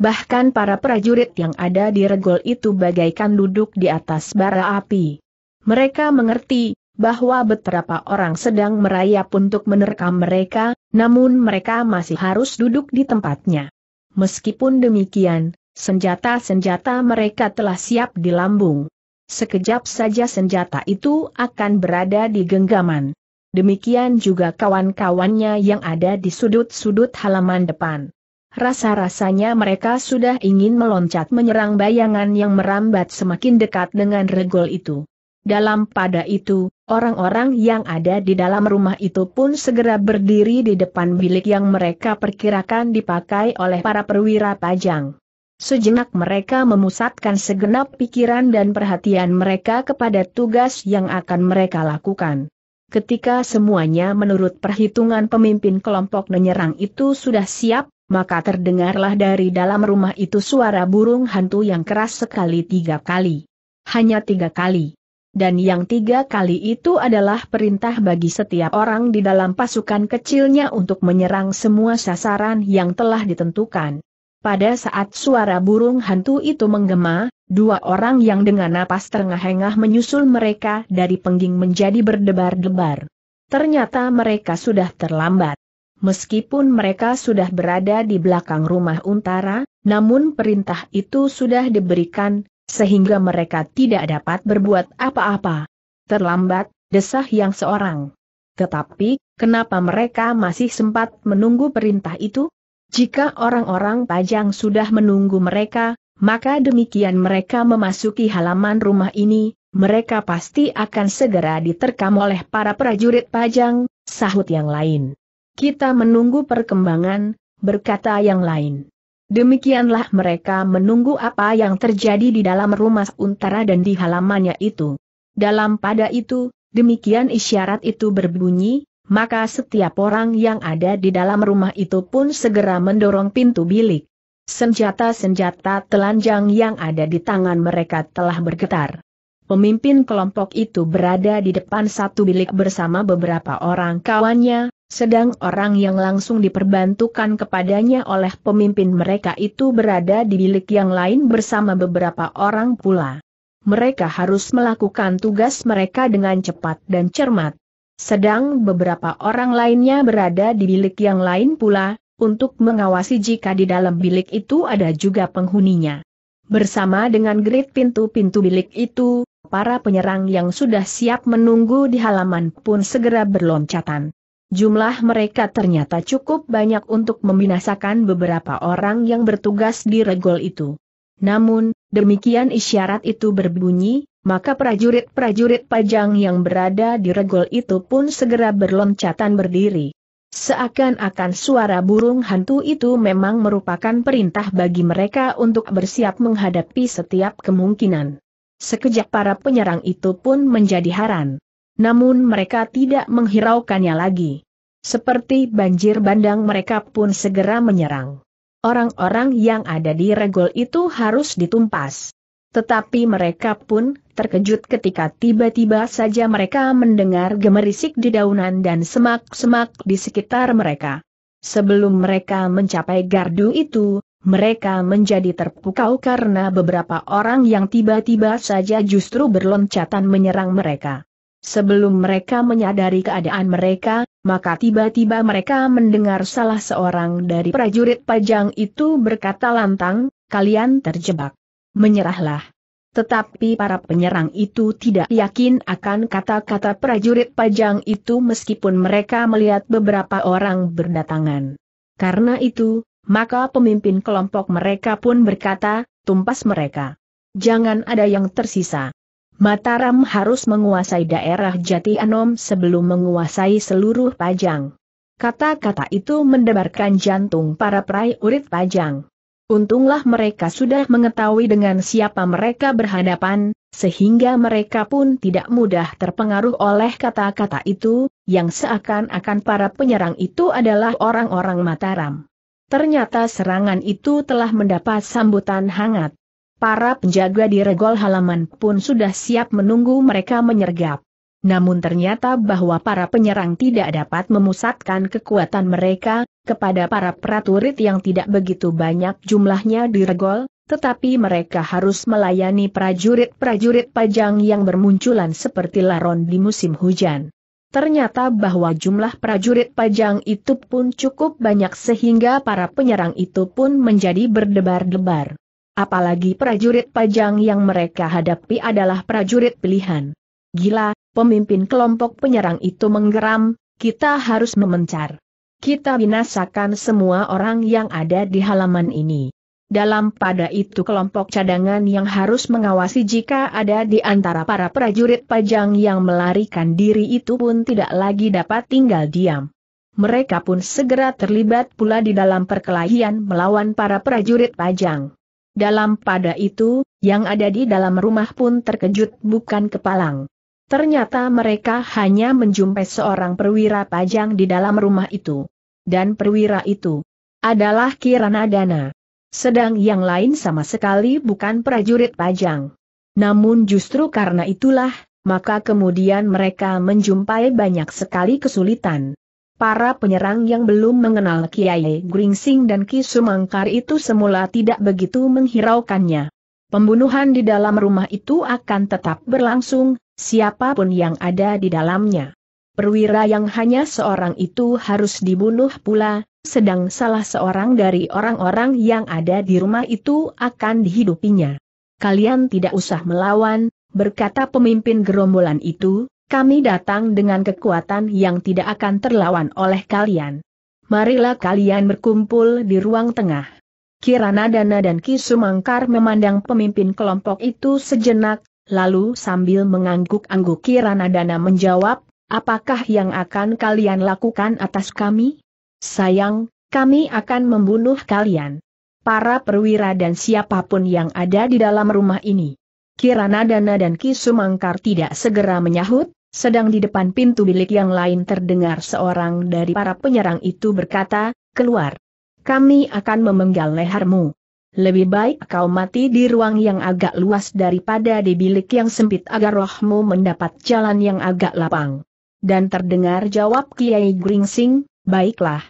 Bahkan para prajurit yang ada di regol itu bagaikan duduk di atas bara api. Mereka mengerti, bahwa beberapa orang sedang merayap untuk menerkam mereka, namun mereka masih harus duduk di tempatnya. Meskipun demikian, senjata-senjata mereka telah siap di lambung. Sekejap saja senjata itu akan berada di genggaman. Demikian juga kawan-kawannya yang ada di sudut-sudut halaman depan. Rasa-rasanya mereka sudah ingin meloncat menyerang bayangan yang merambat semakin dekat dengan regol itu. Dalam pada itu, orang-orang yang ada di dalam rumah itu pun segera berdiri di depan bilik yang mereka perkirakan dipakai oleh para perwira pajang. Sejenak mereka memusatkan segenap pikiran dan perhatian mereka kepada tugas yang akan mereka lakukan. Ketika semuanya menurut perhitungan pemimpin kelompok menyerang itu sudah siap, maka terdengarlah dari dalam rumah itu suara burung hantu yang keras sekali tiga kali. Hanya tiga kali dan yang tiga kali itu adalah perintah bagi setiap orang di dalam pasukan kecilnya untuk menyerang semua sasaran yang telah ditentukan. Pada saat suara burung hantu itu menggema, dua orang yang dengan napas terengah-engah menyusul mereka dari pengging menjadi berdebar-debar. Ternyata mereka sudah terlambat. Meskipun mereka sudah berada di belakang rumah Untara, namun perintah itu sudah diberikan, sehingga mereka tidak dapat berbuat apa-apa. Terlambat, desah yang seorang. Tetapi, kenapa mereka masih sempat menunggu perintah itu? Jika orang-orang Pajang sudah menunggu mereka, maka demikian mereka memasuki halaman rumah ini, mereka pasti akan segera diterkam oleh para prajurit Pajang, sahut yang lain. Kita menunggu perkembangan, berkata yang lain. Demikianlah mereka menunggu apa yang terjadi di dalam rumah untara dan di halamannya itu. Dalam pada itu, demikian isyarat itu berbunyi, maka setiap orang yang ada di dalam rumah itu pun segera mendorong pintu bilik. Senjata-senjata telanjang yang ada di tangan mereka telah bergetar. Pemimpin kelompok itu berada di depan satu bilik bersama beberapa orang kawannya, sedang orang yang langsung diperbantukan kepadanya oleh pemimpin mereka itu berada di bilik yang lain bersama beberapa orang pula. Mereka harus melakukan tugas mereka dengan cepat dan cermat. Sedang beberapa orang lainnya berada di bilik yang lain pula, untuk mengawasi jika di dalam bilik itu ada juga penghuninya. Bersama dengan grid pintu-pintu bilik itu, para penyerang yang sudah siap menunggu di halaman pun segera berloncatan. Jumlah mereka ternyata cukup banyak untuk membinasakan beberapa orang yang bertugas di regol itu. Namun, demikian isyarat itu berbunyi, maka prajurit-prajurit pajang yang berada di regol itu pun segera berloncatan berdiri. Seakan-akan suara burung hantu itu memang merupakan perintah bagi mereka untuk bersiap menghadapi setiap kemungkinan. Sekejap para penyerang itu pun menjadi haran namun mereka tidak menghiraukannya lagi. Seperti banjir bandang mereka pun segera menyerang. Orang-orang yang ada di regol itu harus ditumpas. Tetapi mereka pun terkejut ketika tiba-tiba saja mereka mendengar gemerisik di daunan dan semak-semak di sekitar mereka. Sebelum mereka mencapai gardu itu, mereka menjadi terpukau karena beberapa orang yang tiba-tiba saja justru berloncatan menyerang mereka. Sebelum mereka menyadari keadaan mereka, maka tiba-tiba mereka mendengar salah seorang dari prajurit pajang itu berkata lantang, kalian terjebak. Menyerahlah. Tetapi para penyerang itu tidak yakin akan kata-kata prajurit pajang itu meskipun mereka melihat beberapa orang berdatangan. Karena itu, maka pemimpin kelompok mereka pun berkata, tumpas mereka. Jangan ada yang tersisa. Mataram harus menguasai daerah Jati Anom sebelum menguasai seluruh Pajang. Kata-kata itu mendebarkan jantung para prajurit Pajang. Untunglah mereka sudah mengetahui dengan siapa mereka berhadapan, sehingga mereka pun tidak mudah terpengaruh oleh kata-kata itu, yang seakan-akan para penyerang itu adalah orang-orang Mataram. Ternyata serangan itu telah mendapat sambutan hangat. Para penjaga di regol halaman pun sudah siap menunggu mereka menyergap. Namun ternyata bahwa para penyerang tidak dapat memusatkan kekuatan mereka, kepada para prajurit yang tidak begitu banyak jumlahnya di regol, tetapi mereka harus melayani prajurit-prajurit pajang yang bermunculan seperti laron di musim hujan. Ternyata bahwa jumlah prajurit pajang itu pun cukup banyak sehingga para penyerang itu pun menjadi berdebar-debar. Apalagi prajurit pajang yang mereka hadapi adalah prajurit pilihan. Gila, pemimpin kelompok penyerang itu menggeram, kita harus memencar. Kita binasakan semua orang yang ada di halaman ini. Dalam pada itu kelompok cadangan yang harus mengawasi jika ada di antara para prajurit pajang yang melarikan diri itu pun tidak lagi dapat tinggal diam. Mereka pun segera terlibat pula di dalam perkelahian melawan para prajurit pajang. Dalam pada itu, yang ada di dalam rumah pun terkejut bukan kepalang. Ternyata mereka hanya menjumpai seorang perwira pajang di dalam rumah itu. Dan perwira itu adalah Kirana Dana. Sedang yang lain sama sekali bukan prajurit pajang. Namun justru karena itulah, maka kemudian mereka menjumpai banyak sekali kesulitan. Para penyerang yang belum mengenal Kiai Gringsing dan Ki Sumangkar itu semula tidak begitu menghiraukannya. Pembunuhan di dalam rumah itu akan tetap berlangsung, siapapun yang ada di dalamnya. Perwira yang hanya seorang itu harus dibunuh pula, sedang salah seorang dari orang-orang yang ada di rumah itu akan dihidupinya. Kalian tidak usah melawan, berkata pemimpin gerombolan itu, kami datang dengan kekuatan yang tidak akan terlawan oleh kalian. Marilah kalian berkumpul di ruang tengah. Kirana Dana dan Ki Sumangkar memandang pemimpin kelompok itu sejenak, lalu sambil mengangguk-angguk Kirana Dana menjawab, apakah yang akan kalian lakukan atas kami? Sayang, kami akan membunuh kalian. Para perwira dan siapapun yang ada di dalam rumah ini. Kirana Dana dan Ki Sumangkar tidak segera menyahut, sedang di depan pintu bilik yang lain terdengar seorang dari para penyerang itu berkata, keluar. Kami akan memenggal lehermu. Lebih baik kau mati di ruang yang agak luas daripada di bilik yang sempit agar rohmu mendapat jalan yang agak lapang. Dan terdengar jawab Kiai Gringsing, baiklah.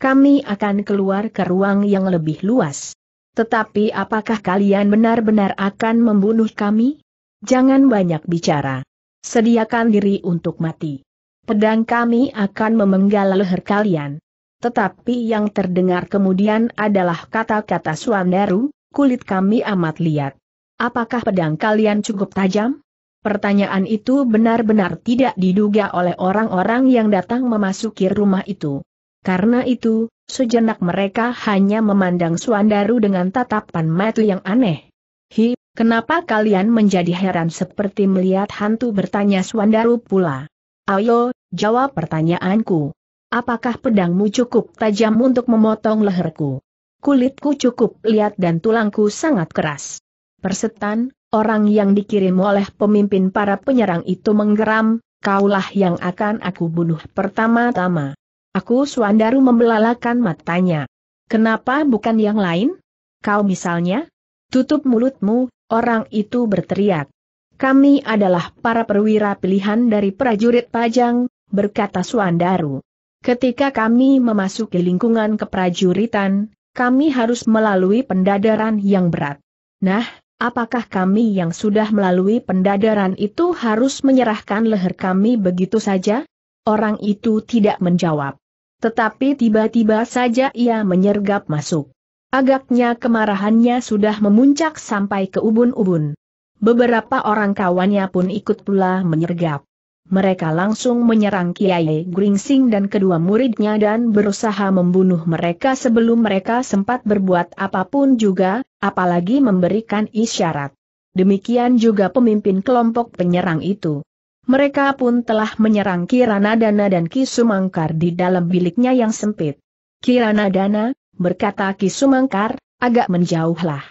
Kami akan keluar ke ruang yang lebih luas. Tetapi apakah kalian benar-benar akan membunuh kami? Jangan banyak bicara. Sediakan diri untuk mati. Pedang kami akan memenggal leher kalian. Tetapi yang terdengar kemudian adalah kata-kata Suandaru, kulit kami amat liat. Apakah pedang kalian cukup tajam? Pertanyaan itu benar-benar tidak diduga oleh orang-orang yang datang memasuki rumah itu. Karena itu, sejenak mereka hanya memandang Suandaru dengan tatapan mata yang aneh. Hi, Kenapa kalian menjadi heran seperti melihat hantu bertanya Swandaru pula? Ayo, jawab pertanyaanku. Apakah pedangmu cukup tajam untuk memotong leherku? Kulitku cukup liat dan tulangku sangat keras. Persetan, orang yang dikirim oleh pemimpin para penyerang itu menggeram, kaulah yang akan aku bunuh pertama-tama. Aku Swandaru membelalakan matanya. Kenapa bukan yang lain? Kau misalnya? Tutup mulutmu, Orang itu berteriak. Kami adalah para perwira pilihan dari prajurit Pajang, berkata Suandaru. Ketika kami memasuki lingkungan keprajuritan, kami harus melalui pendadaran yang berat. Nah, apakah kami yang sudah melalui pendadaran itu harus menyerahkan leher kami begitu saja? Orang itu tidak menjawab. Tetapi tiba-tiba saja ia menyergap masuk. Agaknya kemarahannya sudah memuncak sampai ke ubun-ubun. Beberapa orang kawannya pun ikut pula menyergap. Mereka langsung menyerang Kiai Gringsing dan kedua muridnya dan berusaha membunuh mereka sebelum mereka sempat berbuat apapun juga, apalagi memberikan isyarat. Demikian juga pemimpin kelompok penyerang itu. Mereka pun telah menyerang Kiranadana dan Kisumangkar di dalam biliknya yang sempit. Kiranadana, berkata Ki Sumangkar, agak menjauhlah.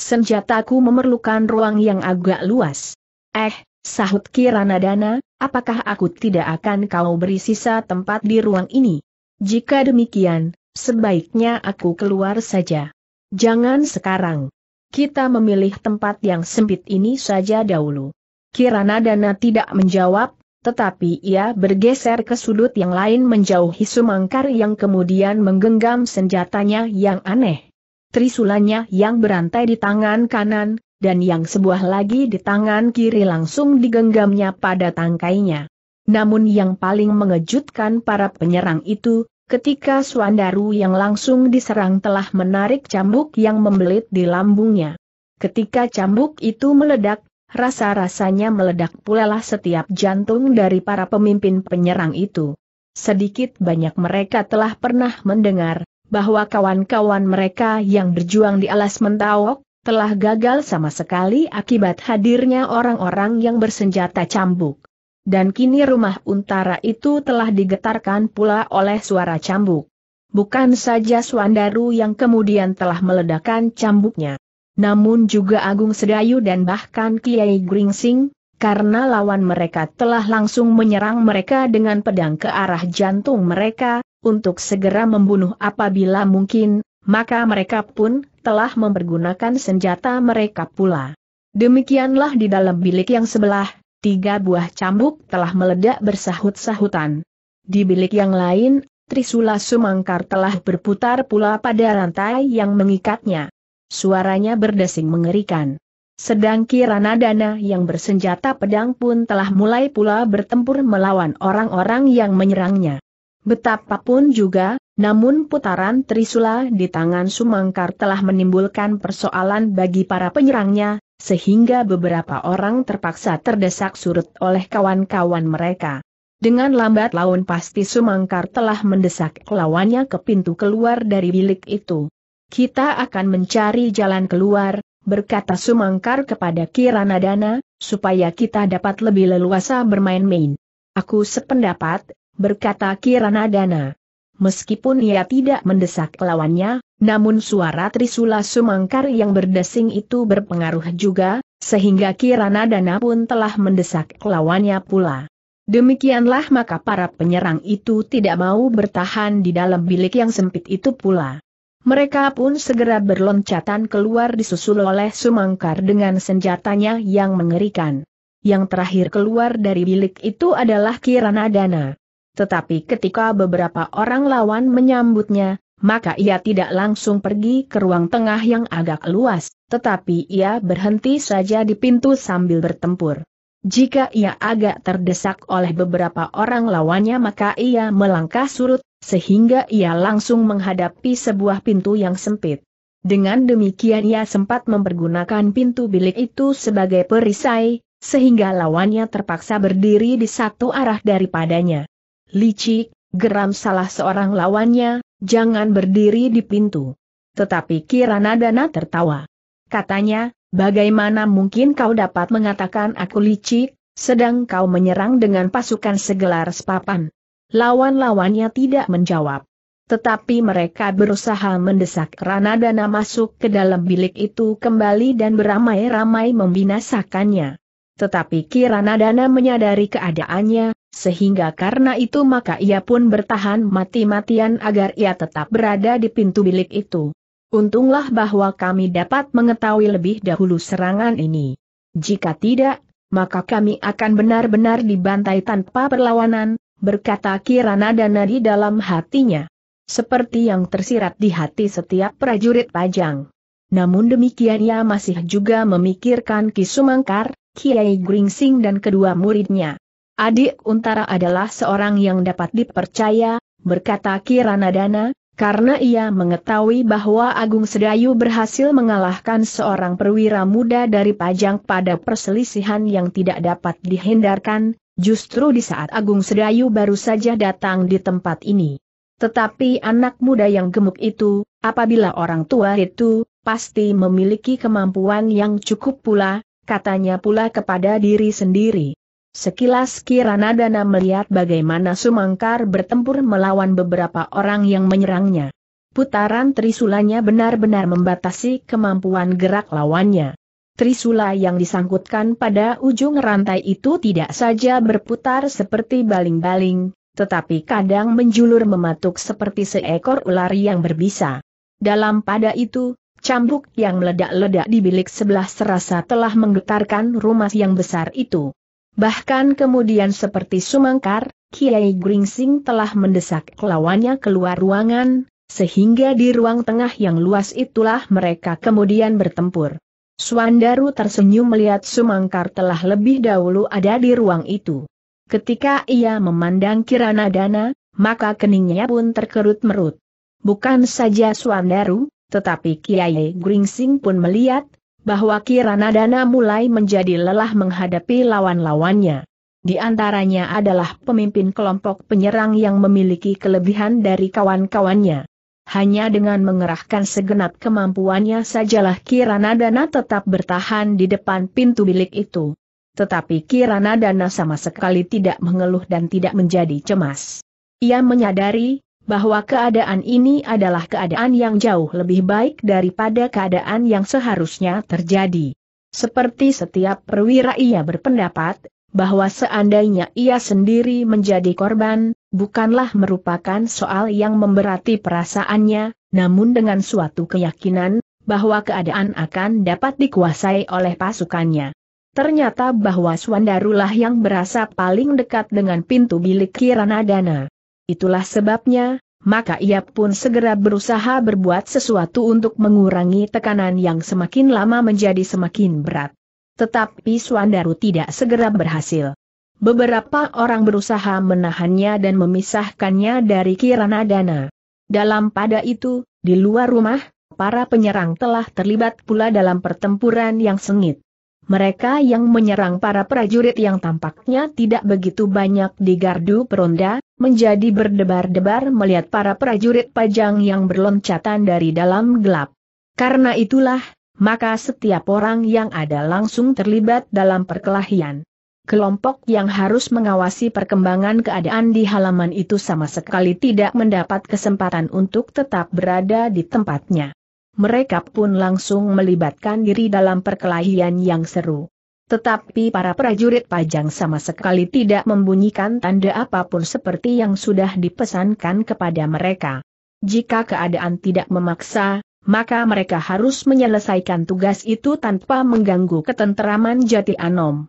Senjataku memerlukan ruang yang agak luas. Eh, sahut Kiranadana, apakah aku tidak akan kau beri sisa tempat di ruang ini? Jika demikian, sebaiknya aku keluar saja. Jangan sekarang. Kita memilih tempat yang sempit ini saja dahulu. Kiranadana tidak menjawab, tetapi ia bergeser ke sudut yang lain menjauhi Sumangkar yang kemudian menggenggam senjatanya yang aneh. Trisulanya yang berantai di tangan kanan, dan yang sebuah lagi di tangan kiri langsung digenggamnya pada tangkainya. Namun yang paling mengejutkan para penyerang itu, ketika Suandaru yang langsung diserang telah menarik cambuk yang membelit di lambungnya. Ketika cambuk itu meledak, rasa-rasanya meledak pulalah setiap jantung dari para pemimpin penyerang itu. Sedikit banyak mereka telah pernah mendengar bahwa kawan-kawan mereka yang berjuang di alas mentawok telah gagal sama sekali akibat hadirnya orang-orang yang bersenjata cambuk. Dan kini rumah untara itu telah digetarkan pula oleh suara cambuk. Bukan saja Swandaru yang kemudian telah meledakkan cambuknya namun juga Agung Sedayu dan bahkan Kiai Gringsing, karena lawan mereka telah langsung menyerang mereka dengan pedang ke arah jantung mereka, untuk segera membunuh apabila mungkin, maka mereka pun telah mempergunakan senjata mereka pula. Demikianlah di dalam bilik yang sebelah, tiga buah cambuk telah meledak bersahut-sahutan. Di bilik yang lain, Trisula Sumangkar telah berputar pula pada rantai yang mengikatnya. Suaranya berdesing mengerikan. Sedang Kirana Dana yang bersenjata pedang pun telah mulai pula bertempur melawan orang-orang yang menyerangnya. Betapapun juga, namun putaran Trisula di tangan Sumangkar telah menimbulkan persoalan bagi para penyerangnya, sehingga beberapa orang terpaksa terdesak surut oleh kawan-kawan mereka. Dengan lambat laun pasti Sumangkar telah mendesak lawannya ke pintu keluar dari bilik itu. Kita akan mencari jalan keluar, berkata Sumangkar kepada Kiranadana, supaya kita dapat lebih leluasa bermain-main. Aku sependapat, berkata Kiranadana. Meskipun ia tidak mendesak lawannya, namun suara Trisula Sumangkar yang berdesing itu berpengaruh juga, sehingga Kiranadana pun telah mendesak lawannya pula. Demikianlah maka para penyerang itu tidak mau bertahan di dalam bilik yang sempit itu pula. Mereka pun segera berloncatan keluar disusul oleh Sumangkar dengan senjatanya yang mengerikan. Yang terakhir keluar dari bilik itu adalah Kirana Dana. Tetapi ketika beberapa orang lawan menyambutnya, maka ia tidak langsung pergi ke ruang tengah yang agak luas, tetapi ia berhenti saja di pintu sambil bertempur. Jika ia agak terdesak oleh beberapa orang lawannya maka ia melangkah surut, sehingga ia langsung menghadapi sebuah pintu yang sempit. Dengan demikian ia sempat mempergunakan pintu bilik itu sebagai perisai, sehingga lawannya terpaksa berdiri di satu arah daripadanya. Licik, geram salah seorang lawannya, jangan berdiri di pintu. Tetapi Kiranadana tertawa. Katanya, bagaimana mungkin kau dapat mengatakan aku licik, sedang kau menyerang dengan pasukan segelar sepapan. Lawan-lawannya tidak menjawab. Tetapi mereka berusaha mendesak Ranadana masuk ke dalam bilik itu kembali dan beramai-ramai membinasakannya. Tetapi Kiranadana menyadari keadaannya, sehingga karena itu maka ia pun bertahan mati-matian agar ia tetap berada di pintu bilik itu. Untunglah bahwa kami dapat mengetahui lebih dahulu serangan ini. Jika tidak, maka kami akan benar-benar dibantai tanpa perlawanan, berkata Kirana Danadi dalam hatinya. Seperti yang tersirat di hati setiap prajurit pajang. Namun demikian ia masih juga memikirkan Kisumangkar, Kiai Gringsing dan kedua muridnya. Adik Untara adalah seorang yang dapat dipercaya, berkata Kirana Dana, karena ia mengetahui bahwa Agung Sedayu berhasil mengalahkan seorang perwira muda dari Pajang pada perselisihan yang tidak dapat dihindarkan, Justru di saat Agung Sedayu baru saja datang di tempat ini. Tetapi anak muda yang gemuk itu, apabila orang tua itu, pasti memiliki kemampuan yang cukup pula, katanya pula kepada diri sendiri. Sekilas Kirana Dana melihat bagaimana Sumangkar bertempur melawan beberapa orang yang menyerangnya. Putaran trisulanya benar-benar membatasi kemampuan gerak lawannya. Trisula yang disangkutkan pada ujung rantai itu tidak saja berputar seperti baling-baling, tetapi kadang menjulur mematuk seperti seekor ular yang berbisa. Dalam pada itu, cambuk yang meledak-ledak di bilik sebelah serasa telah menggetarkan rumah yang besar itu. Bahkan kemudian seperti sumangkar, Kiai Gringsing telah mendesak lawannya keluar ruangan, sehingga di ruang tengah yang luas itulah mereka kemudian bertempur. Suandaru tersenyum melihat Sumangkar telah lebih dahulu ada di ruang itu. Ketika ia memandang Kirana Dana, maka keningnya pun terkerut merut. Bukan saja Suandaru, tetapi Kiai Gringsing pun melihat, bahwa Kirana Dana mulai menjadi lelah menghadapi lawan-lawannya. Di antaranya adalah pemimpin kelompok penyerang yang memiliki kelebihan dari kawan-kawannya. Hanya dengan mengerahkan segenap kemampuannya sajalah Kirana Dana tetap bertahan di depan pintu bilik itu. Tetapi Kirana Dana sama sekali tidak mengeluh dan tidak menjadi cemas. Ia menyadari, bahwa keadaan ini adalah keadaan yang jauh lebih baik daripada keadaan yang seharusnya terjadi. Seperti setiap perwira ia berpendapat, bahwa seandainya ia sendiri menjadi korban, bukanlah merupakan soal yang memberati perasaannya, namun dengan suatu keyakinan, bahwa keadaan akan dapat dikuasai oleh pasukannya. Ternyata bahwa Swandarulah yang berasa paling dekat dengan pintu bilik Kiranadana. Itulah sebabnya, maka ia pun segera berusaha berbuat sesuatu untuk mengurangi tekanan yang semakin lama menjadi semakin berat. Tetapi Swandaru tidak segera berhasil. Beberapa orang berusaha menahannya dan memisahkannya dari Kirana Dana. Dalam pada itu, di luar rumah, para penyerang telah terlibat pula dalam pertempuran yang sengit. Mereka yang menyerang para prajurit yang tampaknya tidak begitu banyak di gardu peronda, menjadi berdebar-debar melihat para prajurit pajang yang berloncatan dari dalam gelap. Karena itulah, maka setiap orang yang ada langsung terlibat dalam perkelahian. Kelompok yang harus mengawasi perkembangan keadaan di halaman itu sama sekali tidak mendapat kesempatan untuk tetap berada di tempatnya. Mereka pun langsung melibatkan diri dalam perkelahian yang seru. Tetapi para prajurit pajang sama sekali tidak membunyikan tanda apapun seperti yang sudah dipesankan kepada mereka. Jika keadaan tidak memaksa, maka mereka harus menyelesaikan tugas itu tanpa mengganggu ketenteraman jati anom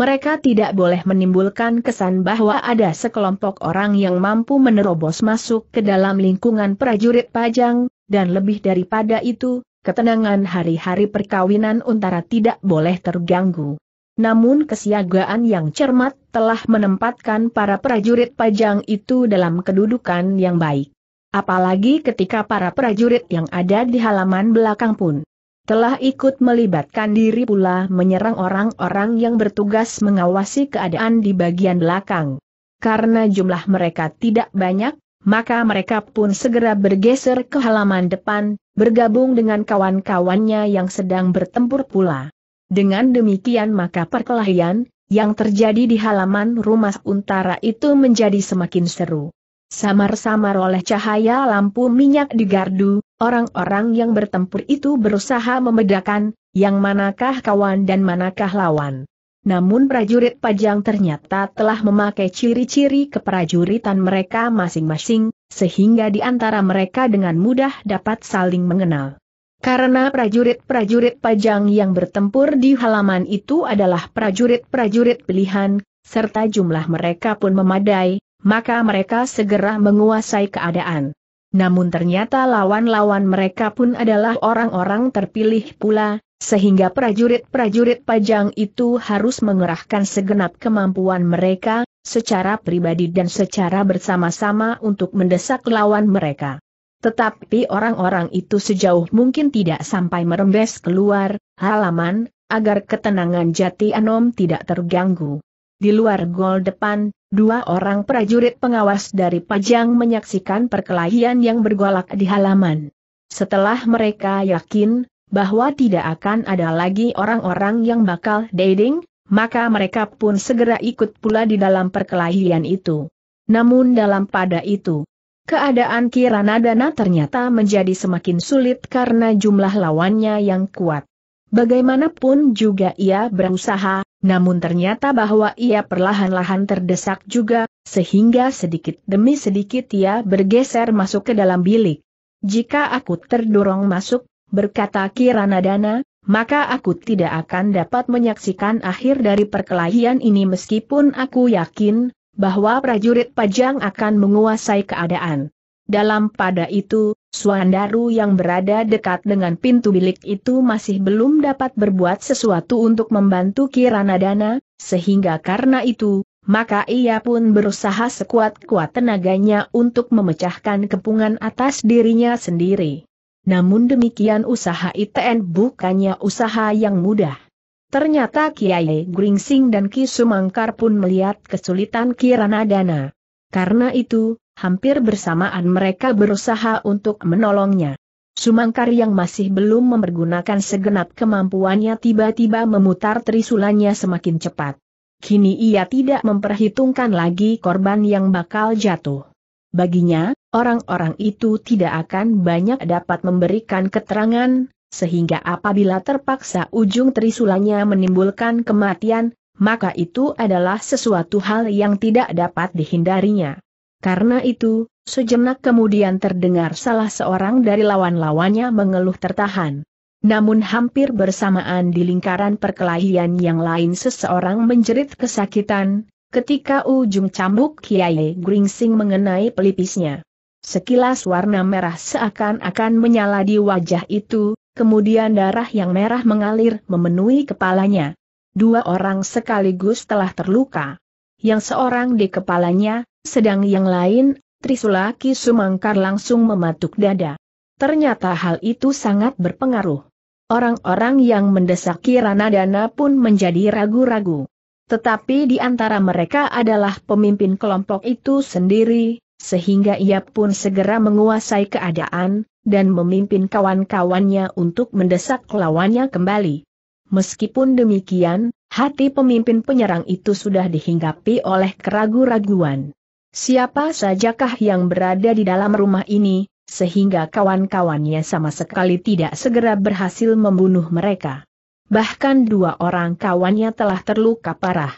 mereka tidak boleh menimbulkan kesan bahwa ada sekelompok orang yang mampu menerobos masuk ke dalam lingkungan prajurit pajang, dan lebih daripada itu, ketenangan hari-hari perkawinan Untara tidak boleh terganggu. Namun kesiagaan yang cermat telah menempatkan para prajurit pajang itu dalam kedudukan yang baik. Apalagi ketika para prajurit yang ada di halaman belakang pun telah ikut melibatkan diri pula menyerang orang-orang yang bertugas mengawasi keadaan di bagian belakang. Karena jumlah mereka tidak banyak, maka mereka pun segera bergeser ke halaman depan, bergabung dengan kawan-kawannya yang sedang bertempur pula. Dengan demikian maka perkelahian, yang terjadi di halaman rumah untara itu menjadi semakin seru. Samar-samar oleh cahaya lampu minyak di gardu, Orang-orang yang bertempur itu berusaha membedakan, yang manakah kawan dan manakah lawan. Namun prajurit pajang ternyata telah memakai ciri-ciri keprajuritan mereka masing-masing, sehingga di antara mereka dengan mudah dapat saling mengenal. Karena prajurit-prajurit pajang yang bertempur di halaman itu adalah prajurit-prajurit pilihan, serta jumlah mereka pun memadai, maka mereka segera menguasai keadaan. Namun ternyata lawan-lawan mereka pun adalah orang-orang terpilih pula, sehingga prajurit-prajurit pajang itu harus mengerahkan segenap kemampuan mereka, secara pribadi dan secara bersama-sama untuk mendesak lawan mereka. Tetapi orang-orang itu sejauh mungkin tidak sampai merembes keluar, halaman, agar ketenangan jati Anom tidak terganggu. Di luar gol depan, Dua orang prajurit pengawas dari Pajang menyaksikan perkelahian yang bergolak di halaman. Setelah mereka yakin bahwa tidak akan ada lagi orang-orang yang bakal dating, maka mereka pun segera ikut pula di dalam perkelahian itu. Namun dalam pada itu, keadaan Kirana Dana ternyata menjadi semakin sulit karena jumlah lawannya yang kuat. Bagaimanapun juga ia berusaha, namun ternyata bahwa ia perlahan-lahan terdesak juga, sehingga sedikit demi sedikit ia bergeser masuk ke dalam bilik. Jika aku terdorong masuk, berkata Kirana Dana, maka aku tidak akan dapat menyaksikan akhir dari perkelahian ini meskipun aku yakin, bahwa prajurit pajang akan menguasai keadaan. Dalam pada itu, Suandaru yang berada dekat dengan pintu bilik itu masih belum dapat berbuat sesuatu untuk membantu Kiranadana, sehingga karena itu, maka ia pun berusaha sekuat-kuat tenaganya untuk memecahkan kepungan atas dirinya sendiri. Namun demikian usaha ITN bukannya usaha yang mudah. Ternyata Kiai Gringsing dan Ki Sumangkar pun melihat kesulitan Kiranadana. Karena itu, hampir bersamaan mereka berusaha untuk menolongnya. Sumangkar yang masih belum mempergunakan segenap kemampuannya tiba-tiba memutar trisulannya semakin cepat. Kini ia tidak memperhitungkan lagi korban yang bakal jatuh. Baginya, orang-orang itu tidak akan banyak dapat memberikan keterangan, sehingga apabila terpaksa ujung trisulannya menimbulkan kematian, maka itu adalah sesuatu hal yang tidak dapat dihindarinya. Karena itu, sejenak kemudian terdengar salah seorang dari lawan-lawannya mengeluh tertahan. Namun hampir bersamaan di lingkaran perkelahian yang lain seseorang menjerit kesakitan, ketika ujung cambuk Kiai Gringsing mengenai pelipisnya. Sekilas warna merah seakan-akan menyala di wajah itu, kemudian darah yang merah mengalir memenuhi kepalanya. Dua orang sekaligus telah terluka yang seorang di kepalanya, sedang yang lain, Trisula Ki Sumangkar langsung mematuk dada. Ternyata hal itu sangat berpengaruh. Orang-orang yang mendesak Kirana Dana pun menjadi ragu-ragu. Tetapi di antara mereka adalah pemimpin kelompok itu sendiri, sehingga ia pun segera menguasai keadaan, dan memimpin kawan-kawannya untuk mendesak lawannya kembali. Meskipun demikian, hati pemimpin penyerang itu sudah dihinggapi oleh keraguan raguan Siapa sajakah yang berada di dalam rumah ini, sehingga kawan-kawannya sama sekali tidak segera berhasil membunuh mereka. Bahkan dua orang kawannya telah terluka parah.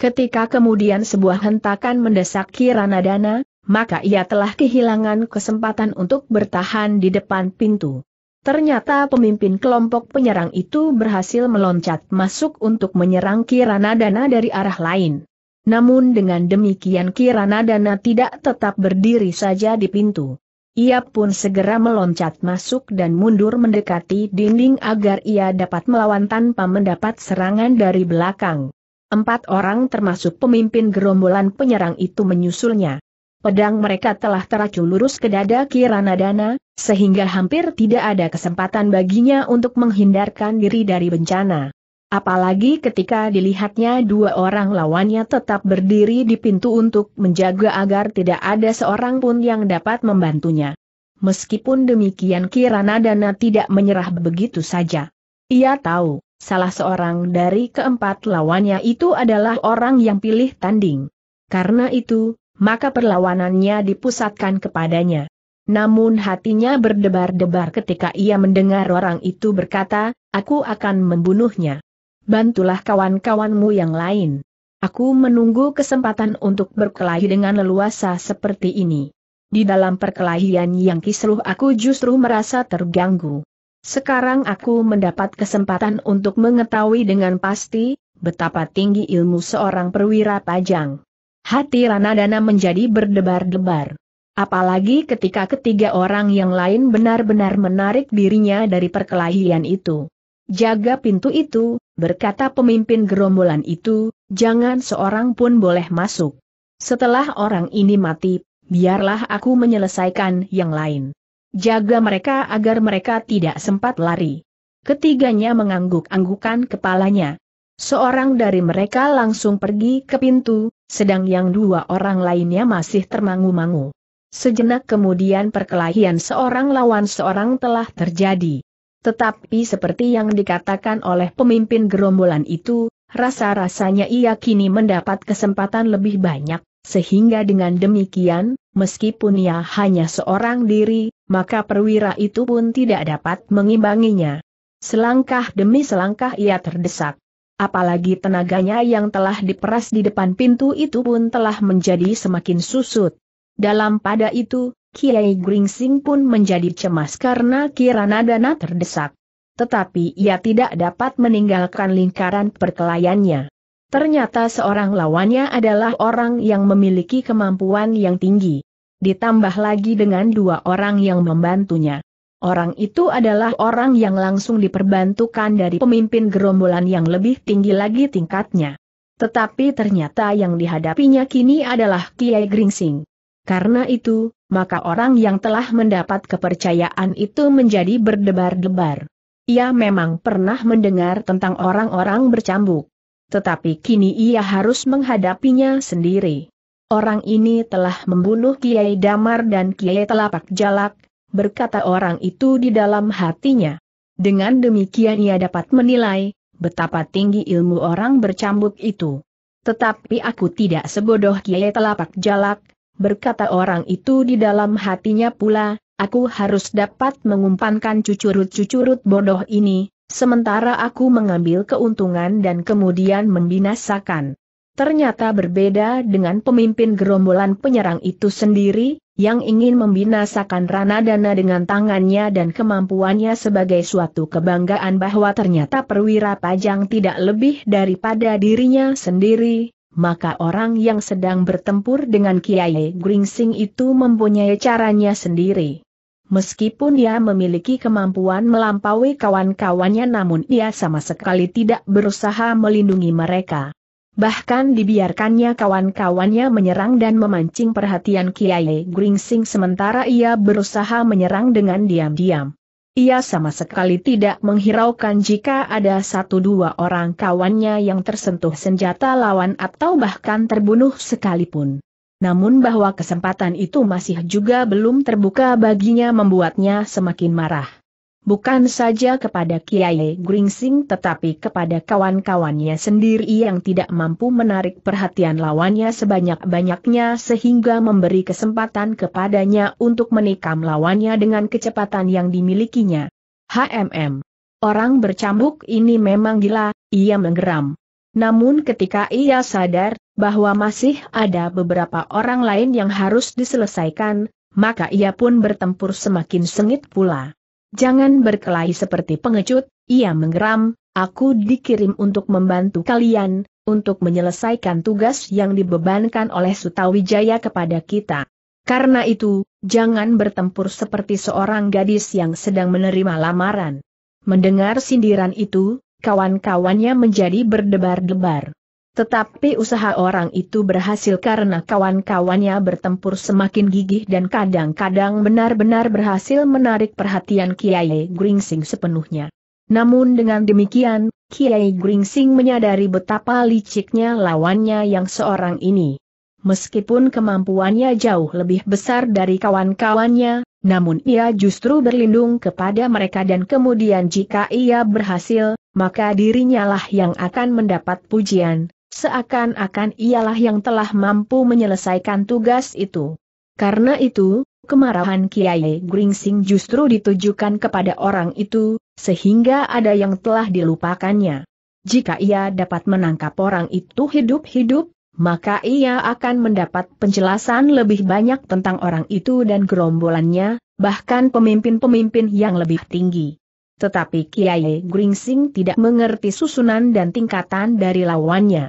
Ketika kemudian sebuah hentakan mendesak Kiranadana, maka ia telah kehilangan kesempatan untuk bertahan di depan pintu. Ternyata pemimpin kelompok penyerang itu berhasil meloncat masuk untuk menyerang Kirana Dana dari arah lain. Namun dengan demikian Kirana Dana tidak tetap berdiri saja di pintu. Ia pun segera meloncat masuk dan mundur mendekati dinding agar ia dapat melawan tanpa mendapat serangan dari belakang. Empat orang termasuk pemimpin gerombolan penyerang itu menyusulnya pedang mereka telah teracul lurus ke dada Kiranadana, sehingga hampir tidak ada kesempatan baginya untuk menghindarkan diri dari bencana. Apalagi ketika dilihatnya dua orang lawannya tetap berdiri di pintu untuk menjaga agar tidak ada seorang pun yang dapat membantunya. Meskipun demikian Kiranadana tidak menyerah begitu saja. Ia tahu, salah seorang dari keempat lawannya itu adalah orang yang pilih tanding. Karena itu, maka perlawanannya dipusatkan kepadanya. Namun hatinya berdebar-debar ketika ia mendengar orang itu berkata, aku akan membunuhnya. Bantulah kawan-kawanmu yang lain. Aku menunggu kesempatan untuk berkelahi dengan leluasa seperti ini. Di dalam perkelahian yang kisruh aku justru merasa terganggu. Sekarang aku mendapat kesempatan untuk mengetahui dengan pasti, betapa tinggi ilmu seorang perwira pajang. Hati Ranadana menjadi berdebar-debar. Apalagi ketika ketiga orang yang lain benar-benar menarik dirinya dari perkelahian itu. Jaga pintu itu, berkata pemimpin gerombolan itu, jangan seorang pun boleh masuk. Setelah orang ini mati, biarlah aku menyelesaikan yang lain. Jaga mereka agar mereka tidak sempat lari. Ketiganya mengangguk-anggukan kepalanya. Seorang dari mereka langsung pergi ke pintu, sedang yang dua orang lainnya masih termangu-mangu. Sejenak kemudian perkelahian seorang lawan seorang telah terjadi. Tetapi seperti yang dikatakan oleh pemimpin gerombolan itu, rasa-rasanya ia kini mendapat kesempatan lebih banyak, sehingga dengan demikian, meskipun ia hanya seorang diri, maka perwira itu pun tidak dapat mengimbanginya. Selangkah demi selangkah ia terdesak apalagi tenaganya yang telah diperas di depan pintu itu pun telah menjadi semakin susut. Dalam pada itu, Kiai Gringsing pun menjadi cemas karena kirana dana terdesak. Tetapi ia tidak dapat meninggalkan lingkaran perkelayannya. Ternyata seorang lawannya adalah orang yang memiliki kemampuan yang tinggi. Ditambah lagi dengan dua orang yang membantunya. Orang itu adalah orang yang langsung diperbantukan dari pemimpin gerombolan yang lebih tinggi lagi tingkatnya. Tetapi ternyata yang dihadapinya kini adalah Kiai Gringsing. Karena itu, maka orang yang telah mendapat kepercayaan itu menjadi berdebar-debar. Ia memang pernah mendengar tentang orang-orang bercambuk. Tetapi kini ia harus menghadapinya sendiri. Orang ini telah membunuh Kiai Damar dan Kiai Telapak Jalak, berkata orang itu di dalam hatinya. Dengan demikian ia dapat menilai, betapa tinggi ilmu orang bercambuk itu. Tetapi aku tidak sebodoh kiai telapak jalak, berkata orang itu di dalam hatinya pula, aku harus dapat mengumpankan cucurut-cucurut bodoh ini, sementara aku mengambil keuntungan dan kemudian membinasakan. Ternyata berbeda dengan pemimpin gerombolan penyerang itu sendiri, yang ingin membinasakan Rana Dana dengan tangannya dan kemampuannya sebagai suatu kebanggaan bahwa ternyata perwira pajang tidak lebih daripada dirinya sendiri, maka orang yang sedang bertempur dengan Kiai Gringsing itu mempunyai caranya sendiri. Meskipun ia memiliki kemampuan melampaui kawan-kawannya namun ia sama sekali tidak berusaha melindungi mereka bahkan dibiarkannya kawan-kawannya menyerang dan memancing perhatian Kiai Gringsing sementara ia berusaha menyerang dengan diam-diam. Ia sama sekali tidak menghiraukan jika ada satu dua orang kawannya yang tersentuh senjata lawan atau bahkan terbunuh sekalipun. Namun bahwa kesempatan itu masih juga belum terbuka baginya membuatnya semakin marah bukan saja kepada Kiai Gringsing tetapi kepada kawan-kawannya sendiri yang tidak mampu menarik perhatian lawannya sebanyak-banyaknya sehingga memberi kesempatan kepadanya untuk menikam lawannya dengan kecepatan yang dimilikinya. HMM. Orang bercambuk ini memang gila, ia menggeram. Namun ketika ia sadar bahwa masih ada beberapa orang lain yang harus diselesaikan, maka ia pun bertempur semakin sengit pula. Jangan berkelahi seperti pengecut, ia menggeram, aku dikirim untuk membantu kalian, untuk menyelesaikan tugas yang dibebankan oleh Sutawijaya kepada kita. Karena itu, jangan bertempur seperti seorang gadis yang sedang menerima lamaran. Mendengar sindiran itu, kawan-kawannya menjadi berdebar-debar. Tetapi usaha orang itu berhasil karena kawan-kawannya bertempur semakin gigih dan kadang-kadang benar-benar berhasil menarik perhatian Kiai Gringsing sepenuhnya. Namun dengan demikian, Kiai Gringsing menyadari betapa liciknya lawannya yang seorang ini. Meskipun kemampuannya jauh lebih besar dari kawan-kawannya, namun ia justru berlindung kepada mereka dan kemudian jika ia berhasil, maka dirinya lah yang akan mendapat pujian, Seakan-akan ialah yang telah mampu menyelesaikan tugas itu. Karena itu, kemarahan Kiai Gringsing justru ditujukan kepada orang itu, sehingga ada yang telah dilupakannya. Jika ia dapat menangkap orang itu hidup-hidup, maka ia akan mendapat penjelasan lebih banyak tentang orang itu dan gerombolannya, bahkan pemimpin-pemimpin yang lebih tinggi. Tetapi Kiai Gringsing tidak mengerti susunan dan tingkatan dari lawannya.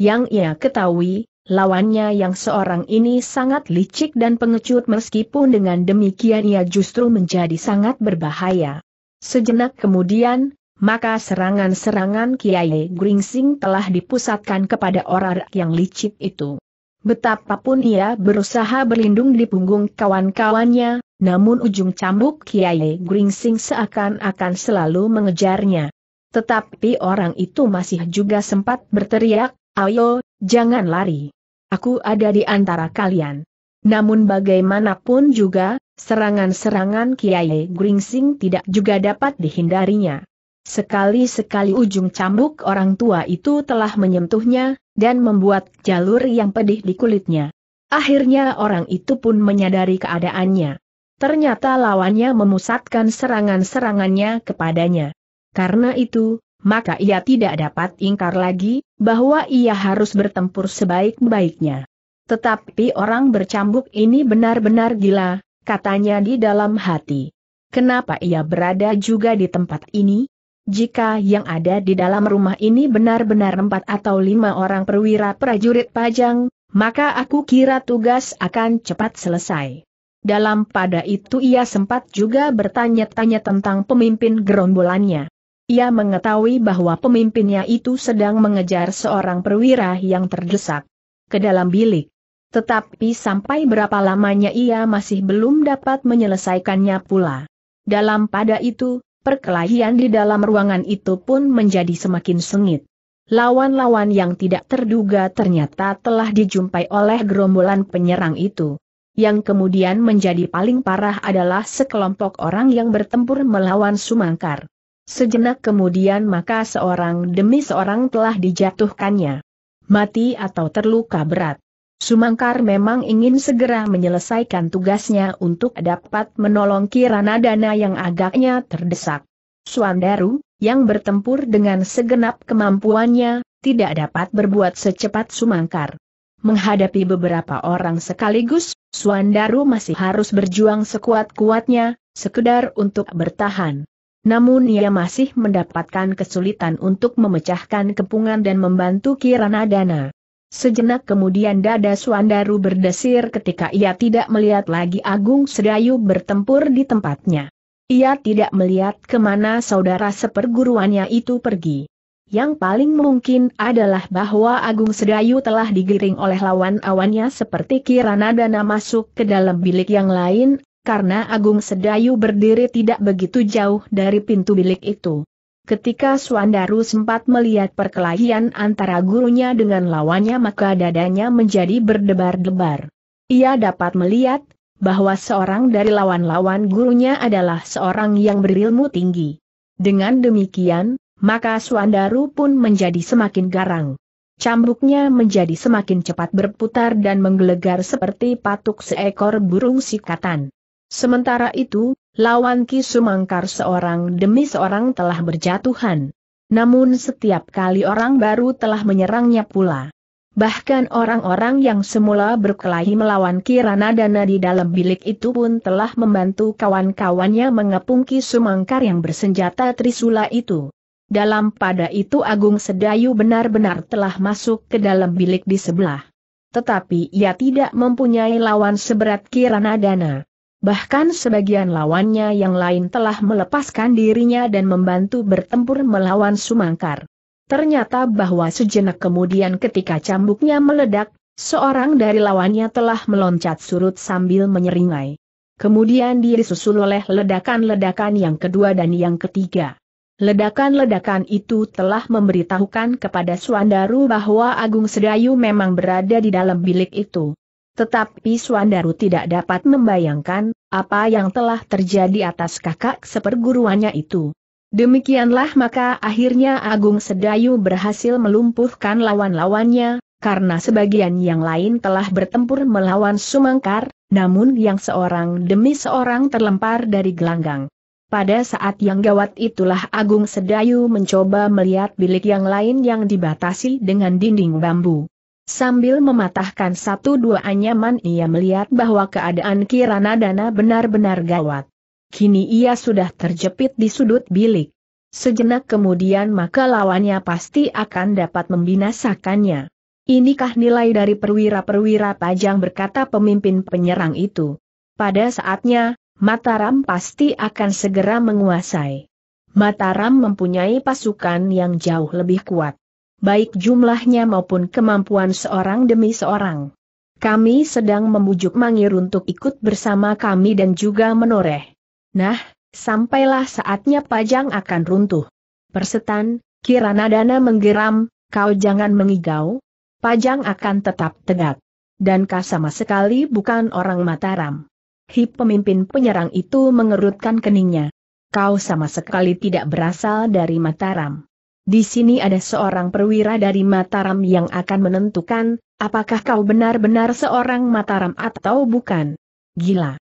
Yang ia ketahui, lawannya yang seorang ini sangat licik dan pengecut meskipun dengan demikian ia justru menjadi sangat berbahaya. Sejenak kemudian, maka serangan-serangan Kiai Gringsing telah dipusatkan kepada orang yang licik itu. Betapapun ia berusaha berlindung di punggung kawan-kawannya, namun ujung cambuk Kiai Gringsing seakan-akan selalu mengejarnya. Tetapi orang itu masih juga sempat berteriak, Ayo, jangan lari. Aku ada di antara kalian. Namun bagaimanapun juga, serangan-serangan Kiai Gringsing tidak juga dapat dihindarinya. Sekali-sekali ujung cambuk orang tua itu telah menyentuhnya, dan membuat jalur yang pedih di kulitnya. Akhirnya orang itu pun menyadari keadaannya. Ternyata lawannya memusatkan serangan-serangannya kepadanya. Karena itu, maka ia tidak dapat ingkar lagi, bahwa ia harus bertempur sebaik-baiknya. Tetapi orang bercambuk ini benar-benar gila, katanya di dalam hati. Kenapa ia berada juga di tempat ini? Jika yang ada di dalam rumah ini benar-benar empat atau lima orang perwira prajurit pajang, maka aku kira tugas akan cepat selesai. Dalam pada itu ia sempat juga bertanya-tanya tentang pemimpin gerombolannya. Ia mengetahui bahwa pemimpinnya itu sedang mengejar seorang perwira yang terdesak ke dalam bilik. Tetapi sampai berapa lamanya ia masih belum dapat menyelesaikannya pula. Dalam pada itu, perkelahian di dalam ruangan itu pun menjadi semakin sengit. Lawan-lawan yang tidak terduga ternyata telah dijumpai oleh gerombolan penyerang itu. Yang kemudian menjadi paling parah adalah sekelompok orang yang bertempur melawan Sumangkar. Sejenak kemudian maka seorang demi seorang telah dijatuhkannya. Mati atau terluka berat. Sumangkar memang ingin segera menyelesaikan tugasnya untuk dapat menolong kirana dana yang agaknya terdesak. Suandaru, yang bertempur dengan segenap kemampuannya, tidak dapat berbuat secepat Sumangkar. Menghadapi beberapa orang sekaligus, Suandaru masih harus berjuang sekuat-kuatnya, sekedar untuk bertahan. Namun ia masih mendapatkan kesulitan untuk memecahkan kepungan dan membantu Kirana Dana. Sejenak kemudian dada Suandaru berdesir ketika ia tidak melihat lagi Agung Sedayu bertempur di tempatnya. Ia tidak melihat kemana saudara seperguruannya itu pergi. Yang paling mungkin adalah bahwa Agung Sedayu telah digiring oleh lawan-awannya seperti Kirana Dana masuk ke dalam bilik yang lain karena Agung Sedayu berdiri tidak begitu jauh dari pintu bilik itu. Ketika Suandaru sempat melihat perkelahian antara gurunya dengan lawannya maka dadanya menjadi berdebar-debar. Ia dapat melihat, bahwa seorang dari lawan-lawan gurunya adalah seorang yang berilmu tinggi. Dengan demikian, maka Suandaru pun menjadi semakin garang. Cambuknya menjadi semakin cepat berputar dan menggelegar seperti patuk seekor burung sikatan. Sementara itu, lawan Ki Sumangkar seorang demi seorang telah berjatuhan. Namun setiap kali orang baru telah menyerangnya pula. Bahkan orang-orang yang semula berkelahi melawan Kirana Dana di dalam bilik itu pun telah membantu kawan-kawannya mengepung Ki Sumangkar yang bersenjata Trisula itu. Dalam pada itu Agung Sedayu benar-benar telah masuk ke dalam bilik di sebelah. Tetapi ia tidak mempunyai lawan seberat Kirana Dana. Bahkan sebagian lawannya yang lain telah melepaskan dirinya dan membantu bertempur melawan Sumangkar. Ternyata bahwa sejenak kemudian ketika cambuknya meledak, seorang dari lawannya telah meloncat surut sambil menyeringai. Kemudian disusul oleh ledakan-ledakan yang kedua dan yang ketiga. Ledakan-ledakan itu telah memberitahukan kepada Suandaru bahwa Agung Sedayu memang berada di dalam bilik itu. Tetapi Suandaru tidak dapat membayangkan, apa yang telah terjadi atas kakak seperguruannya itu. Demikianlah maka akhirnya Agung Sedayu berhasil melumpuhkan lawan-lawannya, karena sebagian yang lain telah bertempur melawan Sumangkar, namun yang seorang demi seorang terlempar dari gelanggang. Pada saat yang gawat itulah Agung Sedayu mencoba melihat bilik yang lain yang dibatasi dengan dinding bambu. Sambil mematahkan satu dua anyaman ia melihat bahwa keadaan Kirana Dana benar-benar gawat. Kini ia sudah terjepit di sudut bilik. Sejenak kemudian maka lawannya pasti akan dapat membinasakannya. Inikah nilai dari perwira-perwira pajang berkata pemimpin penyerang itu. Pada saatnya, Mataram pasti akan segera menguasai. Mataram mempunyai pasukan yang jauh lebih kuat baik jumlahnya maupun kemampuan seorang demi seorang. Kami sedang membujuk Mangir untuk ikut bersama kami dan juga menoreh. Nah, sampailah saatnya pajang akan runtuh. Persetan, kirana dana menggeram, kau jangan mengigau. Pajang akan tetap tegak. Dan kau sama sekali bukan orang Mataram. Hip pemimpin penyerang itu mengerutkan keningnya. Kau sama sekali tidak berasal dari Mataram. Di sini ada seorang perwira dari Mataram yang akan menentukan, apakah kau benar-benar seorang Mataram atau bukan. Gila.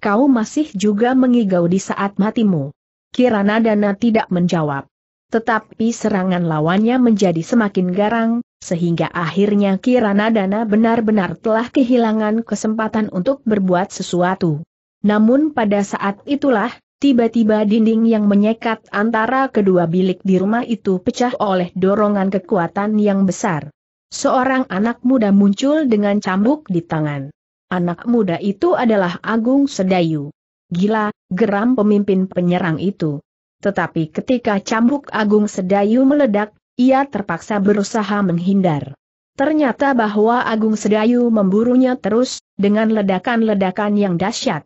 Kau masih juga mengigau di saat matimu. Kirana Dana tidak menjawab. Tetapi serangan lawannya menjadi semakin garang, sehingga akhirnya Kirana Dana benar-benar telah kehilangan kesempatan untuk berbuat sesuatu. Namun pada saat itulah, Tiba-tiba dinding yang menyekat antara kedua bilik di rumah itu pecah oleh dorongan kekuatan yang besar. Seorang anak muda muncul dengan cambuk di tangan. Anak muda itu adalah Agung Sedayu. Gila, geram pemimpin penyerang itu. Tetapi ketika cambuk Agung Sedayu meledak, ia terpaksa berusaha menghindar. Ternyata bahwa Agung Sedayu memburunya terus, dengan ledakan-ledakan yang dahsyat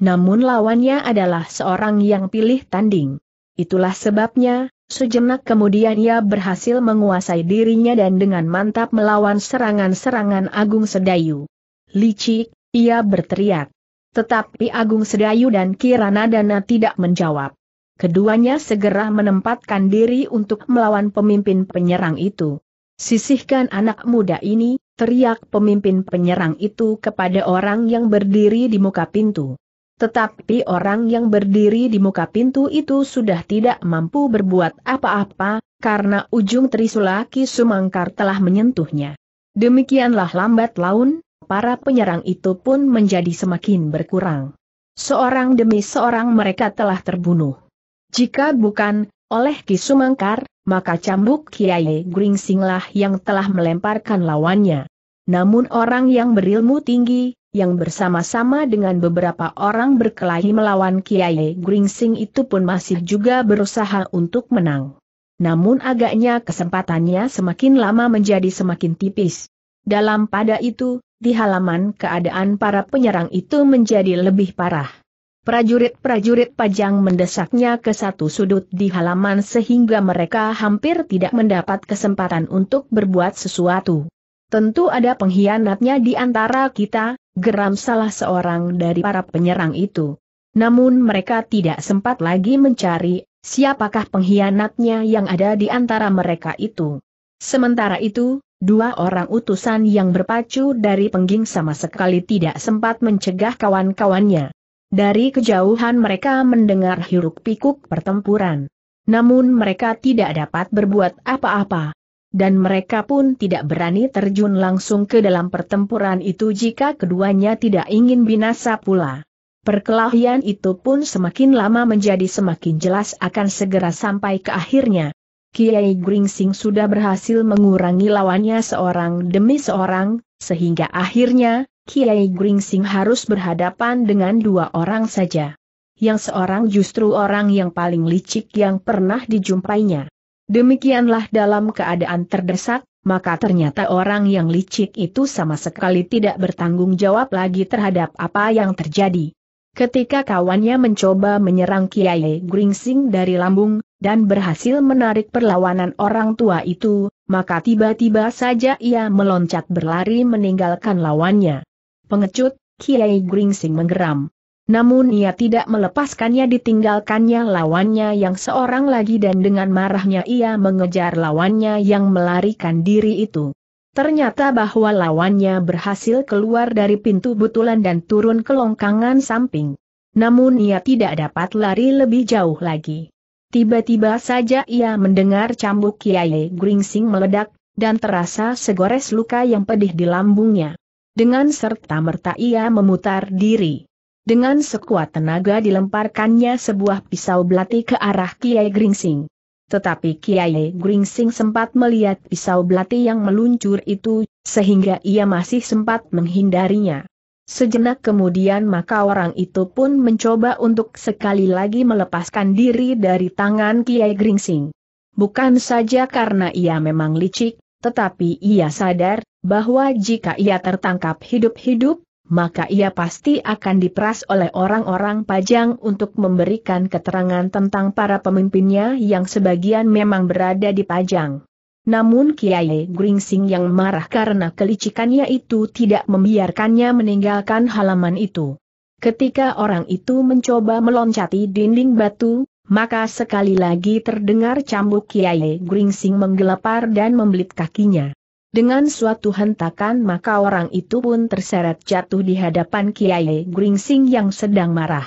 namun lawannya adalah seorang yang pilih tanding. Itulah sebabnya, sejenak kemudian ia berhasil menguasai dirinya dan dengan mantap melawan serangan-serangan Agung Sedayu. Licik, ia berteriak. Tetapi Agung Sedayu dan Kirana Dana tidak menjawab. Keduanya segera menempatkan diri untuk melawan pemimpin penyerang itu. Sisihkan anak muda ini, teriak pemimpin penyerang itu kepada orang yang berdiri di muka pintu. Tetapi orang yang berdiri di muka pintu itu sudah tidak mampu berbuat apa-apa, karena ujung Trisula Ki Sumangkar telah menyentuhnya. Demikianlah lambat laun, para penyerang itu pun menjadi semakin berkurang. Seorang demi seorang mereka telah terbunuh. Jika bukan, oleh Ki Sumangkar, maka cambuk Kiai Gringsinglah yang telah melemparkan lawannya. Namun orang yang berilmu tinggi, yang bersama-sama dengan beberapa orang berkelahi melawan Kiai Gringsing itu pun masih juga berusaha untuk menang. Namun agaknya kesempatannya semakin lama menjadi semakin tipis. Dalam pada itu, di halaman keadaan para penyerang itu menjadi lebih parah. Prajurit-prajurit pajang mendesaknya ke satu sudut di halaman sehingga mereka hampir tidak mendapat kesempatan untuk berbuat sesuatu. Tentu ada pengkhianatnya di antara kita, geram salah seorang dari para penyerang itu. Namun mereka tidak sempat lagi mencari siapakah pengkhianatnya yang ada di antara mereka itu. Sementara itu, dua orang utusan yang berpacu dari pengging sama sekali tidak sempat mencegah kawan-kawannya. Dari kejauhan mereka mendengar hiruk pikuk pertempuran. Namun mereka tidak dapat berbuat apa-apa dan mereka pun tidak berani terjun langsung ke dalam pertempuran itu jika keduanya tidak ingin binasa pula. Perkelahian itu pun semakin lama menjadi semakin jelas akan segera sampai ke akhirnya. Kiai Gringsing sudah berhasil mengurangi lawannya seorang demi seorang, sehingga akhirnya, Kiai Gringsing harus berhadapan dengan dua orang saja. Yang seorang justru orang yang paling licik yang pernah dijumpainya. Demikianlah dalam keadaan terdesak, maka ternyata orang yang licik itu sama sekali tidak bertanggung jawab lagi terhadap apa yang terjadi. Ketika kawannya mencoba menyerang Kiai Gringsing dari lambung, dan berhasil menarik perlawanan orang tua itu, maka tiba-tiba saja ia meloncat berlari meninggalkan lawannya. Pengecut, Kiai Gringsing menggeram. Namun ia tidak melepaskannya ditinggalkannya lawannya yang seorang lagi dan dengan marahnya ia mengejar lawannya yang melarikan diri itu. Ternyata bahwa lawannya berhasil keluar dari pintu butulan dan turun ke longkangan samping. Namun ia tidak dapat lari lebih jauh lagi. Tiba-tiba saja ia mendengar cambuk Kiai Gringsing meledak, dan terasa segores luka yang pedih di lambungnya. Dengan serta merta ia memutar diri. Dengan sekuat tenaga dilemparkannya sebuah pisau belati ke arah Kiai Gringsing. Tetapi Kiai Gringsing sempat melihat pisau belati yang meluncur itu, sehingga ia masih sempat menghindarinya. Sejenak kemudian maka orang itu pun mencoba untuk sekali lagi melepaskan diri dari tangan Kiai Gringsing. Bukan saja karena ia memang licik, tetapi ia sadar, bahwa jika ia tertangkap hidup-hidup, maka ia pasti akan diperas oleh orang-orang pajang untuk memberikan keterangan tentang para pemimpinnya yang sebagian memang berada di pajang. Namun Kiai Gringsing yang marah karena kelicikannya itu tidak membiarkannya meninggalkan halaman itu. Ketika orang itu mencoba meloncati dinding batu, maka sekali lagi terdengar cambuk Kiai Gringsing menggelepar dan membelit kakinya. Dengan suatu hentakan maka orang itu pun terseret jatuh di hadapan Kiai Gringsing yang sedang marah.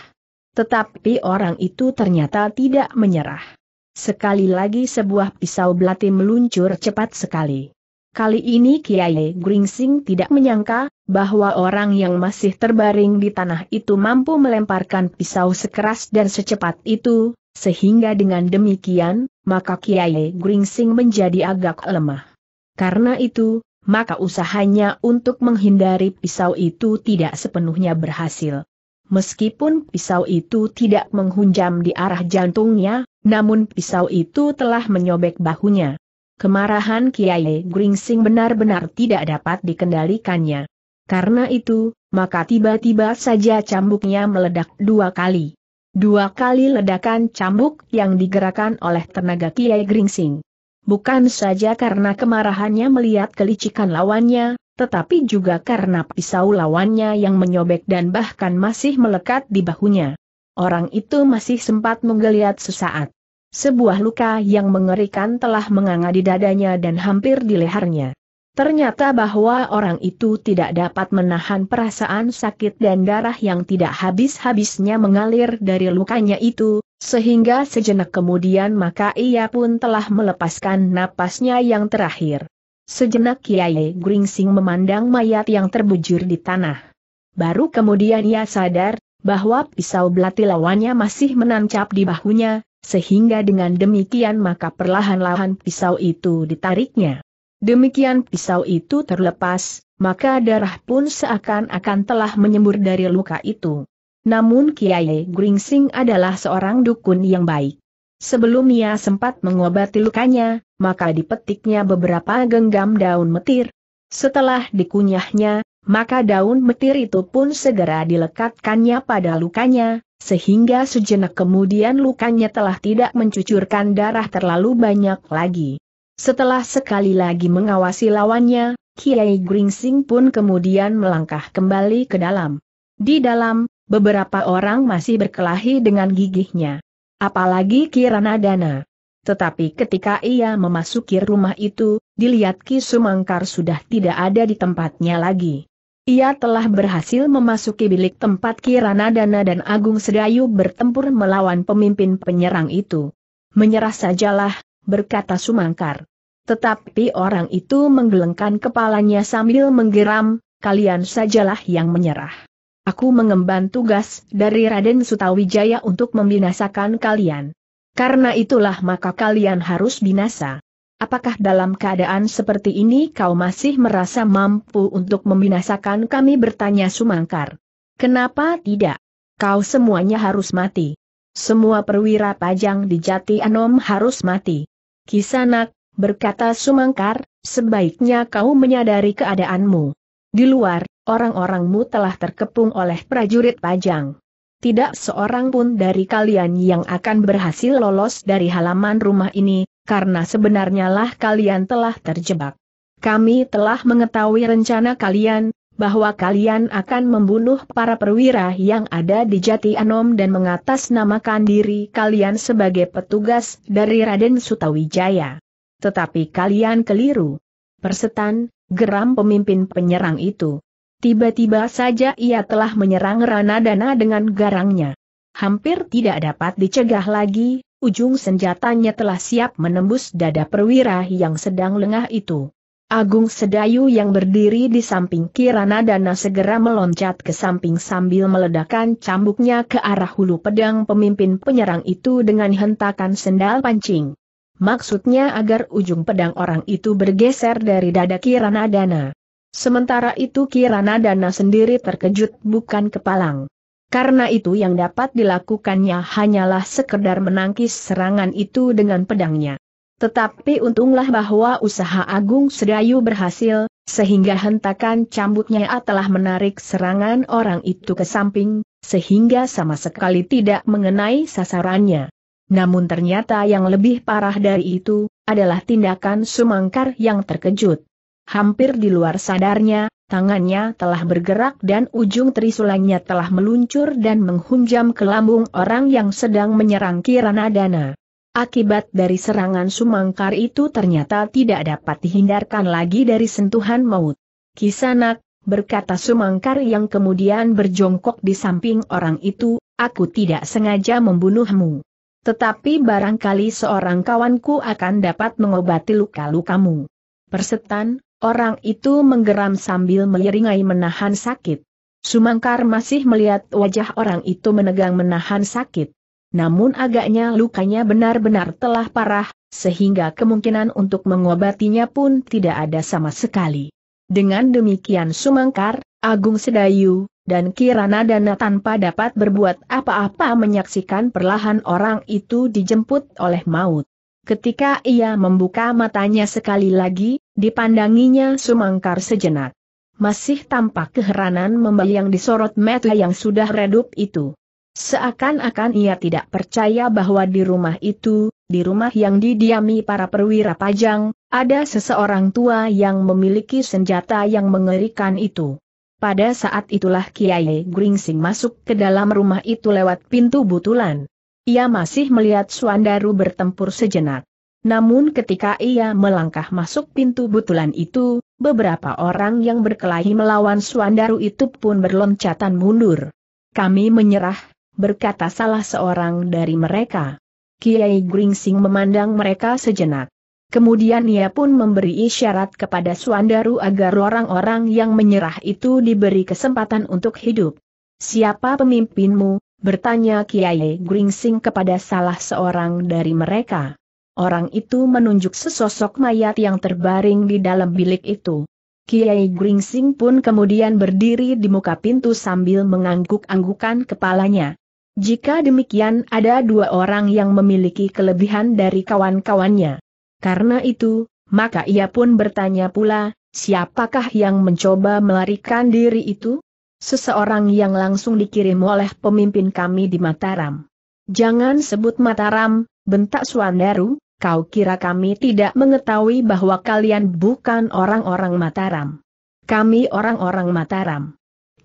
Tetapi orang itu ternyata tidak menyerah. Sekali lagi sebuah pisau belati meluncur cepat sekali. Kali ini Kiai Gringsing tidak menyangka bahwa orang yang masih terbaring di tanah itu mampu melemparkan pisau sekeras dan secepat itu, sehingga dengan demikian, maka Kiai Gringsing menjadi agak lemah. Karena itu, maka usahanya untuk menghindari pisau itu tidak sepenuhnya berhasil. Meskipun pisau itu tidak menghunjam di arah jantungnya, namun pisau itu telah menyobek bahunya. Kemarahan Kiai Gringsing benar-benar tidak dapat dikendalikannya. Karena itu, maka tiba-tiba saja cambuknya meledak dua kali. Dua kali ledakan cambuk yang digerakkan oleh tenaga Kiai Gringsing bukan saja karena kemarahannya melihat kelicikan lawannya, tetapi juga karena pisau lawannya yang menyobek dan bahkan masih melekat di bahunya. Orang itu masih sempat menggeliat sesaat. Sebuah luka yang mengerikan telah menganga di dadanya dan hampir di lehernya. Ternyata bahwa orang itu tidak dapat menahan perasaan sakit dan darah yang tidak habis-habisnya mengalir dari lukanya itu, sehingga sejenak kemudian maka ia pun telah melepaskan napasnya yang terakhir. Sejenak Kiai Gringsing memandang mayat yang terbujur di tanah. Baru kemudian ia sadar, bahwa pisau belati lawannya masih menancap di bahunya, sehingga dengan demikian maka perlahan-lahan pisau itu ditariknya. Demikian pisau itu terlepas, maka darah pun seakan-akan telah menyembur dari luka itu. Namun Kiai Gringsing adalah seorang dukun yang baik. Sebelum ia sempat mengobati lukanya, maka dipetiknya beberapa genggam daun metir. Setelah dikunyahnya, maka daun metir itu pun segera dilekatkannya pada lukanya, sehingga sejenak kemudian lukanya telah tidak mencucurkan darah terlalu banyak lagi. Setelah sekali lagi mengawasi lawannya, Kiai Gringsing pun kemudian melangkah kembali ke dalam. Di dalam, Beberapa orang masih berkelahi dengan gigihnya. Apalagi Kirana Dana. Tetapi ketika ia memasuki rumah itu, dilihat Ki Sumangkar sudah tidak ada di tempatnya lagi. Ia telah berhasil memasuki bilik tempat Kirana Dana dan Agung Sedayu bertempur melawan pemimpin penyerang itu. Menyerah sajalah, berkata Sumangkar. Tetapi orang itu menggelengkan kepalanya sambil menggeram, kalian sajalah yang menyerah aku mengemban tugas dari Raden Sutawijaya untuk membinasakan kalian. Karena itulah maka kalian harus binasa. Apakah dalam keadaan seperti ini kau masih merasa mampu untuk membinasakan kami bertanya Sumangkar? Kenapa tidak? Kau semuanya harus mati. Semua perwira pajang di Jati Anom harus mati. Kisanak, berkata Sumangkar, sebaiknya kau menyadari keadaanmu. Di luar, orang-orangmu telah terkepung oleh prajurit pajang. Tidak seorang pun dari kalian yang akan berhasil lolos dari halaman rumah ini, karena sebenarnya lah kalian telah terjebak. Kami telah mengetahui rencana kalian, bahwa kalian akan membunuh para perwira yang ada di Jati Anom dan mengatasnamakan diri kalian sebagai petugas dari Raden Sutawijaya. Tetapi kalian keliru. Persetan, geram pemimpin penyerang itu. Tiba-tiba saja ia telah menyerang Rana Dana dengan garangnya. Hampir tidak dapat dicegah lagi, ujung senjatanya telah siap menembus dada perwira yang sedang lengah itu. Agung Sedayu yang berdiri di samping Kirana Dana segera meloncat ke samping sambil meledakkan cambuknya ke arah hulu pedang pemimpin penyerang itu dengan hentakan sendal pancing. Maksudnya agar ujung pedang orang itu bergeser dari dada Kirana Dana. Sementara itu Kirana Dana sendiri terkejut bukan kepalang. Karena itu yang dapat dilakukannya hanyalah sekedar menangkis serangan itu dengan pedangnya. Tetapi untunglah bahwa usaha Agung Sedayu berhasil, sehingga hentakan cambuknya telah menarik serangan orang itu ke samping, sehingga sama sekali tidak mengenai sasarannya. Namun ternyata yang lebih parah dari itu, adalah tindakan Sumangkar yang terkejut. Hampir di luar sadarnya, tangannya telah bergerak dan ujung trisulangnya telah meluncur dan menghunjam ke lambung orang yang sedang menyerang Kirana Dana. Akibat dari serangan Sumangkar itu ternyata tidak dapat dihindarkan lagi dari sentuhan maut. Kisanak, berkata Sumangkar yang kemudian berjongkok di samping orang itu, aku tidak sengaja membunuhmu. Tetapi barangkali seorang kawanku akan dapat mengobati luka-lukamu. Persetan, Orang itu menggeram sambil meliringai menahan sakit. Sumangkar masih melihat wajah orang itu menegang menahan sakit. Namun agaknya lukanya benar-benar telah parah, sehingga kemungkinan untuk mengobatinya pun tidak ada sama sekali. Dengan demikian Sumangkar, Agung Sedayu, dan Kirana Dana tanpa dapat berbuat apa-apa menyaksikan perlahan orang itu dijemput oleh maut. Ketika ia membuka matanya sekali lagi, Dipandanginya sumangkar sejenak. Masih tampak keheranan membayang di sorot mata yang sudah redup itu. Seakan-akan ia tidak percaya bahwa di rumah itu, di rumah yang didiami para perwira pajang, ada seseorang tua yang memiliki senjata yang mengerikan itu. Pada saat itulah Kiai Gringsing masuk ke dalam rumah itu lewat pintu butulan. Ia masih melihat Suandaru bertempur sejenak. Namun ketika ia melangkah masuk pintu butulan itu, beberapa orang yang berkelahi melawan Suandaru itu pun berloncatan mundur. Kami menyerah, berkata salah seorang dari mereka. Kiai Gringsing memandang mereka sejenak. Kemudian ia pun memberi isyarat kepada Suandaru agar orang-orang yang menyerah itu diberi kesempatan untuk hidup. Siapa pemimpinmu? bertanya Kiai Gringsing kepada salah seorang dari mereka. Orang itu menunjuk sesosok mayat yang terbaring di dalam bilik itu. Kiai Gringsing pun kemudian berdiri di muka pintu sambil mengangguk-anggukan kepalanya. Jika demikian ada dua orang yang memiliki kelebihan dari kawan-kawannya. Karena itu, maka ia pun bertanya pula, siapakah yang mencoba melarikan diri itu? Seseorang yang langsung dikirim oleh pemimpin kami di Mataram. Jangan sebut Mataram, bentak Suandaru, kau kira kami tidak mengetahui bahwa kalian bukan orang-orang Mataram. Kami orang-orang Mataram.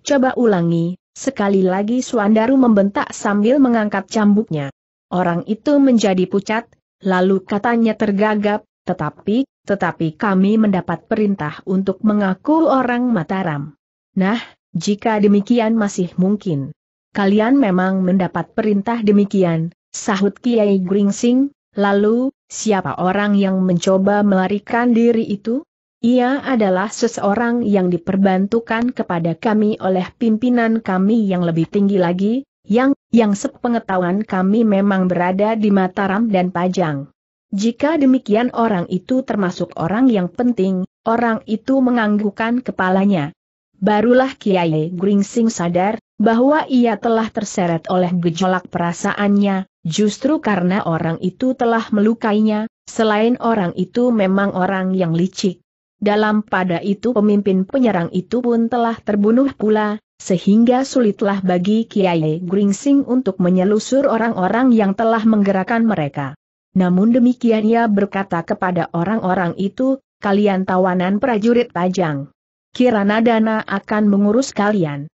Coba ulangi, sekali lagi Suandaru membentak sambil mengangkat cambuknya. Orang itu menjadi pucat, lalu katanya tergagap, tetapi, tetapi kami mendapat perintah untuk mengaku orang Mataram. Nah, jika demikian masih mungkin kalian memang mendapat perintah demikian, sahut Kiai Gringsing, lalu, siapa orang yang mencoba melarikan diri itu? Ia adalah seseorang yang diperbantukan kepada kami oleh pimpinan kami yang lebih tinggi lagi, yang, yang sepengetahuan kami memang berada di Mataram dan Pajang. Jika demikian orang itu termasuk orang yang penting, orang itu menganggukkan kepalanya. Barulah Kiai Gringsing sadar, bahwa ia telah terseret oleh gejolak perasaannya, justru karena orang itu telah melukainya, selain orang itu memang orang yang licik. Dalam pada itu pemimpin penyerang itu pun telah terbunuh pula, sehingga sulitlah bagi Kiai Gringsing untuk menyelusur orang-orang yang telah menggerakkan mereka. Namun demikian ia berkata kepada orang-orang itu, kalian tawanan prajurit pajang. Kirana Dana akan mengurus kalian.